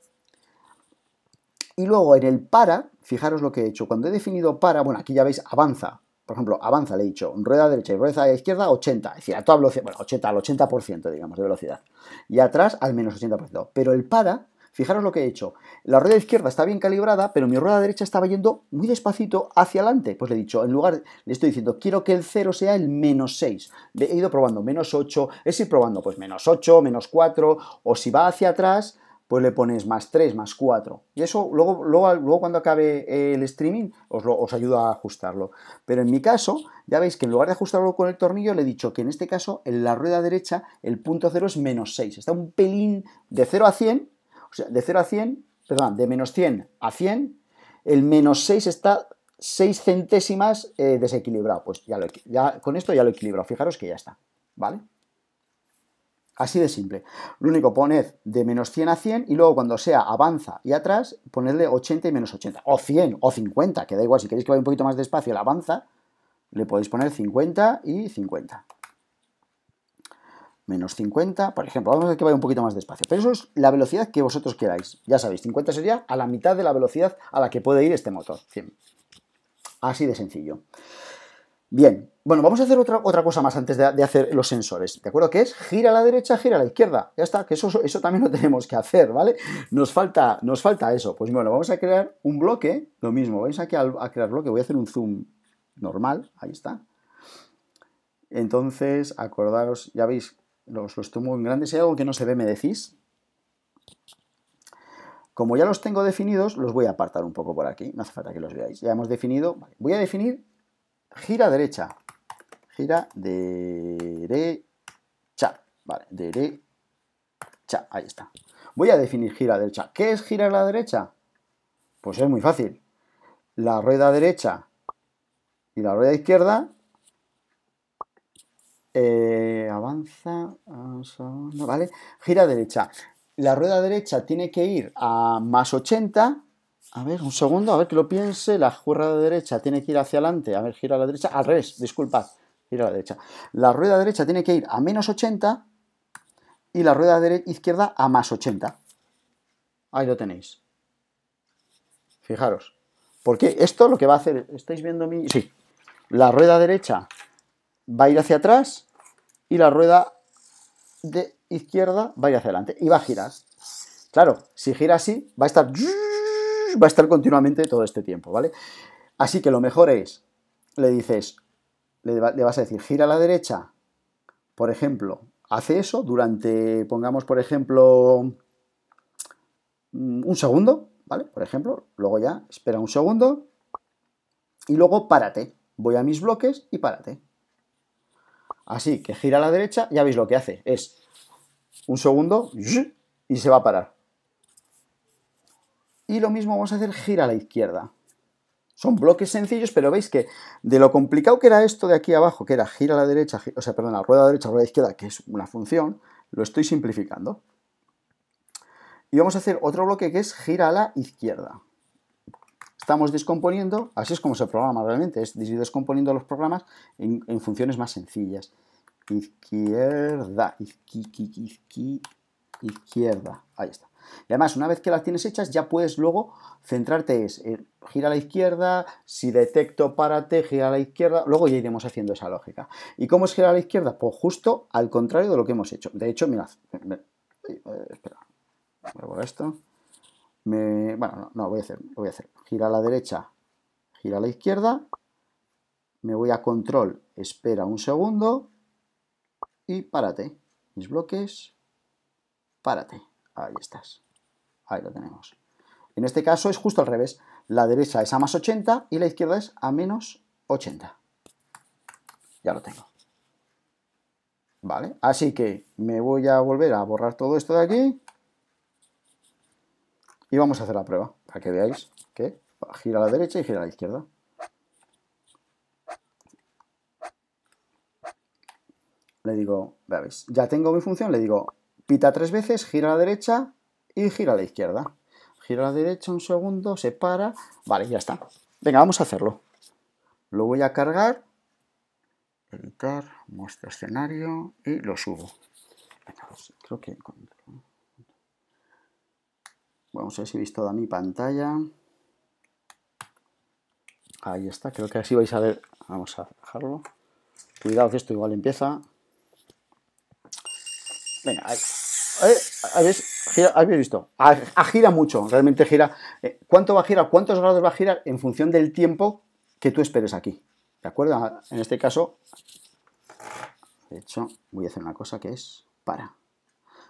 Y luego en el para, fijaros lo que he hecho, cuando he definido para, bueno, aquí ya veis avanza, por ejemplo, avanza, le he dicho, rueda derecha y rueda izquierda 80, es decir, a toda velocidad, bueno, 80 al 80%, digamos, de velocidad, y atrás al menos 80%. Pero el para, fijaros lo que he hecho, la rueda izquierda está bien calibrada, pero mi rueda derecha estaba yendo muy despacito hacia adelante. Pues le he dicho, en lugar, le estoy diciendo, quiero que el 0 sea el menos 6. He ido probando menos 8, es ir probando pues menos 8, menos 4, o si va hacia atrás, pues le pones más 3, más 4. Y eso luego, luego, luego cuando acabe el streaming os, os, ayuda a ajustarlo. Pero en mi caso, ya veis que en lugar de ajustarlo con el tornillo, le he dicho que en este caso, en la rueda derecha, el punto 0 es menos 6. Está un pelín de 0 a 100, o sea, de 0 a 100, perdón, de menos 100 a 100, el menos 6 está 6 centésimas eh, desequilibrado. Pues ya, lo, ya con esto ya lo he equilibrado. Fijaros que ya está. ¿Vale? Así de simple. Lo único, poned de menos 100 a 100 y luego cuando sea avanza y atrás, ponedle 80 y menos 80. O 100 o 50, que da igual. Si queréis que vaya un poquito más despacio el avanza, le podéis poner 50 y 50. Menos 50, por ejemplo. Vamos a ver que vaya un poquito más despacio. Pero eso es la velocidad que vosotros queráis. Ya sabéis, 50 sería a la mitad de la velocidad a la que puede ir este motor. 100. Así de sencillo. Bien, bueno, vamos a hacer otra, cosa más antes de, hacer los sensores, ¿de acuerdo? Que es gira a la derecha, gira a la izquierda. Ya está, que eso, eso también lo tenemos que hacer, ¿vale? Nos falta, nos falta eso. Pues bueno, vamos a crear un bloque, lo mismo, vais aquí a, crear bloque, voy a hacer un zoom normal, ahí está. Entonces, acordaros, ya veis, los, los tomo en grande. Si hay algo que no se ve, me decís. Como ya los tengo definidos, los voy a apartar un poco por aquí. No hace falta que los veáis. Ya hemos definido. voy a definir gira derecha, gira derecha, vale, derecha, ahí está. Voy a definir gira derecha. ¿Qué es girar a la derecha? Pues es muy fácil. La rueda derecha y la rueda izquierda eh, avanza, ¿vale? Gira derecha. La rueda derecha tiene que ir a más 80 a ver, un segundo, a ver que lo piense. La rueda de derecha tiene que ir hacia adelante. A ver, gira a la derecha. Al revés, disculpad. Gira a la derecha. La rueda derecha tiene que ir a menos 80 y la rueda izquierda a más 80. Ahí lo tenéis. Fijaros. Porque esto lo que va a hacer, ¿estáis viendo mi...? Sí. La rueda derecha va a ir hacia atrás y la rueda de izquierda va a ir hacia adelante y va a girar. Claro, si gira así, va a estar va a estar continuamente todo este tiempo, ¿vale? Así que lo mejor es, le dices, le, vas a decir, gira a la derecha, por ejemplo, hace eso durante, pongamos, por ejemplo, mm, un segundo, ¿vale? Por ejemplo, luego ya espera un segundo y luego párate. Voy a mis bloques y párate. Así que gira a la derecha, ya veis lo que hace. Es un segundo y se va a parar. Y lo mismo vamos a hacer gira a la izquierda. Son bloques sencillos, pero veis que de lo complicado que era esto de aquí abajo, que era gira a la derecha, o sea, perdón, la rueda derecha, rueda izquierda, que es una función, lo estoy simplificando. Y vamos a hacer otro bloque que es gira a la izquierda. Estamos descomponiendo, así es como se programa realmente, es descomponiendo los programas en, funciones más sencillas. Izquierda, izquierda izquierda, ahí está. Y además, una vez que las tienes hechas, ya puedes luego centrarte es, gira a la izquierda, si detecto, párate, gira a la izquierda, luego ya iremos haciendo esa lógica. ¿Y cómo es girar a la izquierda? Pues justo al contrario de lo que hemos hecho. De hecho, mirad, me, eh, voy a esto. bueno, no, no, voy a hacer, voy a hacer. Gira a la derecha, gira a la izquierda, me voy a control, espera un segundo y párate. Mis bloques, párate. Ahí estás. Ahí lo tenemos. En este caso es justo al revés. La derecha es a más 80 y la izquierda es a menos 80. Ya lo tengo. ¿Vale? Así que me voy a volver a borrar todo esto de aquí. Y vamos a hacer la prueba para que veáis que gira a la derecha y gira a la izquierda. Le digo, veis, ya tengo mi función, le digo Pita tres veces, gira a la derecha y gira a la izquierda. Gira a la derecha un segundo, se para. Vale, ya está. Venga, vamos a hacerlo. Lo voy a cargar. Editar, muestra escenario y lo subo. Pues, creo que... Vamos a ver si veis toda mi pantalla. Ahí está, creo que así vais a ver. Vamos a dejarlo. Cuidado que esto igual empieza. Venga, habéis visto, a, gira mucho, realmente gira. Eh, ¿Cuánto va a girar? ¿Cuántos grados va a girar? En función del tiempo que tú esperes aquí. ¿De acuerdo? Ah, en este caso, de hecho, voy a hacer una cosa que es para.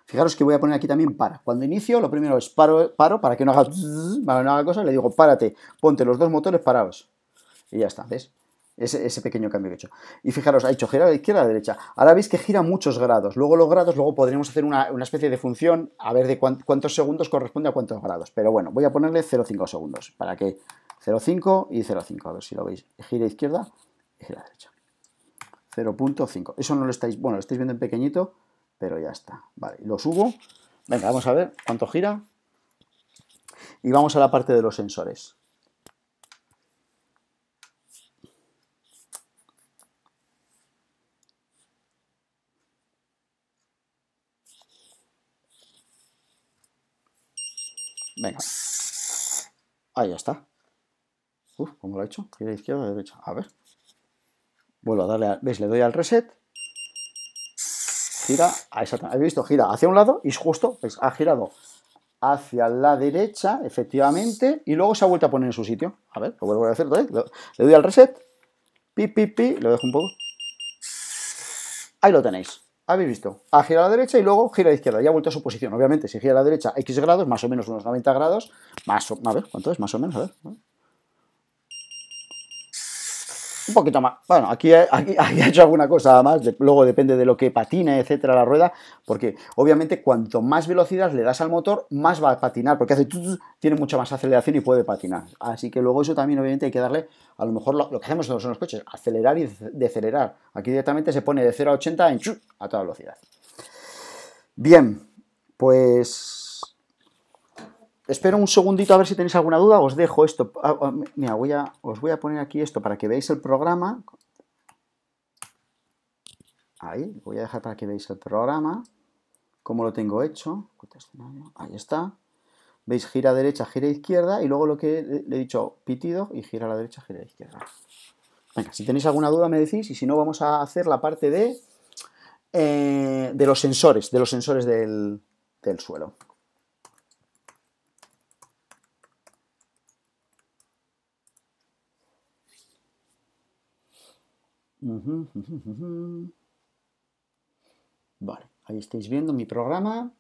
Fijaros que voy a poner aquí también para. Cuando inicio, lo primero es paro, paro para que no haga, para que no haga cosas, le digo párate, ponte los dos motores parados. Y ya está, ¿ves? Ese, pequeño cambio que he hecho. Y fijaros, ha hecho gira a la izquierda, a la derecha. Ahora veis que gira muchos grados. Luego los grados, luego podremos hacer una, especie de función a ver de cuántos segundos corresponde a cuántos grados. Pero bueno, voy a ponerle 0,5 segundos para que 0,5 y 0,5. A ver si lo veis. Gira izquierda y gira derecha. 0.5. Eso no lo estáis, bueno, lo estáis viendo en pequeñito, pero ya está. Vale, lo subo. Venga, vamos a ver cuánto gira. Y vamos a la parte de los sensores. Ahí ya está. Uf, ¿cómo lo ha hecho? Gira izquierda, derecha. A ver. Vuelvo a darle a... ¿Veis? Le doy al reset. Gira. Ahí está. ¿Habéis visto? Gira hacia un lado y justo, ¿veis? Ha girado hacia la derecha, efectivamente, y luego se ha vuelto a poner en su sitio. A ver, lo vuelvo a hacer ¿eh? Le doy al reset. Pi, pi, pi. Lo dejo un poco. Ahí lo tenéis habéis visto, ha girado a la derecha y luego gira a la izquierda, ya ha vuelto a su posición. Obviamente, si gira a la derecha X grados, más o menos unos 90 grados, más o, a ver, ¿cuánto es? Más o menos, a ver. Un poquito más. Bueno, aquí, aquí, ha [laughs] hecho alguna cosa más. Luego depende de lo que patine, etcétera, la rueda. Porque obviamente cuanto más velocidad le das al motor, más va a patinar. Porque hace tiene mucha más aceleración y puede patinar. Así que luego eso también obviamente hay que darle, a lo mejor lo, que hacemos nosotros en los coches, acelerar y decelerar. Aquí directamente se pone de 0 a 80 en, a toda velocidad. Bien, pues espero un segundito a ver si tenéis alguna duda. Os dejo esto. Ah, ah, mira, os voy a poner aquí esto para que veáis el programa. Ahí, voy a dejar para que veáis el programa. Cómo lo tengo hecho. Ahí está. Veis gira derecha, gira izquierda. Y luego lo que le he dicho, pitido y gira a la derecha, gira a la izquierda. Venga, si tenéis alguna duda me decís. Y si no, vamos a hacer la parte de, eh, de los sensores, de los sensores del suelo. Vale, ahí estáis viendo mi programa,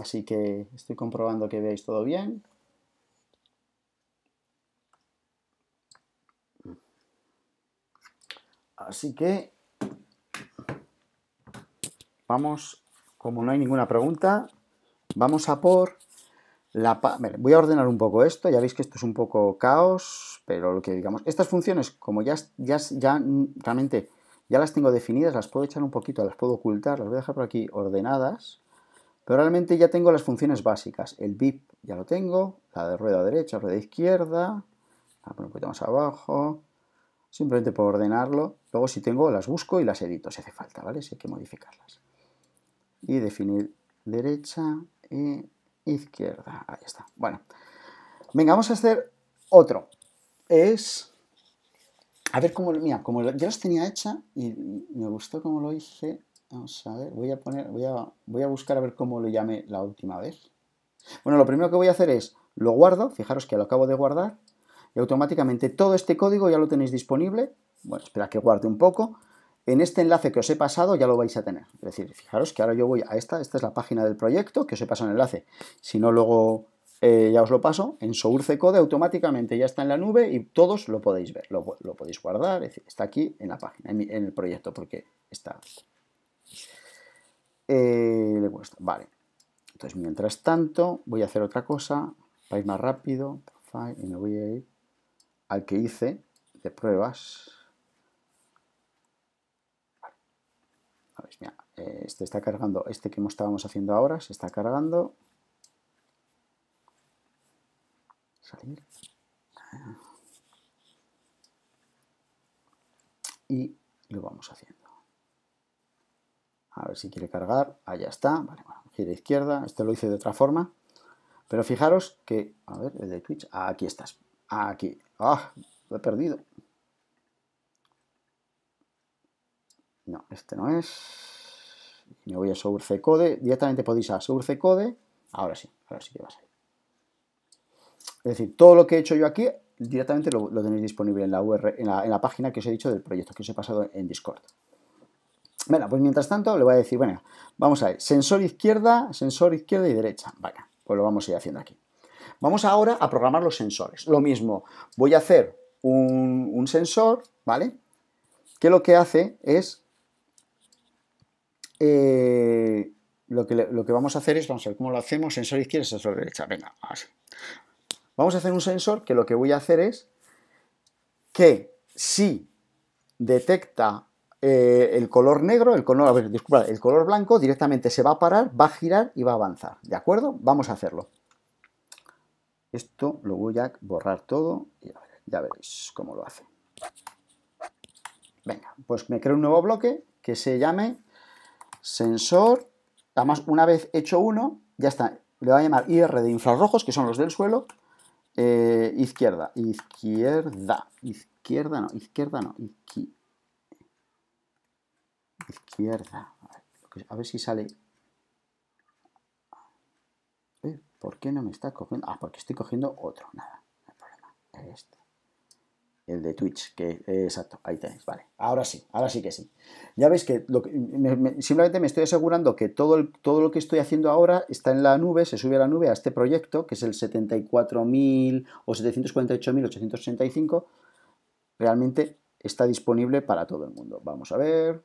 así que estoy comprobando que veáis todo bien. Así que vamos, como no hay ninguna pregunta, vamos a por voy a ordenar un poco esto, ya veis que esto es un poco caos, pero lo que digamos, estas funciones, como ya, ya, ya realmente ya las tengo definidas, las puedo echar un poquito, las puedo ocultar, las voy a dejar por aquí ordenadas, pero realmente ya tengo las funciones básicas, el bip ya lo tengo, la de rueda derecha, rueda izquierda, la pongo poquito más abajo, simplemente por ordenarlo, luego si tengo las busco y las edito si hace falta, ¿vale? Si hay que modificarlas. Y definir derecha y izquierda. Ahí está. Bueno. Venga, vamos a hacer otro. Es... A ver cómo... Mira, como yo los tenía hecha y me gustó cómo lo hice. Vamos a ver, voy a poner... Voy a, voy a buscar a ver cómo lo llamé la última vez. Bueno, lo primero que voy a hacer es... Lo guardo. Fijaros que lo acabo de guardar. Y automáticamente todo este código ya lo tenéis disponible. Bueno, espera que guarde un poco. En este enlace que os he pasado ya lo vais a tener. Es decir, fijaros que ahora yo voy a esta, esta es la página del proyecto, que os he pasado el enlace. Si no, luego eh, ya os lo paso. En Source Code automáticamente ya está en la nube y todos lo podéis ver, lo, podéis guardar, es decir, está aquí en la página, en, el proyecto, porque está eh, Vale. Entonces, mientras tanto, voy a hacer otra cosa Vais más rápido y me voy a ir al que hice de pruebas. Eh, este está cargando, este que estábamos haciendo ahora se está cargando. Salir. Y lo vamos haciendo. A ver si quiere cargar. Allá está. Vale, bueno, gira izquierda. Este lo hice de otra forma. Pero fijaros que, a ver, el de Twitch, aquí estás, aquí. ¡Ah! Lo he perdido. No, este no es. Me voy a source code, directamente podéis a source code, ahora sí, ahora sí que va a salir. Es decir, todo lo que he hecho yo aquí directamente lo, tenéis disponible en la, en la, página que os he dicho del proyecto que os he pasado en Discord. Bueno, pues mientras tanto le voy a decir, bueno, vamos a ver, sensor izquierda, sensor izquierda y derecha. Venga, pues lo vamos a ir haciendo aquí. Vamos ahora a programar los sensores. Lo mismo, voy a hacer un sensor, ¿vale? Que lo que hace es eh, lo, que, vamos a hacer es, vamos a ver cómo lo hacemos, sensor izquierdo, sensor derecha. Venga, así. Vamos a hacer un sensor que lo que voy a hacer es que si detecta eh, el color negro, el color, el color blanco directamente se va a parar, va a girar y va a avanzar. ¿De acuerdo? Vamos a hacerlo. Esto lo voy a borrar todo y ya veréis cómo lo hace. Venga, pues me creo un nuevo bloque que se llame sensor, además una vez hecho uno, ya está, le va a llamar IR de infrarrojos, que son los del suelo, eh, izquierda, izquierda, izquierda no, izquierda no, izquierda, a ver si sale eh, ¿Por qué no me está cogiendo? Ah, porque estoy cogiendo otro. Nada, no hay problema. Este el de Twitch, que eh, exacto, ahí tenéis, vale. Ahora sí, ahora sí que sí. Ya veis que, lo simplemente me estoy asegurando que todo, el, todo lo que estoy haciendo ahora está en la nube, se sube a la nube a este proyecto, que es el 74.000 o 748.865, realmente está disponible para todo el mundo. Vamos a ver.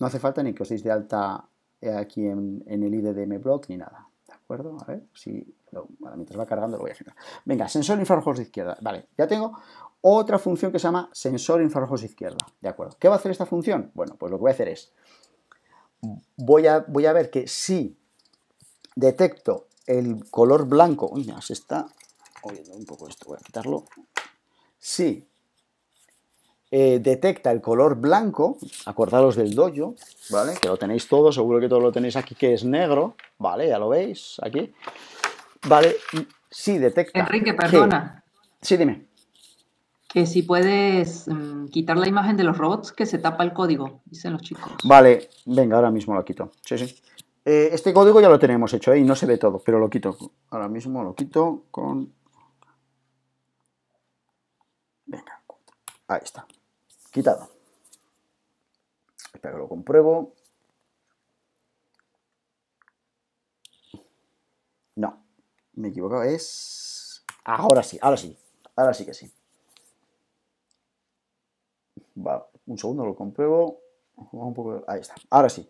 No hace falta ni que os deis de alta eh, aquí en, en el IDDM blog ni nada. ¿De acuerdo? A ver si. mientras va cargando lo voy a quitar. Venga, sensor infrarrojos de izquierda. Vale, ya tengo otra función que se llama sensor infrarrojos izquierda, ¿De acuerdo? ¿Qué va a hacer esta función? Bueno, pues lo que voy a hacer es, voy a, voy a ver que si detecto el color blanco, uy, se está oyendo un poco esto, voy a quitarlo, si eh, detecta el color blanco, acordaros del dojo, ¿vale? Que lo tenéis todo, seguro que todo lo tenéis aquí que es negro, ¿vale? Ya lo veis aquí, ¿vale? Si detecta... Enrique, perdona. Sí, dime. Que si puedes mm, quitar la imagen de los robots que se tapa el código, dicen los chicos. Vale, venga, ahora mismo lo quito. Sí, sí. Eh, este código ya lo tenemos hecho ¿eh? y no se ve todo, pero lo quito. Ahora mismo lo quito con... Venga, ahí está. Quitado. Espero que lo compruebo. No, me he equivocado. Es... Ahora sí, ahora sí. Ahora sí que sí un segundo, lo compruebo. ahí está. Ahora sí.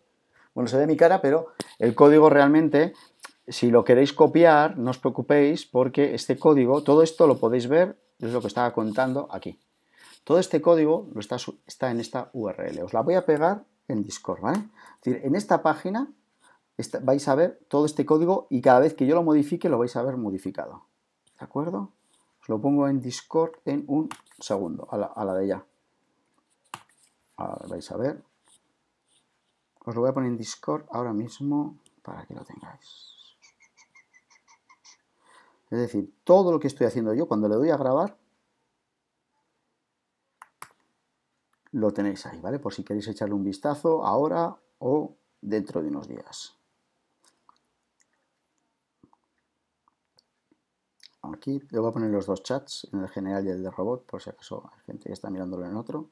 Bueno, se ve mi cara, pero el código realmente, si lo queréis copiar, no os preocupéis porque este código, todo esto lo podéis ver, es lo que estaba contando aquí. Todo este código está, en esta URL. Os la voy a pegar en Discord, ¿vale? Es decir, en esta página vais a ver todo este código y cada vez que yo lo modifique lo vais a ver modificado. ¿De acuerdo? Os lo pongo en Discord en un segundo, a la, a la de ya vais a ver. Os lo voy a poner en Discord ahora mismo para que lo tengáis. Es decir, todo lo que estoy haciendo yo, cuando le doy a grabar, lo tenéis ahí, ¿vale? Por si queréis echarle un vistazo ahora o dentro de unos días. Aquí le voy a poner los dos chats, en el general y el de robot, por si acaso hay gente que está mirándolo en otro.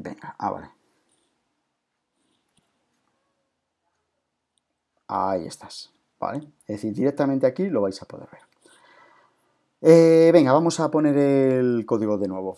Venga, ah, vale. Ahí estás, ¿vale? Es decir, directamente aquí lo vais a poder ver. Eh, venga, vamos a poner el código de nuevo.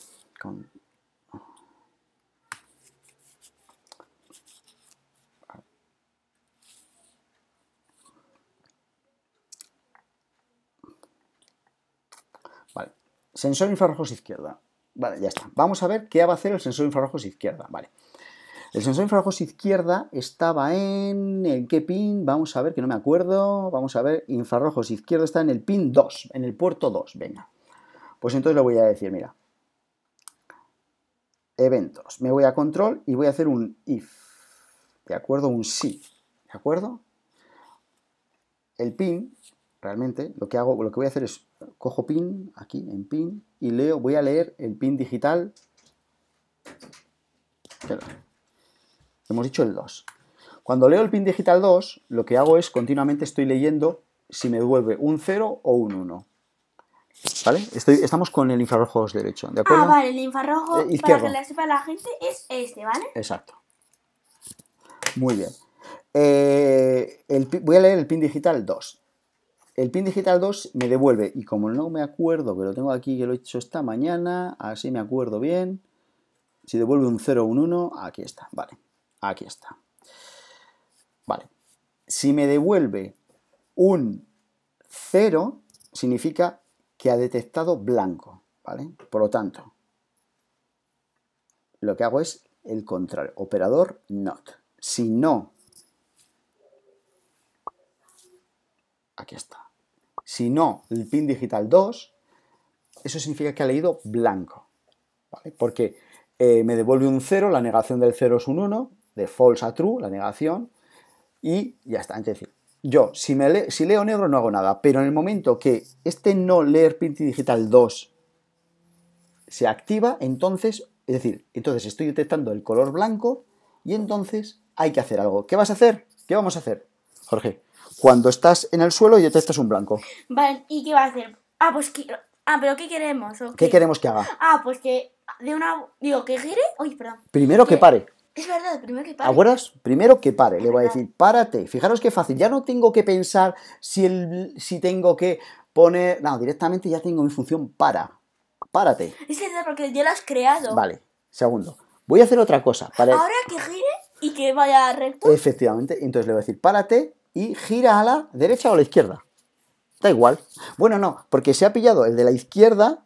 Vale, sensor infrarrojos izquierda. Vale, ya está. Vamos a ver qué va a hacer el sensor infrarrojos izquierda. Vale. El sensor infrarrojos izquierda estaba en... ¿En qué pin? Vamos a ver, que no me acuerdo. Vamos a ver, infrarrojos izquierda está en el pin 2, en el puerto 2. Venga. Pues entonces le voy a decir, mira. Eventos. Me voy a control y voy a hacer un if. ¿De acuerdo? Un si ¿De acuerdo? El pin, realmente, lo que hago, lo que voy a hacer es cojo pin, aquí en pin, y leo, voy a leer el pin digital. Hemos dicho el 2. Cuando leo el pin digital 2, lo que hago es continuamente estoy leyendo si me devuelve un 0 o un 1. ¿Vale? estamos con el infrarrojo derecho, ¿de acuerdo? Ah, vale, el infrarrojo, eh, para que la sepa la gente, es este, ¿vale? Exacto. Muy bien. Eh, el, voy a leer el pin digital 2 el pin digital 2 me devuelve, y como no me acuerdo que lo tengo aquí, que lo he hecho esta mañana, así me acuerdo bien, si devuelve un 0 un 1, aquí está, vale, aquí está. Vale, si me devuelve un 0, significa que ha detectado blanco, ¿vale? Por lo tanto, lo que hago es el contrario, operador not. Si no, aquí está. Si no, el pin digital 2, eso significa que ha leído blanco, Porque eh, me devuelve un 0, la negación del 0 es un 1, de false a true, la negación, y ya está. Es decir, yo, si, si leo negro no hago nada, pero en el momento que este no leer pin digital 2 se activa, entonces, es decir, entonces estoy detectando el color blanco y entonces hay que hacer algo. ¿Qué vas a hacer? ¿Qué vamos a hacer, Jorge? Cuando estás en el suelo y detectas un blanco. Vale, ¿y qué va a hacer? Ah, pues Ah, pero ¿qué queremos? ¿Qué? queremos que haga? Ah, pues que de una... Digo, que gire... Uy, perdón. Primero que, pare. Es verdad, primero que pare. ¿Acuerdas? Primero que pare. Le voy a decir, párate. Fijaros qué fácil. Ya no tengo que pensar si, el, si tengo que poner... No, directamente ya tengo mi función para. Párate. Es verdad, porque ya lo has creado. Vale. Segundo. Voy a hacer otra cosa. Ahora que gire y que vaya recto. Efectivamente. Entonces le voy a decir, párate y gira a la derecha o a la izquierda. Da igual. Bueno, no, porque se ha pillado el de la izquierda,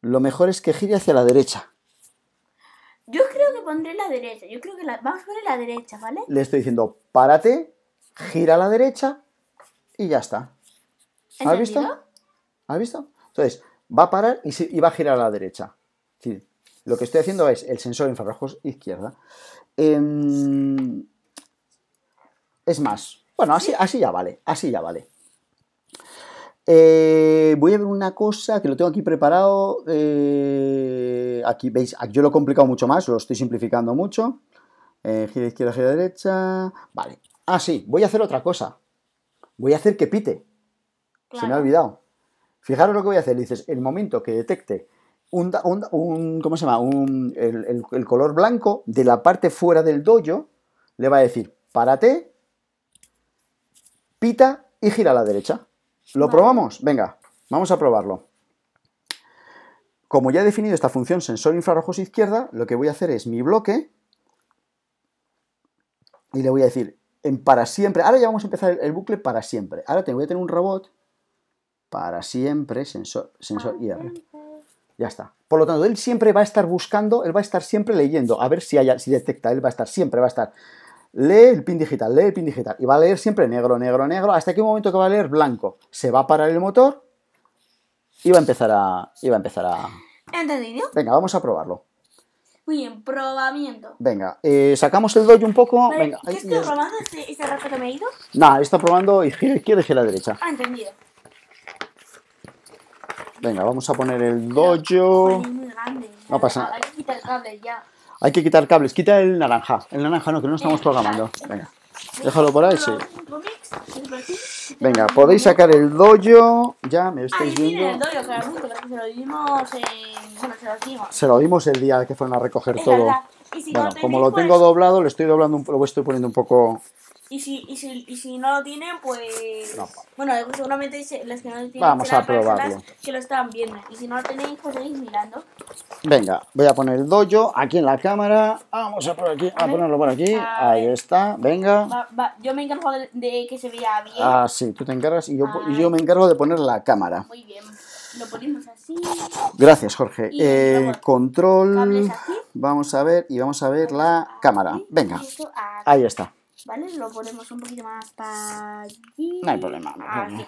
lo mejor es que gire hacia la derecha. Yo creo que pondré la derecha. Yo creo que la... vamos a poner la derecha, ¿vale? Le estoy diciendo, párate, gira a la derecha y ya está. ¿Has visto? ¿Has visto? Entonces, va a parar y, va a girar a la derecha. Lo que estoy haciendo es el sensor infrarrojos izquierda. Em, es más, bueno, así, así ya vale, así ya vale. Eh, voy a ver una cosa que lo tengo aquí preparado. Eh, aquí veis, yo lo he complicado mucho más, lo estoy simplificando mucho. Eh, gira izquierda, gira derecha. Vale. Ah, sí, voy a hacer otra cosa. Voy a hacer que pite. Se me ha olvidado. Fijaros lo que voy a hacer. Dices, el momento que detecte un, ¿cómo se llama? Un, el, color blanco de la parte fuera del dollo, le va a decir, párate pita y gira a la derecha. ¿Lo probamos? Venga, vamos a probarlo. Como ya he definido esta función sensor infrarrojos izquierda, lo que voy a hacer es mi bloque y le voy a decir en para siempre. Ahora ya vamos a empezar el, bucle para siempre. Ahora tengo voy a tener un robot para siempre, sensor, sensor IR. Ya está. Por lo tanto, él siempre va a estar buscando, él va a estar siempre leyendo, a ver si, si detecta, él va a estar siempre, va a estar lee el pin digital, lee el pin digital, y va a leer siempre negro, negro, negro, hasta que un momento que va a leer blanco. Se va a parar el motor y va a empezar a... Y va a empezar a... ¿Entendido? Venga, vamos a probarlo. Muy bien, probamiento. Venga, eh, sacamos el doy un poco. Vale, Venga, ¿Qué estoy probando ¿ese este rato que me he ido? he está probando y gira izquierda y la derecha. Ah, entendido. Venga, vamos a poner el dojo. es muy grande. No pasa nada. Hay que quitar el cable ya. Hay que quitar cables. Quita el naranja. El naranja no, que no estamos programando. Venga. Déjalo por ahí, sí. Venga, podéis sacar el dojo. Ya me ah, estáis viendo. Se lo dimos el día que fueron a recoger todo. Bueno, como lo tengo pues- doblado, le estoy doblando, un, lo estoy poniendo un poco y si, y si, y si no lo tienen, pues... Bueno, seguramente las que no lo tienen... Vamos a probarlo. Que lo están viendo. Y si no lo tenéis, pues seguís mirando. Venga, voy a poner el dojo aquí en la cámara. Vamos a, aquí, ponerlo por aquí. Ahí está, venga. Yo me encargo de, que se vea bien. Ah, sí, tú te encargas y yo, yo me encargo de poner la cámara. Muy bien. Lo ponemos así. Gracias, Jorge. Eh, control. Vamos a ver y vamos a ver la cámara. Venga. Ahí está. ¿Vale? Lo ponemos un poquito más para allí. No hay problema. No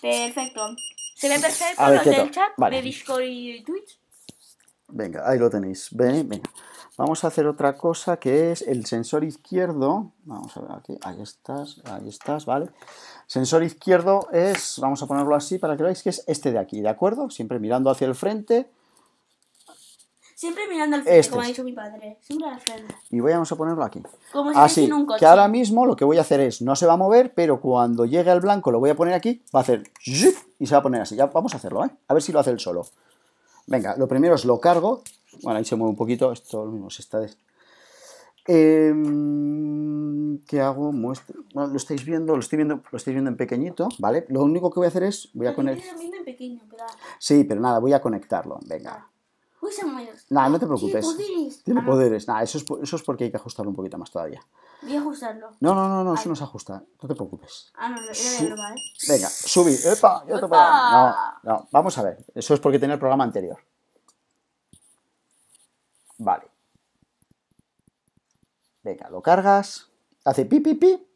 Perfecto. ¿Se ve perfecto el los del chat de Discord y Twitch? Venga, ahí lo tenéis. Ven, venga. Vamos a hacer otra cosa que es el sensor izquierdo. Vamos a ver aquí. Ahí estás, ahí estás, ¿vale? Sensor izquierdo es, vamos a ponerlo así para que veáis que es este de aquí, ¿de acuerdo? Siempre mirando hacia el frente Siempre mirando al frente, como ha dicho mi padre. Siempre al frente. Y vamos a ponerlo aquí. Como si Así ah, que ahora mismo lo que voy a hacer es, no se va a mover, pero cuando llegue el blanco lo voy a poner aquí, va a hacer y se va a poner así. Ya vamos a hacerlo, ¿eh? A ver si lo hace él solo. Venga, lo primero es lo cargo. Bueno, ahí se mueve un poquito. Esto lo mismo se está... De... Em, ¿Qué hago? Bueno, lo estáis viendo, lo estoy viendo, lo estáis viendo en pequeñito, ¿vale? Lo único que voy a hacer es, voy a conectar. Sí, pero nada, voy a conectarlo. Venga. Uy, no te preocupes. Tiene poderes. Ah. eso es, porque hay que ajustarlo un poquito más todavía. Voy a ajustarlo. No, no, no, eso no se ajusta. No te preocupes. Ah, ¿eh? Venga, subí. vamos a ver. Eso es porque tenía el programa anterior. Vale. Venga, lo cargas. Hace pi, pi, pi.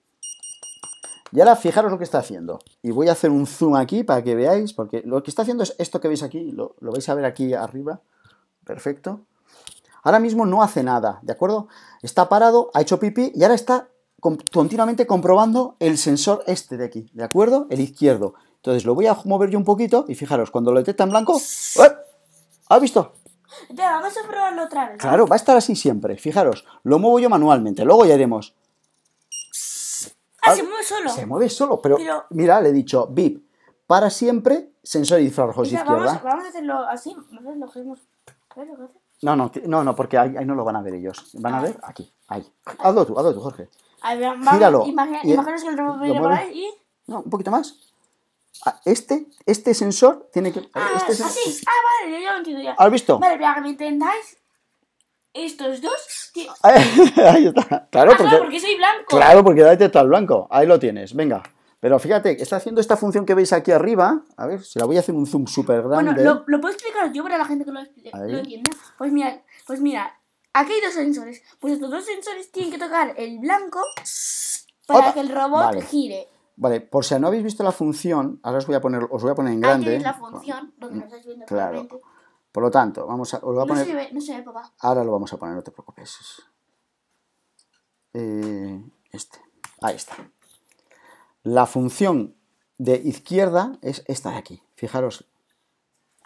Y ahora fijaros lo que está haciendo. Y voy a hacer un zoom aquí para que veáis, porque lo que está haciendo es esto que veis aquí, lo, lo vais a ver aquí arriba. Perfecto. Ahora mismo no hace nada, ¿de acuerdo? Está parado, ha hecho pipí y ahora está continuamente comprobando el sensor este de aquí, ¿de acuerdo? El izquierdo. Entonces lo voy a mover yo un poquito y fijaros, cuando lo detecta en blanco... ¡Eh! visto? vamos a probarlo otra vez. Claro, va a estar así siempre. Fijaros, lo muevo yo manualmente, luego ya iremos. Ah, se mueve solo. Se mueve solo, pero, mira, le he dicho, VIP, para siempre, sensor infrarrojos izquierda. Vamos, a hacerlo así, lo no, no, no, no, porque ahí, no lo van a ver ellos. Van a ah. ver aquí, ahí. Hazlo tú, hazlo tú, Jorge. Míralo. que el robot por ahí y... No, un poquito más. Ah, este, este sensor tiene que... Ah, este así. Ah, vale, yo ya lo entiendo ya. ¿Has visto? Vale, para que me entendáis estos dos. [laughs] Ahí está. Ah, claro, porque... soy blanco. Claro, porque da tan blanco. Ahí lo tienes. Venga. Pero fíjate, está haciendo esta función que veis aquí arriba. A ver, si la voy a hacer un zoom súper grande. Bueno, ¿lo, puedo explicar yo para la gente que lo, lo entienda. Pues mira, pues mira, aquí hay dos sensores. Pues estos dos sensores tienen que tocar el blanco para que el robot gire. Vale, por si no habéis visto la función, ahora os voy a poner, os voy a poner en grande. Aquí la función, donde nos estáis viendo claro. Por lo tanto, vamos a, os voy a poner... No se ve, no se ve, papá. Ahora lo vamos a poner, no te preocupes. Eh, este. Ahí está. La función de izquierda es esta de aquí. Fijaros.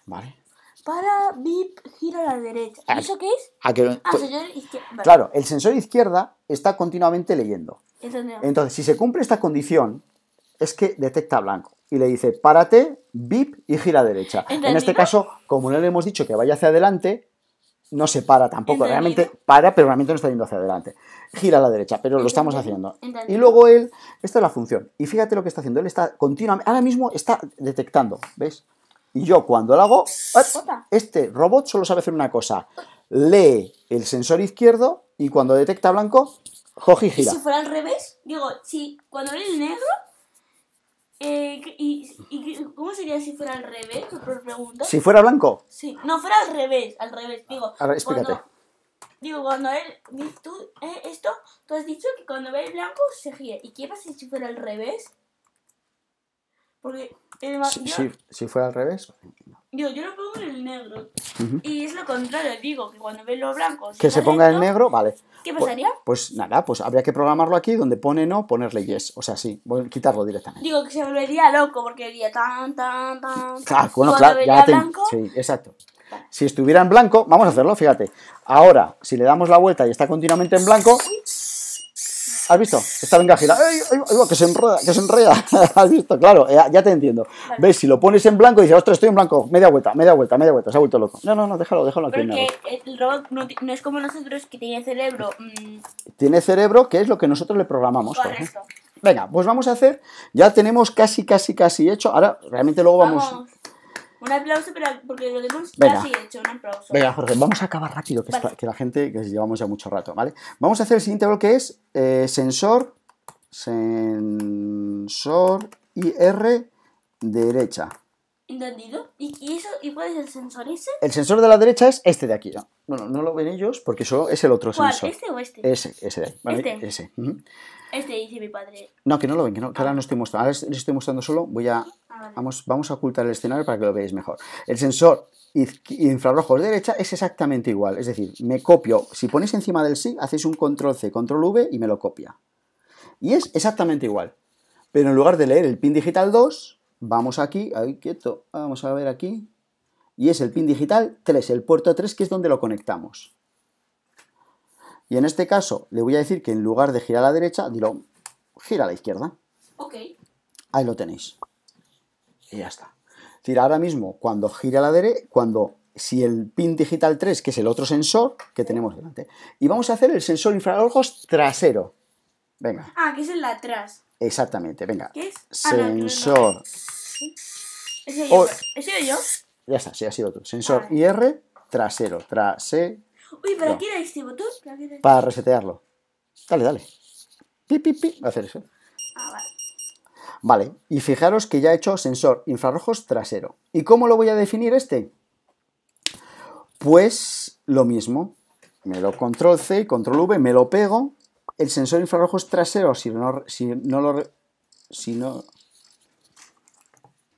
Vale. Para bip gira a la derecha. Ah, eso qué es? Ah, ah, pues, claro, el sensor izquierda está continuamente leyendo. Entonces, si se cumple esta condición, es que detecta blanco y le dice párate, bip y gira a derecha. En este caso, como no le hemos dicho que vaya hacia adelante, no se para tampoco, realmente para, pero realmente no está yendo hacia adelante. Gira a la derecha, pero lo estamos haciendo. Y luego él, esta es la función. Y fíjate lo que está haciendo, él está continuamente, ahora mismo está detectando, ¿ves? Y yo cuando lo hago, este robot solo sabe hacer una cosa, lee el sensor izquierdo y cuando detecta blanco, coge y gira. si fuera al revés, digo, si cuando lee el negro, eh, y, cómo sería si fuera al revés? ¿Si fuera blanco? Sí. No, fuera al revés, al revés. Digo, a ver, digo, cuando él... Tú, eh, esto, tú has dicho que cuando ve el blanco se gira. ¿Y qué pasa si fuera al revés? Porque... El, eh, si, si, fuera al revés... Digo, yo lo pongo en el negro. Y es lo contrario, digo, que cuando ve lo blanco. que se ponga en negro, vale. ¿Qué pues, pasaría? Pues, nada, pues habría que programarlo aquí donde pone no, ponerle yes. O sea, sí, voy a quitarlo directamente. Digo, que se volvería loco porque diría tan, tan, tan. Claro, bueno, claro, ya tengo. Sí, exacto. Si estuviera en blanco, vamos a hacerlo, fíjate. Ahora, si le damos la vuelta y está continuamente en blanco, ¿Has visto? Está venga gira. ¡Ay, que se enreda, que se enreda. [laughs] ¿Has visto? Claro, ya, te entiendo. ¿Ves? Si lo pones en blanco y dices, ostras, estoy en blanco, media vuelta, media vuelta, media vuelta, se ha vuelto loco. No, no, no, déjalo, déjalo aquí. Porque el robot no, es como nosotros que tiene cerebro. Mm, tiene cerebro, que es lo que nosotros le programamos. Venga, pues vamos a hacer. Ya tenemos casi, casi, casi hecho. Ahora, realmente luego vamos un aplauso, pero porque lo tenemos casi hecho. Un aplauso. Venga, Jorge, vamos a acabar rápido, que, la gente, que llevamos ya mucho rato, ¿vale? Vamos a hacer el siguiente bloque, es eh, sensor, sensor IR derecha. ¿Entendido? ¿Y, eso, ¿Y cuál es el sensor ese? El sensor de la derecha es este de aquí. Bueno, no lo ven ellos porque eso es el otro ¿Cuál? sensor. ¿Este o este? Ese, ese ¿Este? Ese. Este dice mi padre. No, que no lo ven, que, ahora no estoy mostrando. Ahora les estoy mostrando solo. Voy a. Ah, vamos, vamos a ocultar el escenario para que lo veáis mejor. El sensor infrarrojo derecha es exactamente igual. Es decir, me copio. Si ponéis encima del sí, hacéis un control C, control V y me lo copia. Y es exactamente igual. Pero en lugar de leer el pin digital 2, vamos aquí, ahí quieto, vamos a ver aquí. Y es el pin digital 3, el puerto 3, que es donde lo conectamos. Y en este caso le voy a decir que en lugar de girar a la derecha, dilo, gira a la izquierda. Ok. Ahí lo tenéis. Y ya está. Es decir, ahora mismo, cuando gira a la derecha, cuando si el pin digital 3, que es el otro sensor que tenemos delante, y vamos a hacer el sensor infrarrojos trasero. Venga. Ah, que es el de atrás. Exactamente, venga. ¿Qué es? Ah, sensor. Ah, el ¿He sido yo? Ya está, sí, ha sido tú. Sensor IR trasero. Trasero. Uy, ¿para qué era este botón? ¿Para, resetearlo. Dale, dale. Pi, pi, pi. Va a hacer eso. Ah, vale. Vale, y fijaros que ya he hecho sensor infrarrojos trasero. ¿Y cómo lo voy a definir este? Pues lo mismo. Me lo control C, control V, me lo pego. El sensor infrarrojos trasero, si no, si no lo... Si no...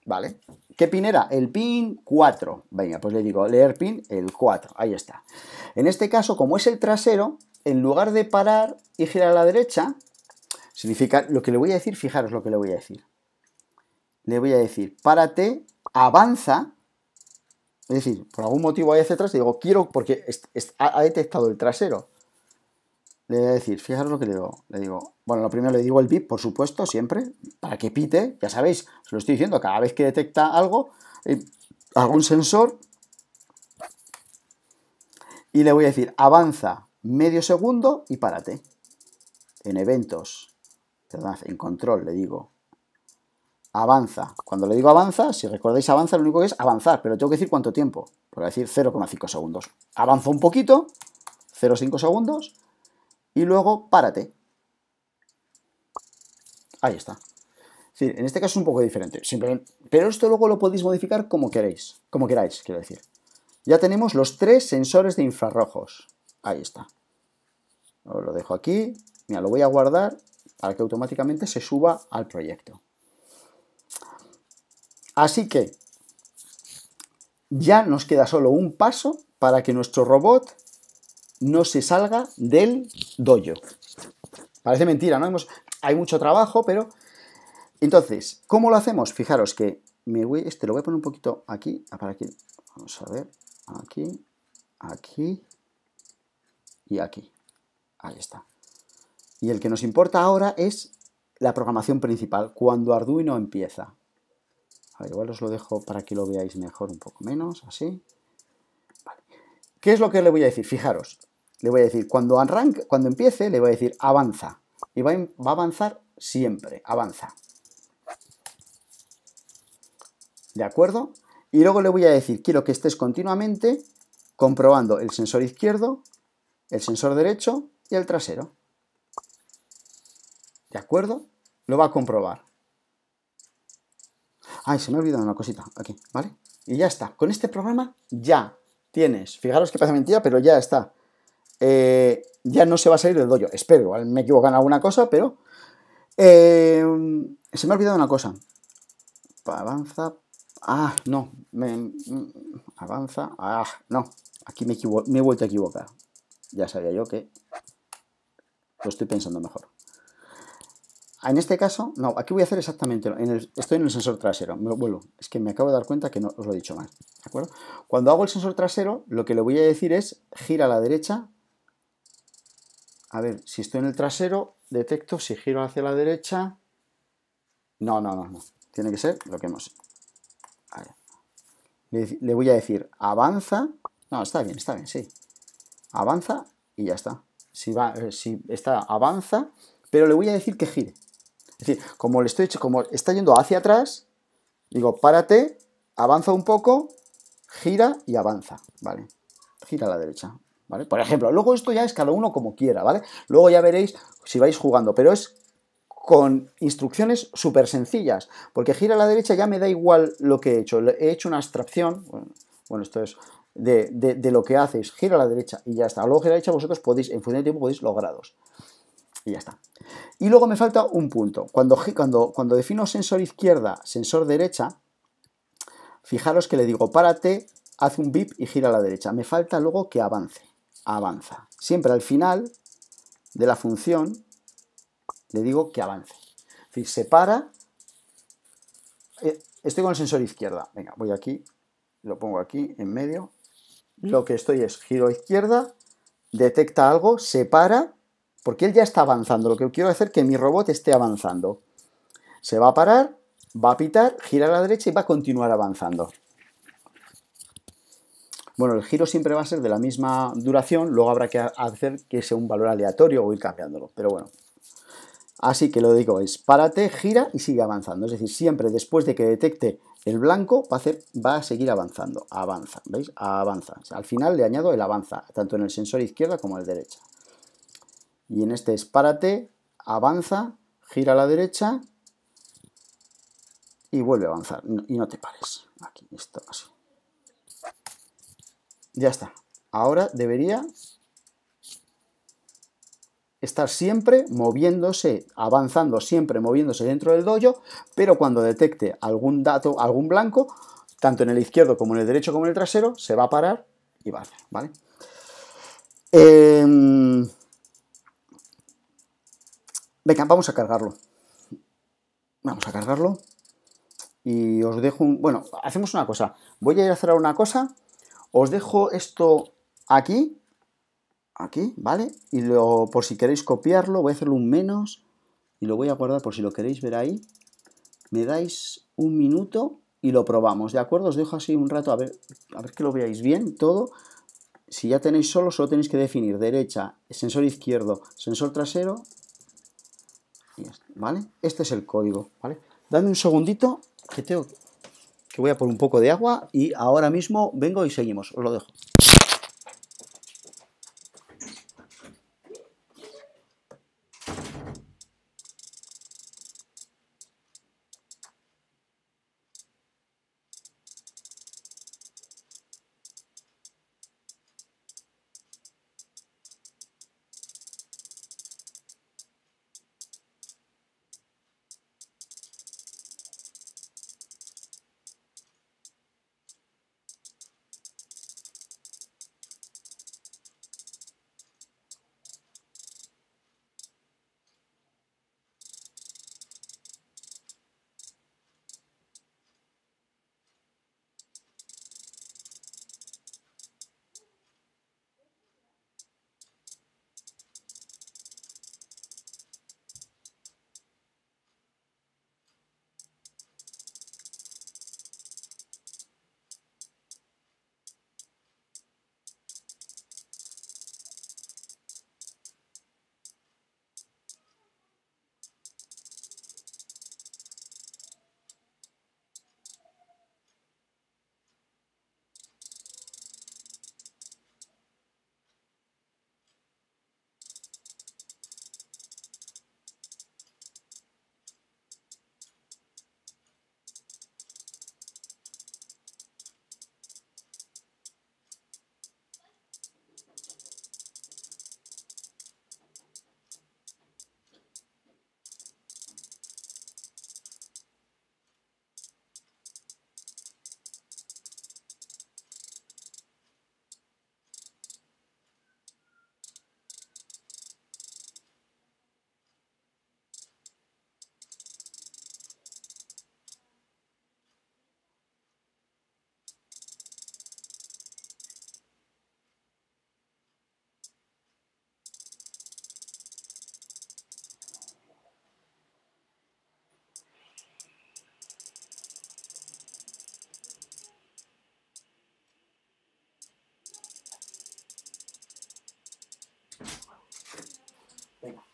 Vale, ¿Qué pin era? El pin 4. Venga, pues le digo leer pin el 4. Ahí está. En este caso, como es el trasero, en lugar de parar y girar a la derecha, significa lo que le voy a decir, fijaros lo que le voy a decir. Le voy a decir, párate, avanza. Es decir, por algún motivo ahí hacia atrás, digo, quiero, porque ha detectado el trasero le voy a decir, fijaros lo que le digo. Le digo, bueno, lo primero le digo el bip, por supuesto, siempre, para que pite, ya sabéis, os lo estoy diciendo, cada vez que detecta algo, eh, algún sensor, y le voy a decir, avanza medio segundo y párate. En eventos, perdón, en control le digo, avanza. Cuando le digo avanza, si recordáis avanza, lo único que es avanzar, pero tengo que decir cuánto tiempo. por a decir 0,5 segundos. avanza un poquito, 0,5 segundos, y luego párate. Ahí está. en este caso es un poco diferente, pero esto luego lo podéis modificar como queréis, como queráis, quiero decir. Ya tenemos los tres sensores de infrarrojos. Ahí está. lo dejo aquí. Mira, lo voy a guardar para que automáticamente se suba al proyecto. Así que ya nos queda solo un paso para que nuestro robot no se salga del doyo Parece mentira, ¿no? Hemos, hay mucho trabajo, pero... Entonces, ¿cómo lo hacemos? Fijaros que me voy, este lo voy a poner un poquito aquí, ah, para aquí. Vamos a ver, aquí, aquí y aquí. Ahí está. Y el que nos importa ahora es la programación principal, cuando Arduino empieza. A ver, igual os lo dejo para que lo veáis mejor un poco menos, así. ¿Qué es lo que le voy a decir? Fijaros, le voy a decir, cuando, arranque, cuando empiece, le voy a decir avanza. Y va, a avanzar siempre, avanza. ¿De acuerdo? Y luego le voy a decir, quiero que estés continuamente comprobando el sensor izquierdo, el sensor derecho y el trasero. ¿De acuerdo? Lo va a comprobar. Ay, se me ha olvidado una cosita aquí, ¿vale? Y ya está. Con este programa ya tienes. Fijaros que pasa mentira, pero ya está. Eh, ya no se va a salir del dojo. Espero, me equivoco en alguna cosa, pero... Eh, se me ha olvidado una cosa. Avanza... Ah, no. Me, mm, avanza... Ah, no. Aquí me, me he vuelto a equivocar. Ya sabía yo que... Lo estoy pensando mejor. En este caso, no, aquí voy a hacer exactamente en estoy en el sensor trasero, me vuelvo. Es que me acabo de dar cuenta que no os lo he dicho mal, ¿de acuerdo? Cuando hago el sensor trasero, lo que le voy a decir es gira a la derecha a ver, si estoy en el trasero, detecto, si giro hacia la derecha, no, no, no, no, tiene que ser lo que hemos, Le, voy a decir, avanza, no, está bien, está bien, sí, avanza y ya está, si, va, eh, si está, avanza, pero le voy a decir que gire, es decir, como le estoy hecho, como está yendo hacia atrás, digo, párate, avanza un poco, gira y avanza, vale, gira a la derecha, por ejemplo, luego esto ya es cada uno como quiera, ¿vale? Luego ya veréis si vais jugando, pero es con instrucciones súper sencillas, porque gira a la derecha ya me da igual lo que he hecho, he hecho una abstracción, bueno, esto es de, lo que hacéis gira a la derecha y ya está, luego gira a la derecha vosotros podéis, en función de tiempo podéis logrados. y ya está. Y luego me falta un punto, cuando, cuando, cuando defino sensor izquierda, sensor derecha, fijaros que le digo párate, haz un bip y gira a la derecha, me falta luego que avance, avanza. Siempre al final de la función le digo que avance. Es decir, para eh, Estoy con el sensor izquierda. Venga, voy aquí, lo pongo aquí en medio. Lo que estoy es giro izquierda, detecta algo, se para porque él ya está avanzando. Lo que quiero hacer es que mi robot esté avanzando. Se va a parar, va a pitar, gira a la derecha y va a continuar avanzando. Bueno, el giro siempre va a ser de la misma duración, luego habrá que hacer que sea un valor aleatorio o ir cambiándolo, pero bueno. Así que lo digo espárate, gira y sigue avanzando. Es decir, siempre después de que detecte el blanco va a, seguir avanzando, avanza, ¿veis? Avanza. al final le añado el avanza, tanto en el sensor izquierda como en el derecha. Y en este espárate avanza, gira a la derecha y vuelve a avanzar. Y no te pares. Aquí, esto así. Ya está. Ahora debería estar siempre moviéndose, avanzando siempre, moviéndose dentro del dojo, pero cuando detecte algún dato, algún blanco, tanto en el izquierdo como en el derecho como en el trasero, se va a parar y va a hacer, ¿vale? Em, venga, vamos a cargarlo. Vamos a cargarlo. Y os dejo un... Bueno, hacemos una cosa. Voy a ir a cerrar una cosa os dejo esto aquí, aquí, ¿vale? Y lo, por si queréis copiarlo, voy a hacerlo un menos y lo voy a guardar por si lo queréis ver ahí. Me dais un minuto y lo probamos, ¿de acuerdo? Os dejo así un rato a ver, a ver que lo veáis bien todo. Si ya tenéis solo, solo tenéis que definir derecha, sensor izquierdo, sensor trasero, y ¿vale? Este es el código, ¿vale? Dame un segundito que tengo que que voy a por un poco de agua y ahora mismo vengo y seguimos. Os lo dejo.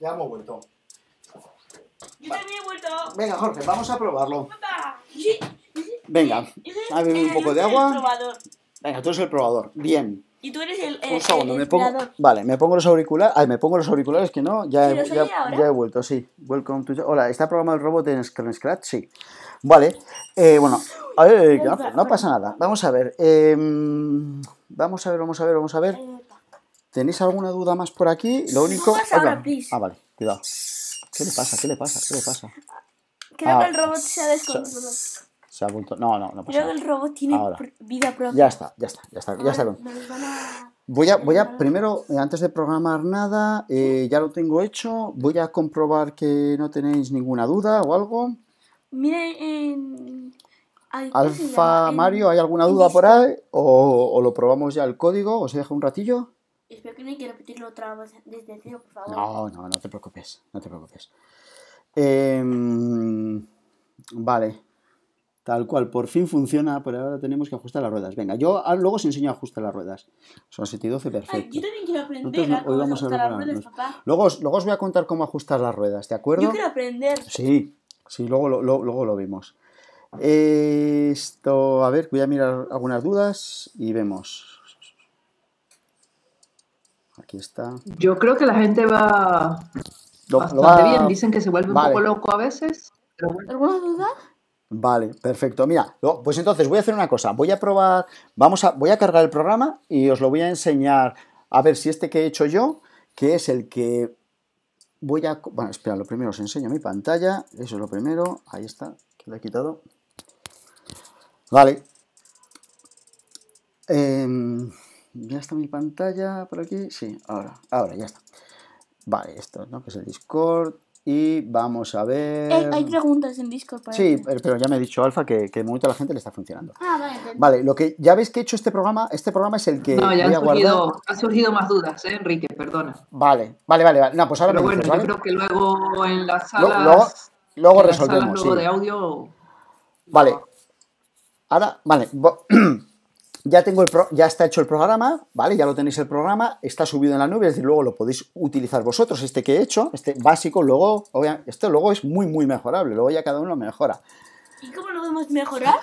Ya hemos vuelto. Yo también he vuelto. Venga, Jorge, vamos a probarlo. Venga, a beber un poco de agua. Venga, tú eres el probador. Bien. Y tú eres el. un segundo, me pongo. Vale, me pongo los auriculares. Ay, me pongo los auriculares que no. Ya he, ya, he vuelto, sí. Welcome to. Hola, ¿está programado el robot en Scratch? Sí. Vale. Eh, bueno, a ver, no, pasa nada. Em, vamos a ver. vamos a ver, vamos a ver, vamos a ver. ¿Tenéis alguna duda más por aquí? Lo único. ah, vale, cuidado. ¿Qué le pasa? ¿Qué le pasa? ¿Qué le pasa? Creo que el ah, robot se ha descontrolado. Se, ha vuelto. No, no, no pasa Creo que el robot tiene vida propia. Ya está, ya está, ya está, ya está Voy a, voy a, primero, antes de programar nada, eh, ya lo tengo hecho, voy a comprobar que no tenéis ninguna duda o algo. Miren, en... Alfa Mario, ¿hay alguna duda por ahí? ¿O, lo probamos ya el código? o se deja un ratillo? Espero que no hay que repetirlo otra vez desde cero, por favor. No, no, no te preocupes, no te preocupes. Em, vale. Tal cual, por fin funciona, pero ahora tenemos que ajustar las ruedas. Venga, yo ah, luego os enseño a ajustar las ruedas. Son 7 y 12, perfecto. Ay, yo también quiero aprender a, ajustar las ruedas, papá. Luego, os, luego os voy a contar cómo ajustar las ruedas, ¿de acuerdo? Yo quiero aprender. Sí, sí, luego lo, luego lo vemos. Esto, a ver, voy a mirar algunas dudas y vemos aquí está. Yo creo que la gente va bastante bien. Dicen que se vuelve un poco loco a veces. ¿Alguna duda? Vale, perfecto. Mira, pues entonces voy a hacer una cosa. Voy a probar, vamos a, voy a cargar el programa y os lo voy a enseñar. A ver si este que he hecho yo, que es el que voy a... Bueno, espera, lo primero os enseño mi pantalla. Eso es lo primero. Ahí está, que lo he quitado. Vale. Eh... ¿Ya está mi pantalla por aquí? Sí, ahora, ahora, ya está. Vale, esto, ¿no? Que es el Discord. Y vamos a eh, ver. Hay, hay preguntas en Discord para Sí, pero ya me ha dicho Alfa que, que de la gente le está funcionando. Ah, vale. Vale, lo que ya veis que he hecho este programa, este programa es el que. No, ya Ha surgido, han surgido más dudas, ¿eh, Enrique, perdona. Vale, vale, vale. No, pues ahora pero bueno, yo creo que luego en la sala Luego, luego resolvemos. de audio. Vale. Ahora, vale. [clears throat] ya, tengo el ya está hecho el programa, ¿vale? Ya lo tenéis el programa, está subido en la nube, es decir, luego lo podéis utilizar vosotros, este que he hecho, este básico, luego, obviamente, este luego es muy, muy mejorable, luego ya cada uno mejora. ¿Y cómo lo podemos [coughs] mejorar?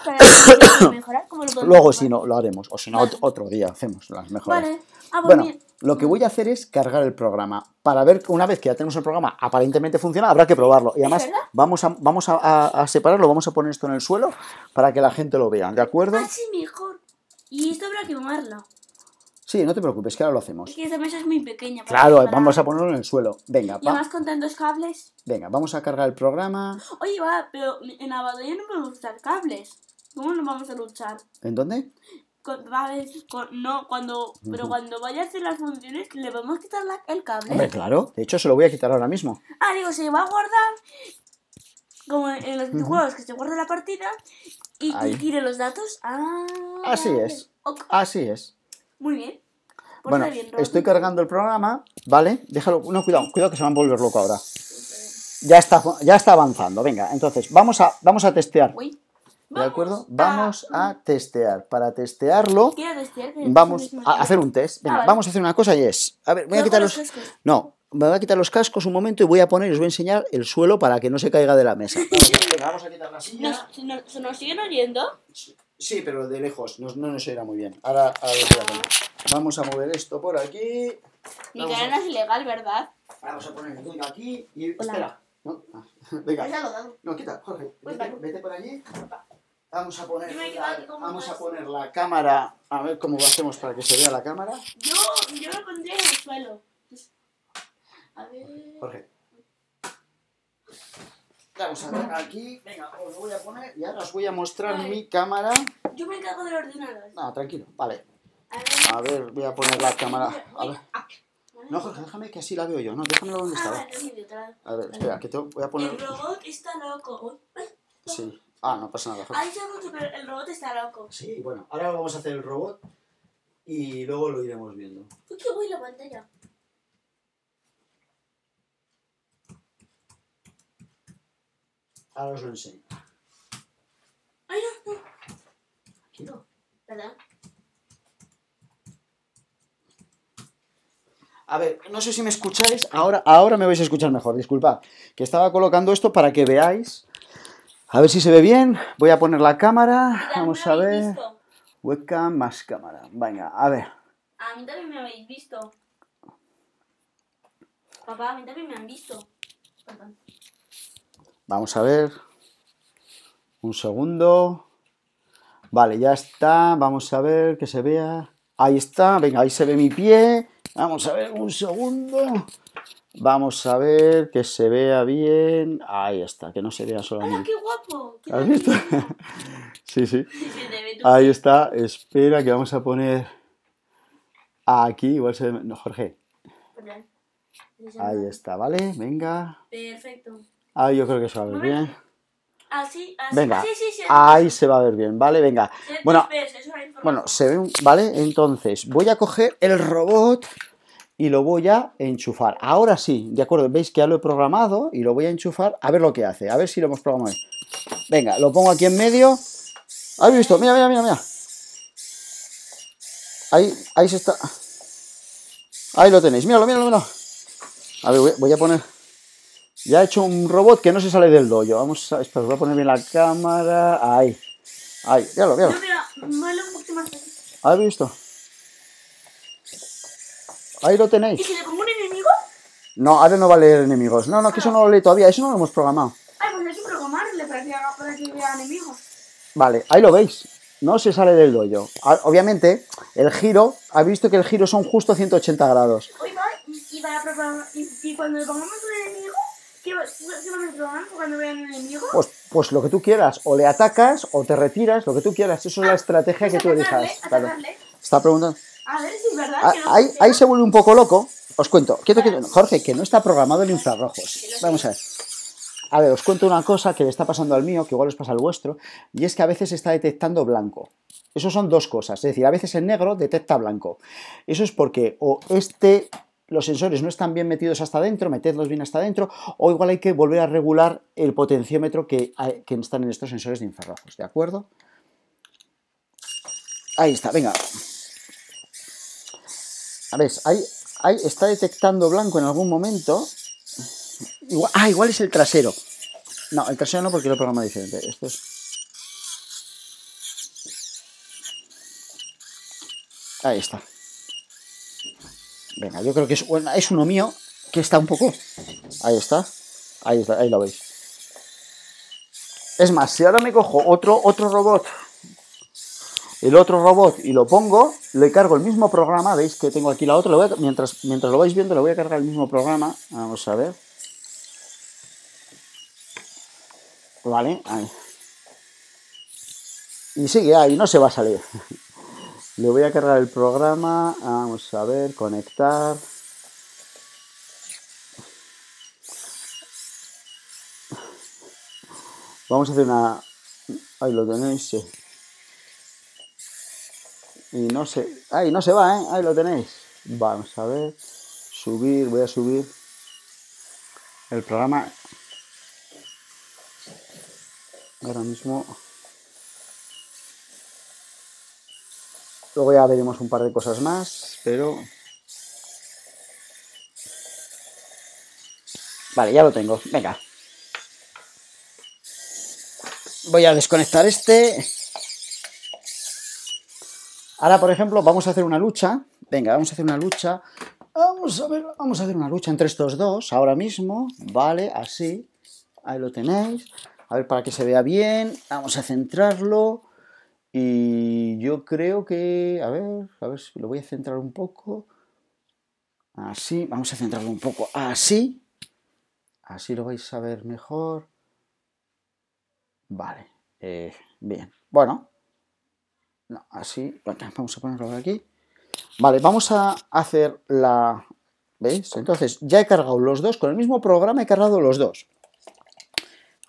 ¿Cómo luego, si no, lo haremos, o si no, otro día hacemos las mejoras. Vale. Ah, pues bueno, lo que voy a hacer es cargar el programa para ver que una vez que ya tenemos el programa aparentemente funciona, habrá que probarlo. Y además vamos, a, vamos a, separarlo, vamos a poner esto en el suelo para que la gente lo vea, ¿de acuerdo? Ah, mejor. Y esto habrá que moverlo. Sí, no te preocupes, que ahora lo hacemos. Es que esta mesa es muy pequeña. Claro, vamos a ponerlo en el suelo. Venga, Y además con tantos cables. venga, vamos a cargar el programa. Oye, va, pero en la no podemos usar cables. ¿Cómo nos vamos a luchar? ¿En dónde? Con- va a no, cuando, pero cuando vaya a hacer las funciones, le vamos a quitar el cable. Hombre, claro. De hecho, se lo voy a quitar ahora mismo. Ah, digo, se va a guardar como en los videojuegos, que se guarda la partida y, y tire los datos. Ah, Así es. Así es. Muy bien. Pues bueno, estoy cargando el programa, ¿vale? Déjalo, no, cuidado, cuidado que se van a volver loco ahora. Ya está, ya está avanzando, venga, entonces vamos a, vamos a testear. ¿De acuerdo? Vamos a... testear. Para testearlo, vamos a hacer un test. Ah, venga, vamos a hacer una cosa y es. A ver, voy a quitar los. No, me voy a quitar los cascos un momento y voy a poner, os voy a enseñar el suelo para que no se caiga de la mesa. [laughs] Vamos, a quitar la silla. ¿Se nos siguen oyendo? Sí, pero de lejos, no, no nos oirá muy bien. Ahora, ahora voy a poner. Vamos a mover esto por aquí. Mi no es ilegal, ¿verdad? Vamos a poner el tuyo aquí y... Espera. No, ah, venga. No, quita, Jorge. Vete, pues por allí. Vamos a poner, la, vamos a poner la cámara, a ver cómo lo hacemos para que se vea la cámara. Yo, yo lo pondré en el suelo. A ver. Jorge. Vamos a ver, aquí, venga, os lo voy a poner y ahora os voy a mostrar mi cámara. Yo me encargo del ordenador. No, tranquilo, vale. A ver, voy a poner la cámara. A ver. No, Jorge, déjame que así la veo yo. No, déjame donde ah, estaba. A ver, espera, que te voy a poner. El robot está loco. [laughs] Sí. Ah, no pasa nada. Jorge. pero el robot está loco. Sí, bueno, ahora vamos a hacer el robot y luego lo iremos viendo. ¿Por qué voy la pantalla? Ahora os lo enseño. Ay, no, A ver, no sé si me escucháis. Ahora, ahora me vais a escuchar mejor, Disculpa. Que estaba colocando esto para que veáis. A ver si se ve bien. Voy a poner la cámara. Vamos a ver. Hueca Webcam más cámara. Venga, a ver. A mí también me habéis visto. Papá, a mí también me han visto. Vamos a ver. Un segundo. Vale, ya está. Vamos a ver que se vea. Ahí está. Venga, ahí se ve mi pie. Vamos a ver un segundo. Vamos a ver que se vea bien. Ahí está, que no se vea solamente. ¡Ah, ¡Qué guapo! ¿Has visto? [laughs] sí, sí. [laughs] Ahí está. Espera que vamos a poner aquí. Igual se ve... No, Jorge. Ahí está, ¿vale? Venga. Perfecto. Ah, yo creo que se va a ver bien. Así, ah, así, ah, venga, ahí se va a ver bien, ¿vale? Venga, bueno, bueno, se ve, ¿vale? Entonces, voy a coger el robot y lo voy a enchufar. Ahora sí, de acuerdo, veis que ya lo he programado y lo voy a enchufar a ver lo que hace, a ver si lo hemos programado. Venga, lo pongo aquí en medio. ¿Habéis visto? Mira, mira, mira, mira. Ahí, ahí se está. Ahí lo tenéis, míralo, míralo, míralo. A ver, voy a poner... Ya he hecho un robot que no se sale del dojo. Vamos a... Espera, voy a poner bien la cámara. Ahí. Ahí, ya lo, veo. un poquito más. ¿Has visto? Ahí lo tenéis. ¿Y si le pongo un enemigo? No, ahora no va a leer enemigos. No, no, que eso no lo lee todavía. Eso no lo hemos programado. Ah, pues no que programarle para que, haga, para que vea enemigos. Vale, ahí lo veis. No se sale del dojo. Obviamente, el giro, ha visto que el giro son justo 180 grados. Uy, va, y, para, y cuando le pongamos un enemigo, ¿Qué, a cuando vean un enemigo? Pues, pues, lo que tú quieras, o le atacas o te retiras, lo que tú quieras. Eso es la ah, estrategia que tú Está preguntando. A ver si es verdad. Ah, ahí, se vuelve un poco loco. Os cuento. Jorge, que no está programado en infrarrojos. Vamos a ver. A ver, os cuento una cosa que le está pasando al mío, que igual os pasa al vuestro, y es que a veces está detectando blanco. Eso son dos cosas. Es decir, a veces el negro detecta blanco. Eso es porque o este los sensores no están bien metidos hasta adentro, metedlos bien hasta adentro, o igual hay que volver a regular el potenciómetro que, están en estos sensores de infrarrojos, ¿de acuerdo? Ahí está, venga. A ver, ahí, está detectando blanco en algún momento. ah, igual es el trasero. No, el trasero no porque lo programa diferente. Esto es... Ahí está. Venga, yo creo que es, es uno mío que está un poco... Ahí está. Ahí, está, ahí lo veis. Es más, si ahora me cojo otro, otro robot, el otro robot y lo pongo, le cargo el mismo programa, veis que tengo aquí la otra, mientras, mientras lo vais viendo le voy a cargar el mismo programa, vamos a ver. Vale, ahí. Y sigue ahí, no se va a salir. Le voy a cargar el programa. Vamos a ver, conectar. Vamos a hacer una... Ahí lo tenéis. Sí. Eh. Y no sé. Ahí no se va, ¿eh? Ahí lo tenéis. Vamos a ver. Subir, voy a subir el programa. Ahora mismo... Luego ya veremos un par de cosas más, pero... Vale, ya lo tengo. Venga. Voy a desconectar este. Ahora, por ejemplo, vamos a hacer una lucha. Venga, vamos a hacer una lucha. Vamos a ver, vamos a hacer una lucha entre estos dos ahora mismo. Vale, así. Ahí lo tenéis. A ver para que se vea bien. Vamos a centrarlo. Y yo creo que, a ver, a ver si lo voy a centrar un poco. Así, vamos a centrarlo un poco así. Así lo vais a ver mejor. Vale, eh, bien. Bueno, así, vamos a ponerlo aquí. Vale, vamos a hacer la... ¿Veis? Entonces, ya he cargado los dos, con el mismo programa he cargado los dos.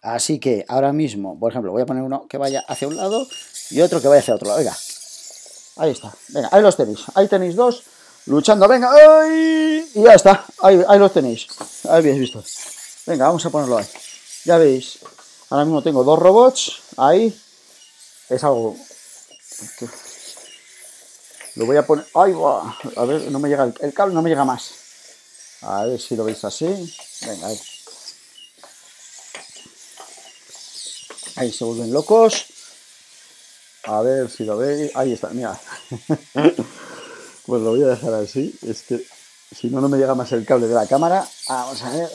Así que ahora mismo, por ejemplo, voy a poner uno que vaya hacia un lado y otro que vaya hacia otro lado. Venga, ahí está. Venga, ahí los tenéis. Ahí tenéis dos luchando. Venga, ¡ay! Y ya está. Ahí, los tenéis. Ahí habéis visto. Venga, vamos a ponerlo ahí. Ya veis. Ahora mismo tengo dos robots. Ahí. Es algo... Lo voy a poner... ¡Ay, A ver, no me llega el, el cable, no me llega más. A ver si lo veis así. Venga, ahí. Ahí se vuelven locos. A ver si lo veis. Ahí está, mira. [laughs] pues lo voy a dejar así. Es que si no, no me llega más el cable de la cámara. Ah, vamos a ver.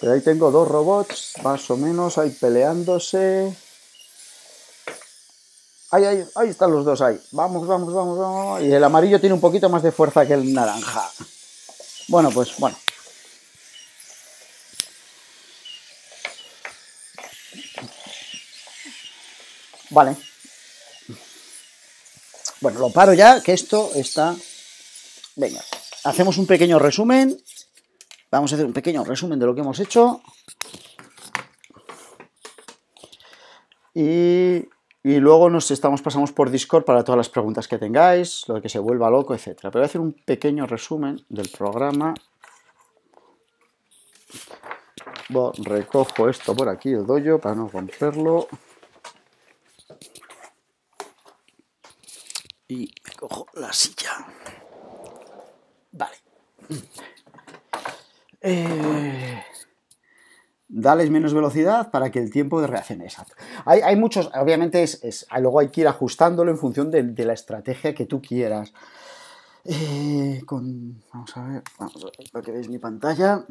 Pero ahí tengo dos robots, más o menos, ahí peleándose. Ahí, ahí, ahí están los dos ahí. Vamos, vamos, vamos, vamos. Y el amarillo tiene un poquito más de fuerza que el naranja. Bueno, pues bueno. Vale. Bueno, lo paro ya, que esto está... Venga, hacemos un pequeño resumen. Vamos a hacer un pequeño resumen de lo que hemos hecho. Y, luego nos estamos, pasamos por Discord para todas las preguntas que tengáis, lo de que se vuelva loco, etc. Pero voy a hacer un pequeño resumen del programa. recojo esto por aquí, el doyo, para no romperlo. y me cojo la silla. Vale. Eh, dales menos velocidad para que el tiempo de reacción exacto. Hay, hay muchos, obviamente, es, luego hay que ir ajustándolo en función de, la estrategia que tú quieras. Eh, vamos a ver, vamos que veáis mi pantalla.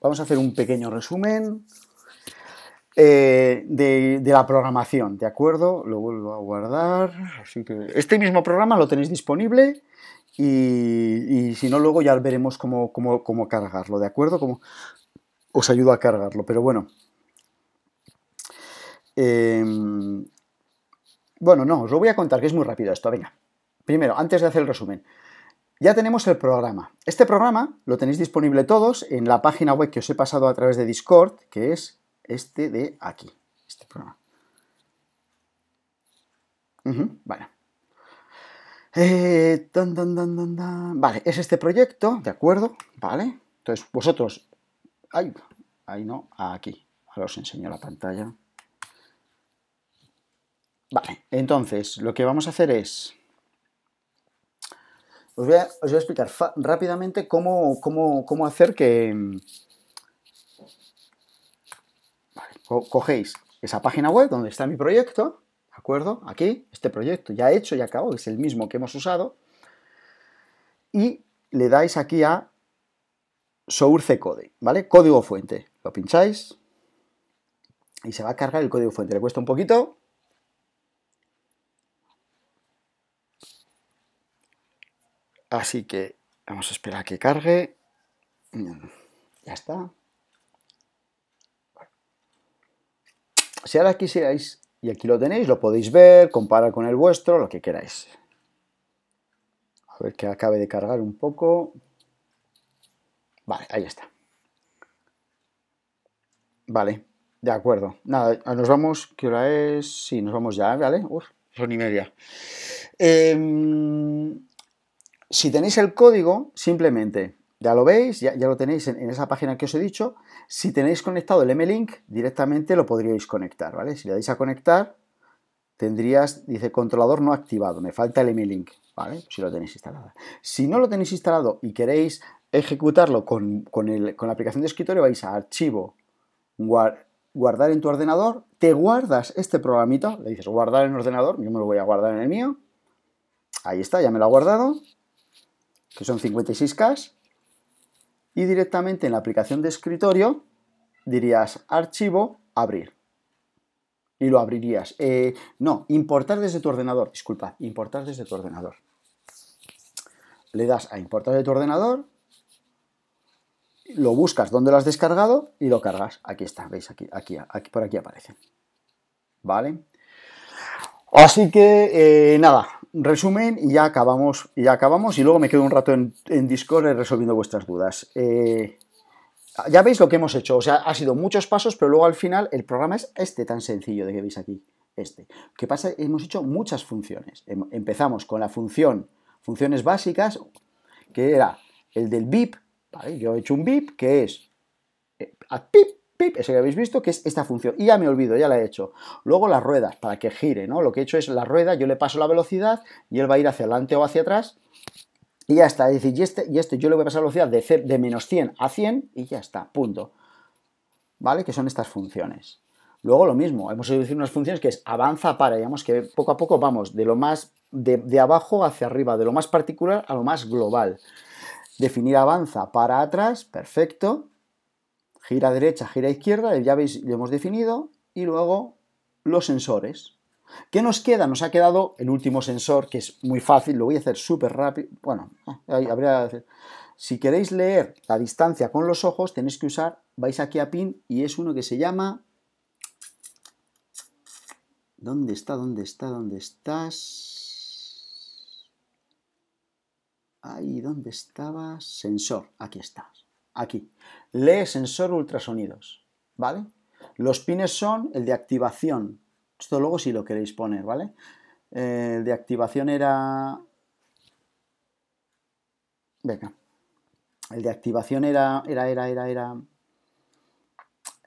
vamos a hacer un pequeño resumen. Eh, de, la programación, ¿de acuerdo? Lo vuelvo a guardar. Así que este mismo programa lo tenéis disponible y, si no, luego ya veremos cómo, cargarlo, ¿de acuerdo? Cómo, os ayudo a cargarlo, pero bueno. Em, bueno, no, os lo voy a contar, que es muy rápido esto. Venga, primero, antes de hacer el resumen, ya tenemos el programa. Este programa lo tenéis disponible todos en la página web que os he pasado a través de Discord, que es este de aquí, este programa. vale. Eh, vale, es este proyecto, ¿de acuerdo? Vale. Entonces, vosotros... Ahí, ahí no, aquí. Ahora os enseño la pantalla. Vale, entonces, lo que vamos a hacer es... Os voy a, explicar rápidamente cómo, cómo, cómo hacer que cogéis esa página web donde está mi proyecto, ¿de acuerdo? Aquí, este proyecto ya hecho y acabado, es el mismo que hemos usado, y le dais aquí a source code, ¿vale? Código fuente. Lo pincháis y se va a cargar el código fuente. Le cuesta un poquito. Así que vamos a esperar a que cargue. Ya está. Si ahora quisierais, y aquí lo tenéis, lo podéis ver, comparar con el vuestro, lo que queráis. A ver que acabe de cargar un poco. Vale, ahí está. Vale, de acuerdo. Nada, nos vamos, ¿qué hora es? Sí, nos vamos ya, ¿vale? Uf, son y media. Em, si tenéis el código, simplemente ya lo veis, ya, lo tenéis en, esa página que os he dicho. Si tenéis conectado el M-Link, directamente lo podríais conectar, ¿vale? Si le dais a conectar, tendrías, dice controlador no activado, me falta el M-Link, ¿vale? Si lo tenéis instalado. Si no lo tenéis instalado y queréis ejecutarlo con, la aplicación de escritorio, vais a archivo, guardar en tu ordenador, te guardas este programita, le dices guardar en ordenador, yo me lo voy a guardar en el mío, ahí está, ya me lo ha guardado, que son 56K, y directamente en la aplicación de escritorio dirías archivo, abrir. Y lo abrirías. Eh, no, importar desde tu ordenador. Disculpa, importar desde tu ordenador. Le das a importar de tu ordenador, lo buscas donde lo has descargado y lo cargas. Aquí está, veis, aquí, aquí, aquí por aquí aparece. ¿Vale? Así que, eh, nada, resumen y ya acabamos y acabamos y luego me quedo un rato en, Discord resolviendo vuestras dudas. Eh, ya veis lo que hemos hecho, o sea, ha sido muchos pasos, pero luego al final el programa es este tan sencillo de que veis aquí, este. ¿Qué pasa? Hemos hecho muchas funciones. Em, empezamos con la función, funciones básicas, que era el del VIP, Yo he hecho un VIP que es eh, pip pip, ese que habéis visto, que es esta función. Y ya me olvido, ya la he hecho. Luego las ruedas, para que gire, ¿no? Lo que he hecho es la rueda, yo le paso la velocidad y él va a ir hacia adelante o hacia atrás. Y ya está, es decir, y este, y este, yo le voy a pasar la velocidad de, de menos 100 a 100 y ya está, punto. ¿Vale? Que son estas funciones. Luego lo mismo, hemos decir unas funciones que es avanza para, digamos que poco a poco vamos de lo más de, de abajo hacia arriba, de lo más particular a lo más global. Definir avanza para atrás, perfecto gira derecha, gira izquierda, ya veis, lo hemos definido, y luego los sensores. ¿Qué nos queda? Nos ha quedado el último sensor, que es muy fácil, lo voy a hacer súper rápido. Bueno, ah, habría... Si queréis leer la distancia con los ojos, tenéis que usar, vais aquí a pin, y es uno que se llama... ¿Dónde está? ¿Dónde está? ¿Dónde estás? Ahí, ¿dónde estaba? Sensor, aquí estás aquí. Lee sensor ultrasonidos, ¿vale? Los pines son el de activación. Esto luego si lo queréis poner, ¿vale? Eh, el de activación era... Venga. El de activación era, era, era, era, era...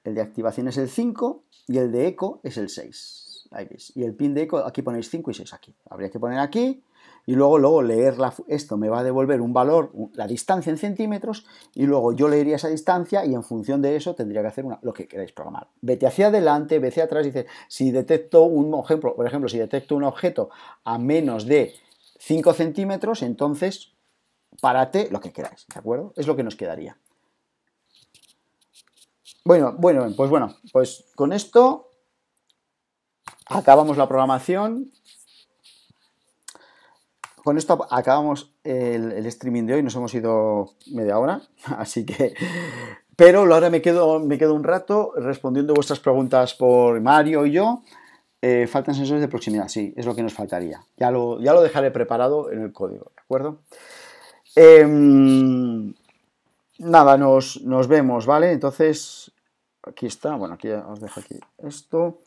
El de activación es el 5 y el de eco es el 6. Ahí veis. Y el pin de eco, aquí ponéis 5 y 6 aquí. Habría que poner aquí y luego, luego leer esto me va a devolver un valor, la distancia en centímetros, y luego yo leería esa distancia y en función de eso tendría que hacer lo que queráis programar. Vete hacia adelante, vete hacia atrás, y si detecto un ejemplo, por ejemplo, si detecto un objeto a menos de 5 centímetros, entonces párate lo que queráis, ¿de acuerdo? Es lo que nos quedaría. Bueno, bueno, pues bueno, pues con esto acabamos la programación. Con esto acabamos el, streaming de hoy, nos hemos ido media hora, [laughs] así que... Pero ahora me quedo, me quedo un rato respondiendo vuestras preguntas por Mario y yo. Eh, faltan sensores de proximidad, sí, es lo que nos faltaría. Ya lo, ya lo dejaré preparado en el código, ¿de acuerdo? Em, nada, nos, nos vemos, ¿vale? Entonces, aquí está, bueno, aquí os dejo aquí esto.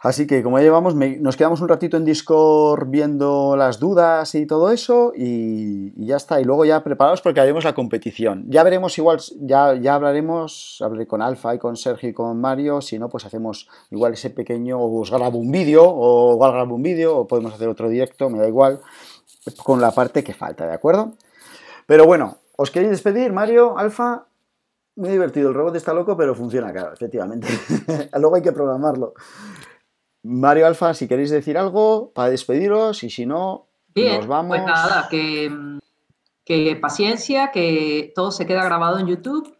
Así que como ya llevamos, nos quedamos un ratito en Discord viendo las dudas y todo eso y, ya está. Y luego ya preparados porque haremos la competición. Ya veremos igual, ya, ya hablaremos, hablaré con Alfa y con Sergio y con Mario. Si no, pues hacemos igual ese pequeño, o os grabo un vídeo, o igual grabo un vídeo, o podemos hacer otro directo, me da igual, con la parte que falta, ¿de acuerdo? Pero bueno, ¿os queréis despedir, Mario, Alfa? Muy divertido, el robot está loco, pero funciona, claro, efectivamente. [laughs] luego hay que programarlo. Mario Alfa, si queréis decir algo para despediros y si no, nos vamos. Pues nada, que, paciencia, que todo se queda grabado en YouTube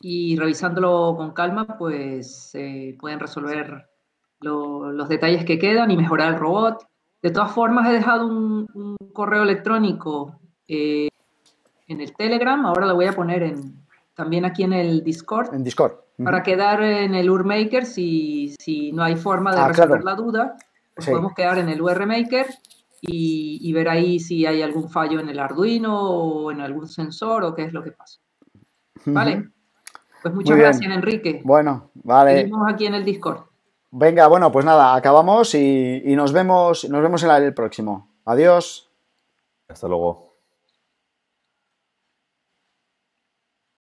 y revisándolo con calma, pues se eh, pueden resolver los detalles que quedan y mejorar el robot. De todas formas, he dejado un, correo electrónico eh, en el Telegram, ahora lo voy a poner en, también aquí en el Discord. En Discord para quedar en el URMAKER si, no hay forma de ah, resolver la duda. Pues Podemos quedar en el URMAKER y, ver ahí si hay algún fallo en el Arduino o en algún sensor o qué es lo que pasa. Vale. Pues muchas gracias, Enrique. Bueno, vale. Seguimos aquí en el Discord. Venga, bueno, pues nada, acabamos y, y nos vemos, nos vemos en el próximo. Adiós. Hasta luego.